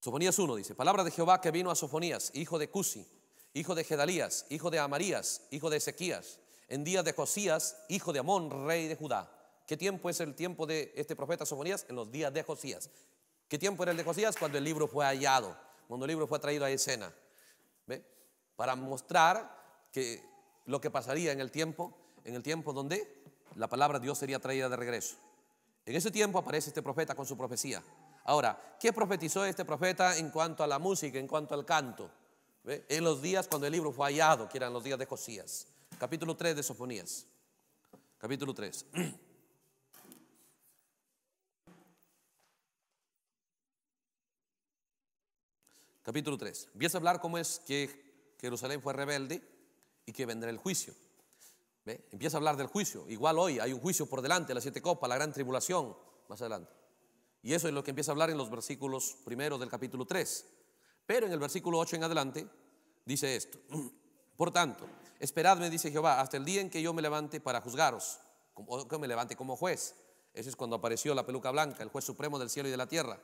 S1: Sofonías 1 dice, palabra de Jehová que vino a Sofonías, hijo de Cusi, hijo de Gedalías, hijo de Amarías, hijo de Ezequías, en días de Josías, hijo de Amón, rey de Judá. ¿Qué tiempo es el tiempo de este profeta Sofonías? En los días de Josías. ¿Qué tiempo era el de Josías? Cuando el libro fue hallado, cuando el libro fue traído a escena. Para mostrar que lo que pasaría en el tiempo, en el tiempo donde la palabra de Dios sería traída de regreso. En ese tiempo aparece este profeta con su profecía. Ahora, ¿qué profetizó este profeta en cuanto a la música, en cuanto al canto? En los días cuando el libro fue hallado, que eran los días de Josías. Capítulo 3 de Sofonías. Capítulo 3. *clears throat* Capítulo 3. Empieza a hablar cómo es que Jerusalén fue rebelde y que vendrá el juicio. Empieza a hablar del juicio. Igual hoy hay un juicio por delante, las siete copas, la gran tribulación, más adelante. Y eso es lo que empieza a hablar en los versículos primeros del capítulo 3. Pero en el versículo 8 en adelante dice esto. *clears throat* Por tanto, esperadme, dice Jehová, hasta el día en que yo me levante para juzgaros, o que me levante como juez. Ese es cuando apareció la peluca blanca, el juez supremo del cielo y de la tierra.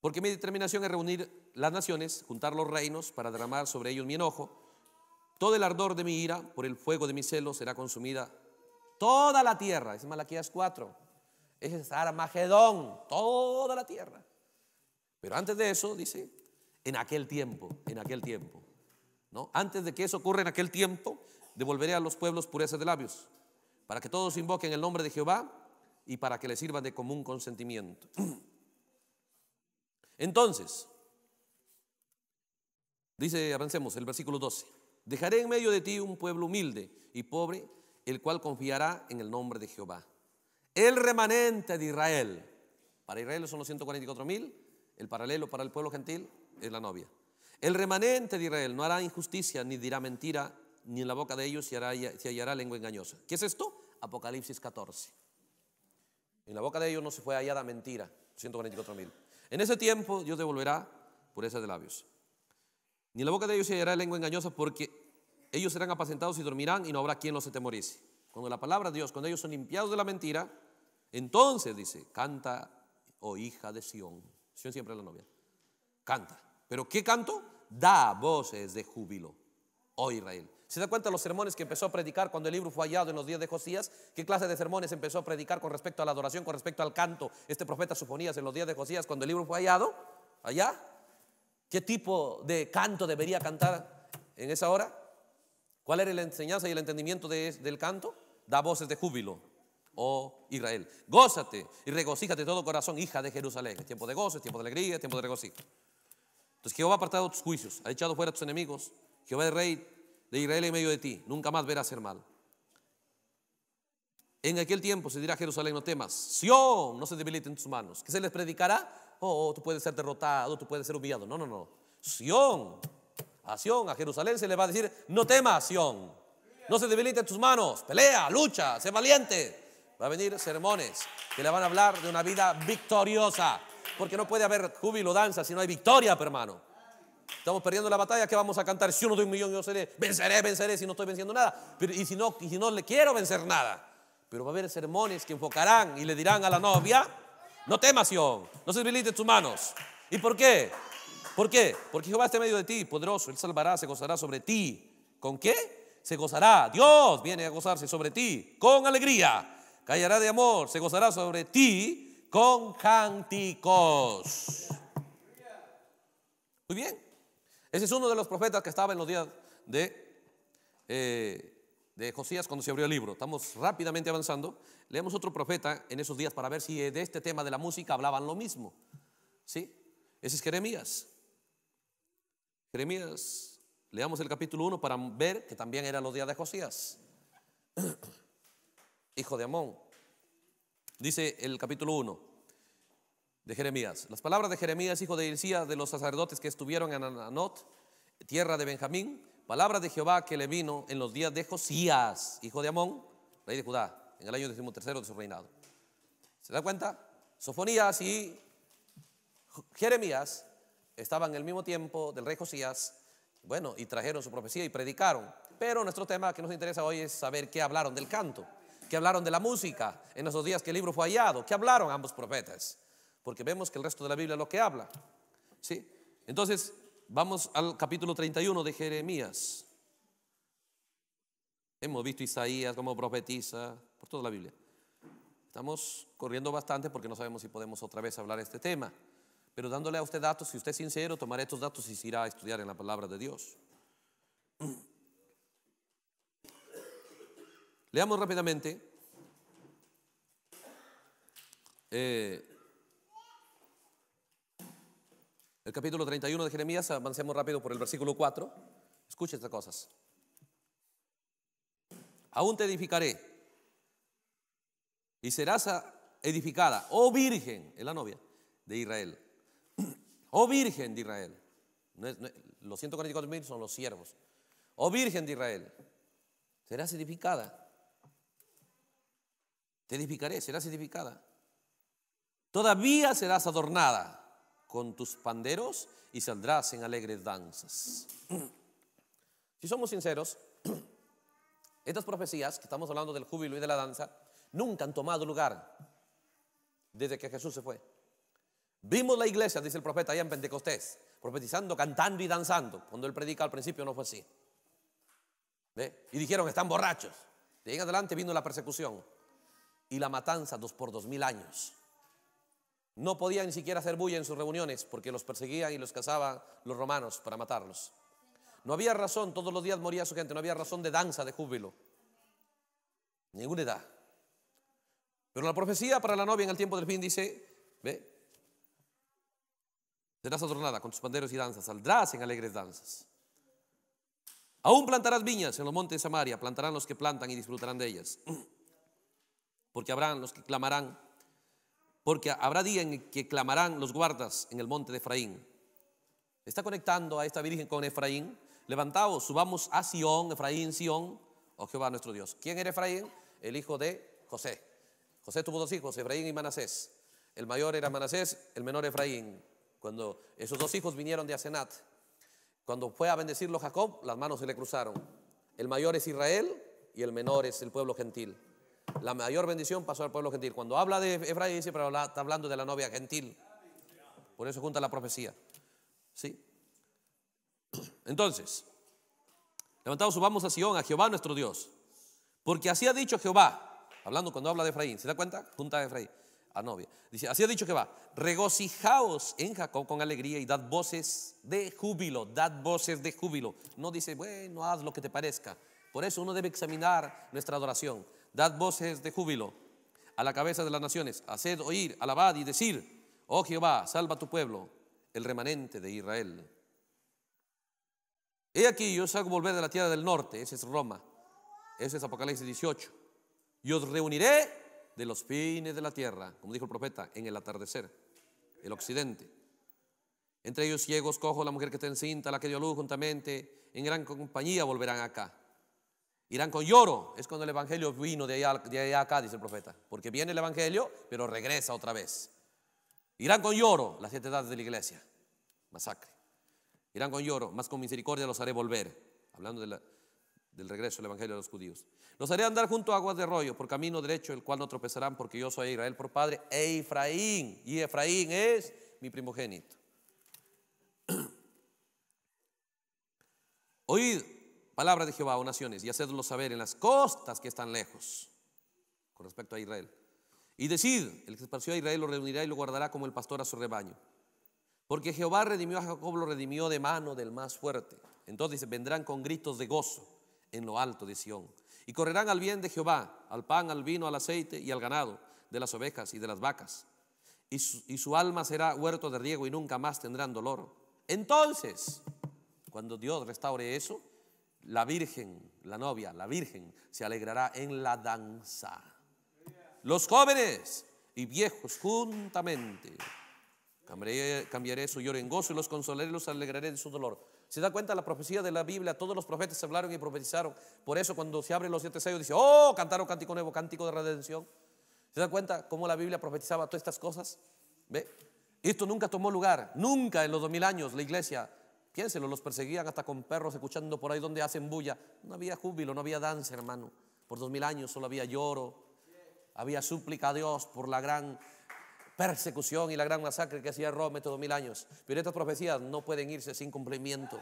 S1: Porque mi determinación es reunir las naciones, juntar los reinos para derramar sobre ellos mi enojo. Todo el ardor de mi ira, por el fuego de mi celo, será consumida toda la tierra. Es Malaquías 4. Es Armagedón, toda la tierra. Pero antes de eso, dice, en aquel tiempo, en aquel tiempo. ¿no? Antes de que eso ocurra en aquel tiempo, devolveré a los pueblos pureza de labios, para que todos invoquen el nombre de Jehová y para que le sirvan de común consentimiento. *clears throat* Entonces, dice, avancemos, el versículo 12, dejaré en medio de ti un pueblo humilde y pobre, el cual confiará en el nombre de Jehová. El remanente de Israel, para Israel son los 144 mil, el paralelo para el pueblo gentil es la novia. El remanente de Israel no hará injusticia, ni dirá mentira, ni en la boca de ellos se, hallará lengua engañosa. ¿Qué es esto? Apocalipsis 14. En la boca de ellos no se fue hallada mentira, 144 mil. En ese tiempo Dios devolverá pureza de labios. Ni en la boca de ellos se hallará lengua engañosa porque ellos serán apacentados y dormirán y no habrá quien los atemorice. Cuando la palabra de Dios, cuando ellos son limpiados de la mentira, entonces dice, canta, oh hija de Sión, Siempre la novia. Canta. ¿Pero qué canto? Da voces de júbilo. Oh Israel. ¿Se da cuenta los sermones que empezó a predicar cuando el libro fue hallado en los días de Josías? ¿Qué clase de sermones empezó a predicar con respecto a la adoración, con respecto al canto? Este profeta suponía en los días de Josías cuando el libro fue hallado, allá. ¿Qué tipo de canto debería cantar en esa hora? ¿Cuál era la enseñanza y el entendimiento del canto? Da voces de júbilo oh Israel. Gózate y regocíjate todo corazón, hija de Jerusalén. Es tiempo de gozo, tiempo de alegría, tiempo de regocijo. Entonces Jehová ha apartado tus juicios, ha echado fuera a tus enemigos. Jehová es rey de Israel en medio de ti. Nunca más verás ser mal. En aquel tiempo se dirá a Jerusalén, no temas. Sión, no se debiliten tus manos. ¿Qué se les predicará, oh, tú puedes ser derrotado, tú puedes ser humillado. No, no, no. Sión, a Sión, a Jerusalén se le va a decir, no temas, Sión. No se debiliten tus manos. Pelea, lucha, sé valiente. Va a venir sermones que le van a hablar de una vida victoriosa. Porque no puede haber júbilo, danza, si no hay victoria, hermano. Estamos perdiendo la batalla que vamos a cantar. Si uno de un millón yo seré, venceré, venceré si no estoy venciendo nada. y, si no, y si no le quiero vencer nada. Pero va a haber sermones que enfocarán y le dirán a la novia, no temas, Sion, no se debilites tus manos. ¿Y por qué? ¿Por qué? Porque Jehová está en medio de ti, poderoso, Él salvará, se gozará sobre ti. ¿Con qué? Se gozará. Dios viene a gozarse sobre ti con alegría Callará de amor, se gozará sobre ti con cánticos. Muy bien. Ese es uno de los profetas que estaba en los días de, eh, de Josías cuando se abrió el libro. Estamos rápidamente avanzando. Leemos otro profeta en esos días para ver si de este tema de la música hablaban lo mismo. ¿Sí? Ese es Jeremías. Jeremías, leamos el capítulo 1 para ver que también eran los días de Josías hijo de Amón. Dice el capítulo 1 de Jeremías. Las palabras de Jeremías, hijo de Hilcías, de los sacerdotes que estuvieron en Ananot, tierra de Benjamín, palabra de Jehová que le vino en los días de Josías, hijo de Amón, rey de Judá, en el año tercero de su reinado. ¿Se da cuenta? Sofonías y Jeremías estaban en el mismo tiempo del rey Josías, bueno, y trajeron su profecía y predicaron. Pero nuestro tema que nos interesa hoy es saber qué hablaron del canto que hablaron de la música en esos días que el libro fue hallado. que hablaron ambos profetas? Porque vemos que el resto de la Biblia es lo que habla. ¿Sí? Entonces, vamos al capítulo 31 de Jeremías. Hemos visto Isaías como profetiza por toda la Biblia. Estamos corriendo bastante porque no sabemos si podemos otra vez hablar este tema. Pero dándole a usted datos, si usted es sincero, tomará estos datos y se irá a estudiar en la palabra de Dios. Veamos rápidamente. Eh, el capítulo 31 de Jeremías, avancemos rápido por el versículo 4. Escucha estas cosas. Aún te edificaré y serás edificada, oh virgen, es la novia de Israel. Oh virgen de Israel. los 144 mil son los siervos. Oh virgen de Israel, serás edificada te edificaré, serás edificada. Todavía serás adornada con tus panderos y saldrás en alegres danzas. Si somos sinceros, *clears throat* estas profecías que estamos hablando del júbilo y de la danza nunca han tomado lugar desde que Jesús se fue. Vimos la iglesia, dice el profeta allá en Pentecostés, profetizando, cantando y danzando. Cuando él predica al principio no fue así. Y dijeron, están borrachos. De ahí en adelante vino la persecución y la matanza dos por dos mil años. No podían ni siquiera hacer bulla en sus reuniones porque los perseguían y los cazaban los romanos para matarlos. No había razón, todos los días moría su gente, no había razón de danza, de júbilo. Ninguna edad. Pero la profecía para la novia en el tiempo del fin dice, ve, serás adornada con tus panderos y danzas, saldrás en alegres danzas. Aún plantarás viñas en los montes de Samaria, plantarán los que plantan y disfrutarán de ellas. *clears throat* porque habrán los que clamarán, porque habrá día en que clamarán los guardas en el monte de Efraín. Está conectando a esta virgen con Efraín. Levantaos, subamos a Sión, Efraín, Sión, oh Jehová nuestro Dios. ¿Quién era Efraín? El hijo de José. José tuvo dos hijos, Efraín y Manasés. El mayor era Manasés, el menor Efraín. Cuando esos dos hijos vinieron de Asenat, cuando fue a bendecirlo Jacob, las manos se le cruzaron. El mayor es Israel y el menor es el pueblo gentil. La mayor bendición pasó al pueblo gentil. Cuando habla de Efraín, dice pero está hablando de la novia gentil. Por eso junta la profecía. ¿Sí? Entonces, levantados subamos a Sion, a Jehová nuestro Dios. Porque así ha dicho Jehová, hablando cuando habla de Efraín, ¿se da cuenta? Junta a Efraín, a novia. Dice, así ha dicho Jehová, regocijaos en Jacob con alegría y dad voces de júbilo, dad voces de júbilo. No dice, bueno, haz lo que te parezca. Por eso uno debe examinar nuestra adoración dad voces de júbilo a la cabeza de las naciones, haced oír, alabad y decir, oh Jehová, salva tu pueblo, el remanente de Israel. He aquí, yo os hago volver de la tierra del norte, ese es Roma, ese es Apocalipsis 18, y os reuniré de los fines de la tierra, como dijo el profeta, en el atardecer, el occidente. Entre ellos ciegos, cojo la mujer que está encinta, la que dio luz juntamente, en gran compañía volverán acá. Irán con lloro. Es cuando el Evangelio vino de allá, acá, dice el profeta. Porque viene el Evangelio, pero regresa otra vez. Irán con lloro las siete edades de la iglesia. Masacre. Irán con lloro, más con misericordia los haré volver. Hablando del regreso del Evangelio a los judíos. Los haré andar junto a aguas de rollo, por camino derecho, el cual no tropezarán, porque yo soy Israel por padre e Efraín. Y Efraín es mi primogénito. *clears throat* Oíd, Palabra de Jehová, o naciones, y hacedlo saber en las costas que están lejos, con respecto a Israel. Y decid, el que esparció a Israel lo reunirá y lo guardará como el pastor a su rebaño. Porque Jehová redimió a Jacob, lo redimió de mano del más fuerte. Entonces vendrán con gritos de gozo en lo alto de Sión. Y correrán al bien de Jehová, al pan, al vino, al aceite y al ganado, de las ovejas y de las vacas. y su alma será huerto de riego y nunca más tendrán dolor. Entonces, cuando Dios restaure eso, la Virgen, la novia, la Virgen se alegrará en la danza. Los jóvenes y viejos juntamente. Cambiaré, su lloro en gozo y los consolaré y los alegraré de su dolor. ¿Se da cuenta la profecía de la Biblia? Todos los profetas hablaron y profetizaron. Por eso cuando se abre los siete sellos dice, oh, cantaron cántico nuevo, cántico de redención. ¿Se da cuenta cómo la Biblia profetizaba todas estas cosas? ¿Ve? Esto nunca tomó lugar, nunca en los dos mil años la iglesia Piénselo, los perseguían hasta con perros escuchando por ahí donde hacen bulla. No había júbilo, no había danza, hermano. Por dos mil años solo había lloro. Había súplica a Dios por la gran persecución y la gran masacre que hacía Roma estos dos mil años. Pero estas profecías no pueden irse sin cumplimiento.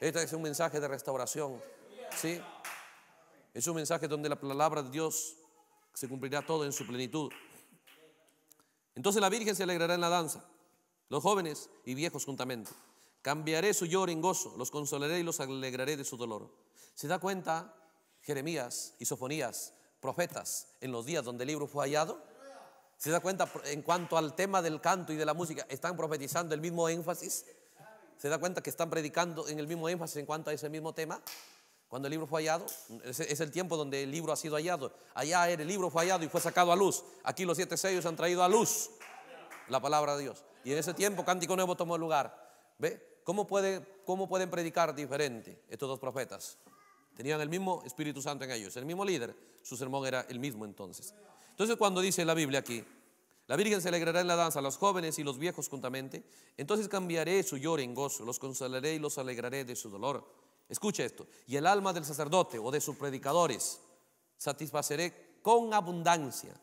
S1: Este es un mensaje de restauración. ¿Sí? Es un mensaje donde la palabra de Dios se cumplirá todo en su plenitud. Entonces la Virgen se alegrará en la danza, los jóvenes y viejos juntamente. Cambiaré su lloro en gozo, los consolaré y los alegraré de su dolor. ¿Se da cuenta Jeremías y Sofonías, profetas, en los días donde el libro fue hallado? ¿Se da cuenta en cuanto al tema del canto y de la música? ¿Están profetizando el mismo énfasis? ¿Se da cuenta que están predicando en el mismo énfasis en cuanto a ese mismo tema? Cuando el libro fue hallado, es el tiempo donde el libro ha sido hallado. Allá el libro fue hallado y fue sacado a luz. Aquí los siete sellos han traído a luz la palabra de Dios. Y en ese tiempo Cántico Nuevo tomó lugar. ¿Ve? ¿Cómo, puede, ¿Cómo pueden predicar diferente estos dos profetas? Tenían el mismo Espíritu Santo en ellos, el mismo líder. Su sermón era el mismo entonces. Entonces cuando dice la Biblia aquí, la Virgen se alegrará en la danza, los jóvenes y los viejos juntamente. Entonces cambiaré su lloro en gozo, los consolaré y los alegraré de su dolor. Escucha esto. Y el alma del sacerdote o de sus predicadores satisfaceré con abundancia.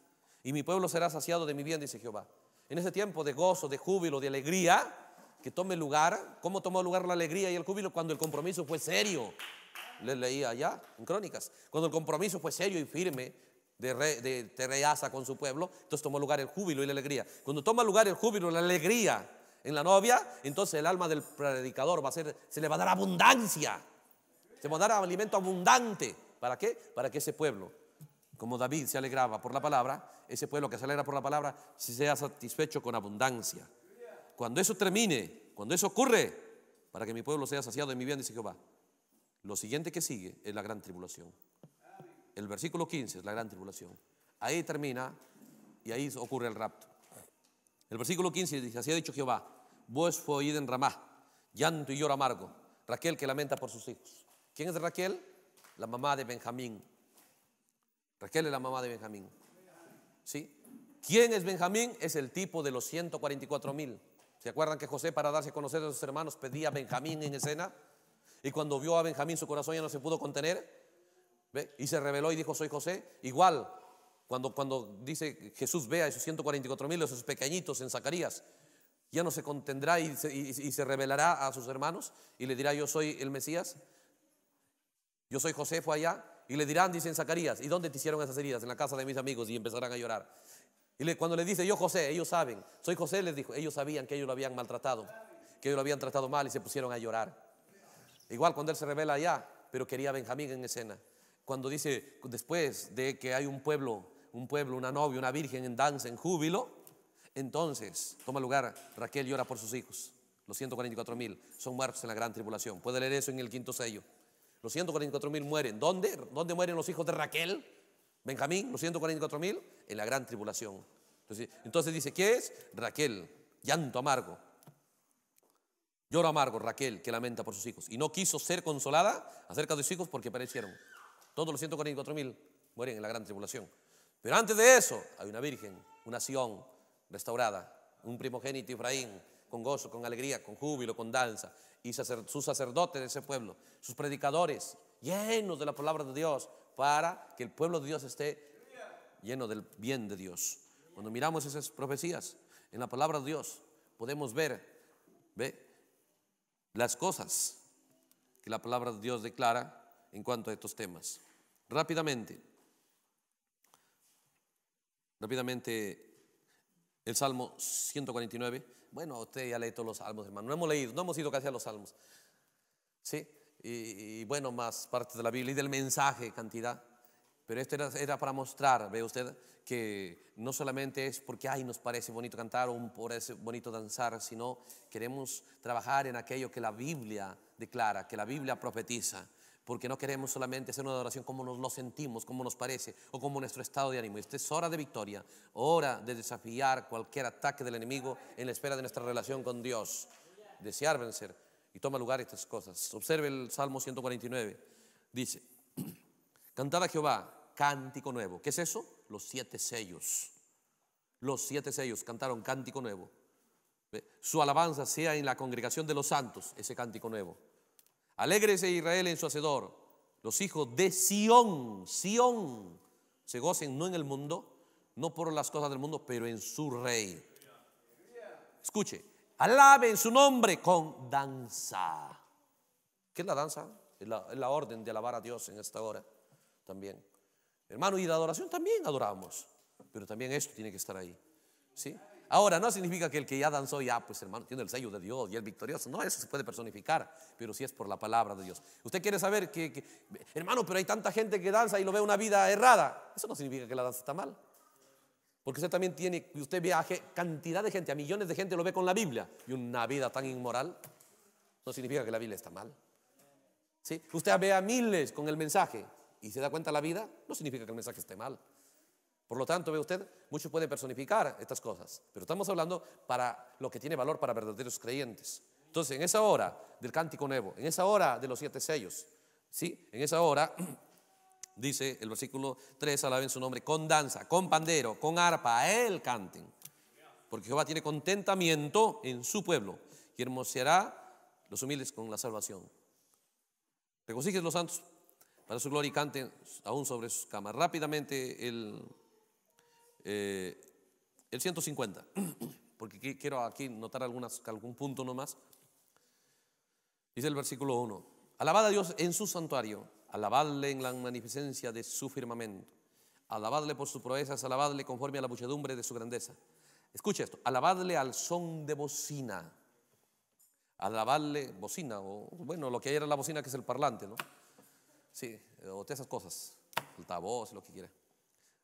S1: Y mi pueblo será saciado de mi bien, dice Jehová. En ese tiempo de gozo, de júbilo, de alegría, que tome lugar. ¿Cómo tomó lugar la alegría y el júbilo? Cuando el compromiso fue serio. Les leía allá en Crónicas. Cuando el compromiso fue serio y firme de, con su pueblo, entonces tomó lugar el júbilo y la alegría. Cuando toma lugar el júbilo, la alegría en la novia, entonces el alma del predicador va a ser, se le va a dar abundancia. Se va a dar alimento abundante. ¿Para qué? Para que ese pueblo, como David se alegraba por la palabra, ese pueblo que se alegra por la palabra, se sea satisfecho con abundancia cuando eso termine, cuando eso ocurre, para que mi pueblo sea saciado de mi bien, dice Jehová. Lo siguiente que sigue es la gran tribulación. El versículo 15 es la gran tribulación. Ahí termina y ahí ocurre el rapto. El versículo 15 dice, así ha dicho Jehová, vos fue oído en Ramá, llanto y lloro amargo, Raquel que lamenta por sus hijos. ¿Quién es Raquel? La mamá de Benjamín. Raquel es la mamá de Benjamín. ¿Sí? ¿Quién es Benjamín? Es el tipo de los 144 mil ¿Se acuerdan que José para darse a conocer a sus hermanos pedía a Benjamín en escena? Y cuando vio a Benjamín su corazón ya no se pudo contener. Y se reveló y dijo, soy José. Igual, cuando, cuando dice Jesús vea a esos 144 mil, esos pequeñitos en Zacarías, ya no se contendrá y se, y, se revelará a sus hermanos y le dirá, yo soy el Mesías. Yo soy José, fue allá. Y le dirán, dicen Zacarías, ¿y dónde te hicieron esas heridas? En la casa de mis amigos y empezarán a llorar. Y cuando le dice yo José, ellos saben, soy José, les dijo, ellos sabían que ellos lo habían maltratado, que ellos lo habían tratado mal y se pusieron a llorar. Igual cuando él se revela allá, pero quería Benjamín en escena. Cuando dice después de que hay un pueblo, un pueblo, una novia, una virgen en danza, en júbilo, entonces toma lugar, Raquel llora por sus hijos. Los 144 mil son muertos en la gran tribulación. Puede leer eso en el quinto sello. Los 144 mil mueren. ¿Dónde? ¿Dónde mueren los hijos de Raquel? Benjamín, los 144 mil, en la gran tribulación. Entonces, dice, ¿qué es? Raquel, llanto amargo. Lloro amargo, Raquel, que lamenta por sus hijos. Y no quiso ser consolada acerca de sus hijos porque perecieron. Todos los 144 mil mueren en la gran tribulación. Pero antes de eso, hay una virgen, una Sion restaurada, un primogénito Efraín, con gozo, con alegría, con júbilo, con danza. Y sus sacerdotes de ese pueblo, sus predicadores, llenos de la palabra de Dios, para que el pueblo de Dios esté lleno del bien de Dios. Cuando miramos esas profecías en la palabra de Dios, podemos ver ¿ve? las cosas que la palabra de Dios declara en cuanto a estos temas. Rápidamente, rápidamente el Salmo 149. Bueno, usted ya leído los salmos, hermano. No hemos leído, no hemos ido casi a los salmos. ¿Sí? y, bueno, más partes de la Biblia y del mensaje, cantidad. Pero esto era, para mostrar, ve usted, que no solamente es porque, ay, nos parece bonito cantar o parece bonito danzar, sino queremos trabajar en aquello que la Biblia declara, que la Biblia profetiza. Porque no queremos solamente hacer una adoración como nos lo sentimos, como nos parece o como nuestro estado de ánimo. Esta es hora de victoria, hora de desafiar cualquier ataque del enemigo en la espera de nuestra relación con Dios. Desear vencer y toma lugar estas cosas. Observe el Salmo 149. Dice, *clears throat* cantad a Jehová, cántico nuevo. ¿Qué es eso? Los siete sellos. Los siete sellos cantaron cántico nuevo. Su alabanza sea en la congregación de los santos, ese cántico nuevo. Alégrese Israel en su hacedor. Los hijos de Sión, Sión, se gocen no en el mundo, no por las cosas del mundo, pero en su rey. Escuche, Alaben su nombre con danza. ¿Qué es la danza? Es la, orden de alabar a Dios en esta hora también. Hermano, y la adoración también adoramos. Pero también esto tiene que estar ahí. ¿Sí? Ahora, no significa que el que ya danzó ya, pues hermano, tiene el sello de Dios y es victorioso. No, eso se puede personificar, pero si es por la palabra de Dios. Usted quiere saber que, hermano, pero hay tanta gente que danza y lo ve una vida errada. Eso no significa que la danza está mal. Porque usted también tiene, usted viaje cantidad de gente, a millones de gente lo ve con la Biblia. Y una vida tan inmoral no significa que la Biblia está mal. ¿Sí? Usted ve a miles con el mensaje y se da cuenta la vida, no significa que el mensaje esté mal. Por lo tanto, ve usted, muchos pueden personificar estas cosas, pero estamos hablando para lo que tiene valor para verdaderos creyentes. Entonces, en esa hora del cántico nuevo, en esa hora de los siete sellos, ¿sí? en esa hora *clears throat* Dice el versículo 3, alaben su nombre, con danza, con pandero, con arpa, a él canten. Porque Jehová tiene contentamiento en su pueblo y hermoseará los humildes con la salvación. Regocijen los santos para su gloria y canten aún sobre sus camas. Rápidamente el, eh, el 150, *clears throat* porque quiero aquí notar algunas, algún punto nomás. Dice el versículo 1, alabad a Dios en su santuario Alabadle en la magnificencia de su firmamento. Alabadle por sus proezas, alabadle conforme a la muchedumbre de su grandeza. Escucha esto, alabadle al son de bocina. Alabadle, bocina, o bueno, lo que era la bocina que es el parlante, ¿no? Sí, o todas esas cosas, altavoz, lo que quiera.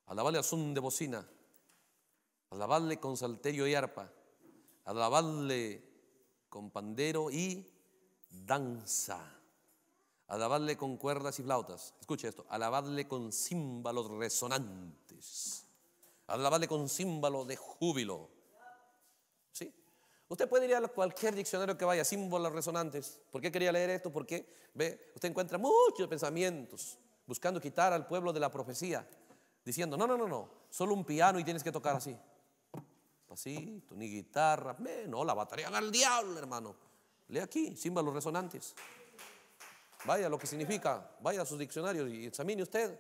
S1: Alabadle al son de bocina. Alabadle con salterio y arpa. Alabadle con pandero y danza. Alabadle con cuerdas y flautas. Escuche esto. Alabadle con címbalos resonantes. Alabadle con símbolo de júbilo. ¿Sí? Usted puede ir a cualquier diccionario que vaya, símbolos resonantes. ¿Por qué quería leer esto? Porque ve, usted encuentra muchos pensamientos buscando quitar al pueblo de la profecía, diciendo, no, no, no, no, solo un piano y tienes que tocar así. Pasito, ni guitarra, no, la batería, al diablo, hermano. Lee aquí, símbolos resonantes. Vaya lo que significa, vaya a sus diccionarios y examine usted.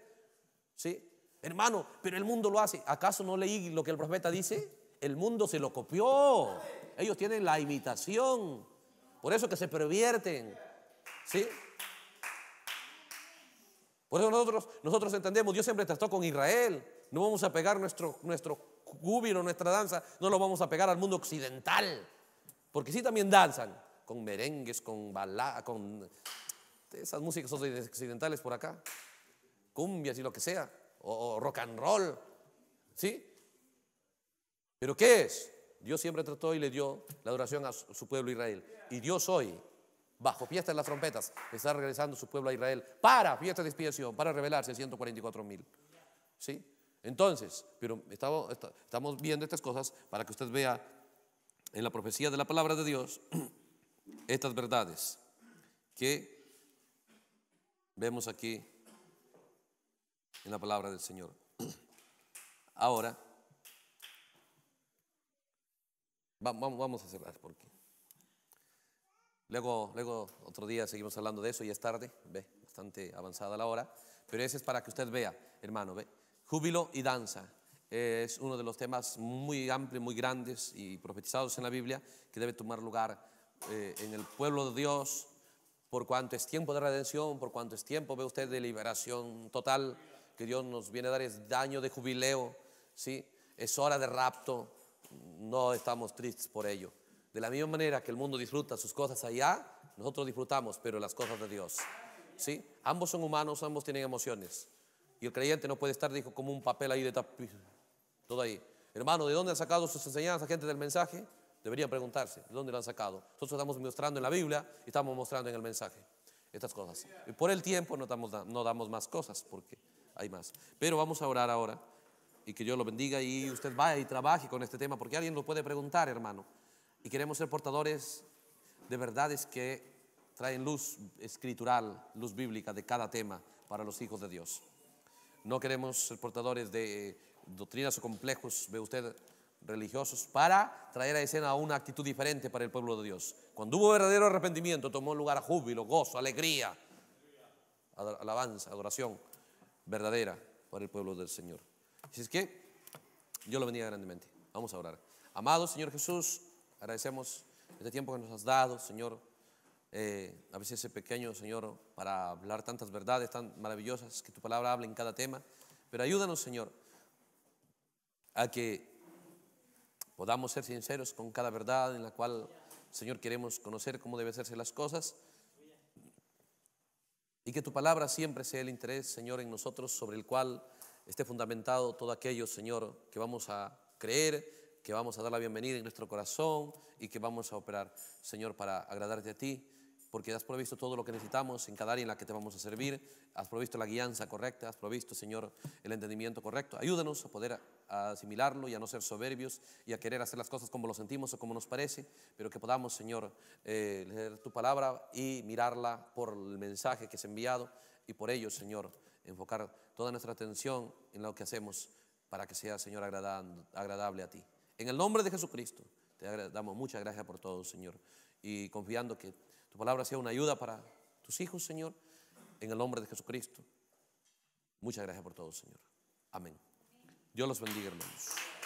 S1: ¿Sí? Hermano, pero el mundo lo hace. ¿Acaso no leí lo que el profeta dice? El mundo se lo copió. Ellos tienen la imitación. Por eso que se pervierten. ¿Sí? Por eso nosotros, nosotros entendemos, Dios siempre trató con Israel. No vamos a pegar nuestro, nuestro nuestra danza, no lo vamos a pegar al mundo occidental. Porque sí también danzan con merengues, con balá, con esas músicas occidentales por acá, cumbias y lo que sea, o, rock and roll, ¿sí? ¿Pero qué es? Dios siempre trató y le dio la adoración a su pueblo Israel. Y Dios hoy, bajo fiesta de las trompetas, está regresando su pueblo a Israel para fiesta de expiación, para revelarse a 144 mil. ¿Sí? Entonces, pero estamos, estamos viendo estas cosas para que usted vea en la profecía de la palabra de Dios *clears throat* estas verdades que Vemos aquí en la palabra del Señor. Ahora, vamos a cerrar porque luego, luego otro día seguimos hablando de eso y es tarde, ve, bastante avanzada la hora, pero ese es para que usted vea, hermano, ve, júbilo y danza. Es uno de los temas muy amplios, muy grandes y profetizados en la Biblia que debe tomar lugar eh, en el pueblo de Dios, por cuanto es tiempo de redención, por cuanto es tiempo, ve usted, de liberación total, que Dios nos viene a dar es daño de jubileo, ¿sí? es hora de rapto, no estamos tristes por ello. De la misma manera que el mundo disfruta sus cosas allá, nosotros disfrutamos, pero las cosas de Dios. ¿sí? Ambos son humanos, ambos tienen emociones. Y el creyente no puede estar, dijo, como un papel ahí de tapiz, todo ahí. Hermano, ¿de dónde ha sacado sus enseñanzas, gente del mensaje? Deberían preguntarse, ¿de dónde lo han sacado? Nosotros estamos mostrando en la Biblia y estamos mostrando en el mensaje estas cosas. Y por el tiempo no no damos más cosas porque hay más. Pero vamos a orar ahora y que Dios lo bendiga y usted vaya y trabaje con este tema porque alguien lo puede preguntar, hermano. Y queremos ser portadores de verdades que traen luz escritural, luz bíblica de cada tema para los hijos de Dios. No queremos ser portadores de doctrinas o complejos. Ve usted religiosos para traer a escena una actitud diferente para el pueblo de Dios. Cuando hubo verdadero arrepentimiento, tomó lugar A júbilo, gozo, alegría, alabanza, adoración verdadera para el pueblo del Señor. Así es que yo lo venía grandemente. Vamos a orar. Amado Señor Jesús, agradecemos este tiempo que nos has dado, Señor. Eh, a veces ese pequeño, Señor, para hablar tantas verdades tan maravillosas que tu palabra habla en cada tema. Pero ayúdanos, Señor, a que podamos ser sinceros con cada verdad en la cual, Señor, queremos conocer cómo deben hacerse las cosas. Y que tu palabra siempre sea el interés, Señor, en nosotros, sobre el cual esté fundamentado todo aquello, Señor, que vamos a creer, que vamos a dar la bienvenida en nuestro corazón y que vamos a operar, Señor, para agradarte a ti, porque has provisto todo lo que necesitamos en cada área en la que te vamos a servir, has provisto la guianza correcta, has provisto, Señor, el entendimiento correcto. Ayúdanos a poder a asimilarlo y a no ser soberbios y a querer hacer las cosas como lo sentimos o como nos parece, pero que podamos, Señor, eh, leer tu palabra y mirarla por el mensaje que se ha enviado y por ello, Señor, enfocar toda nuestra atención en lo que hacemos para que sea, Señor, agradable a ti. En el nombre de Jesucristo, te damos mucha gracias por todo, Señor, y confiando que tu palabra sea una ayuda para tus hijos, Señor, en el nombre de Jesucristo. Muchas gracias por todo, Señor. Amén. Dios los bendiga, hermanos.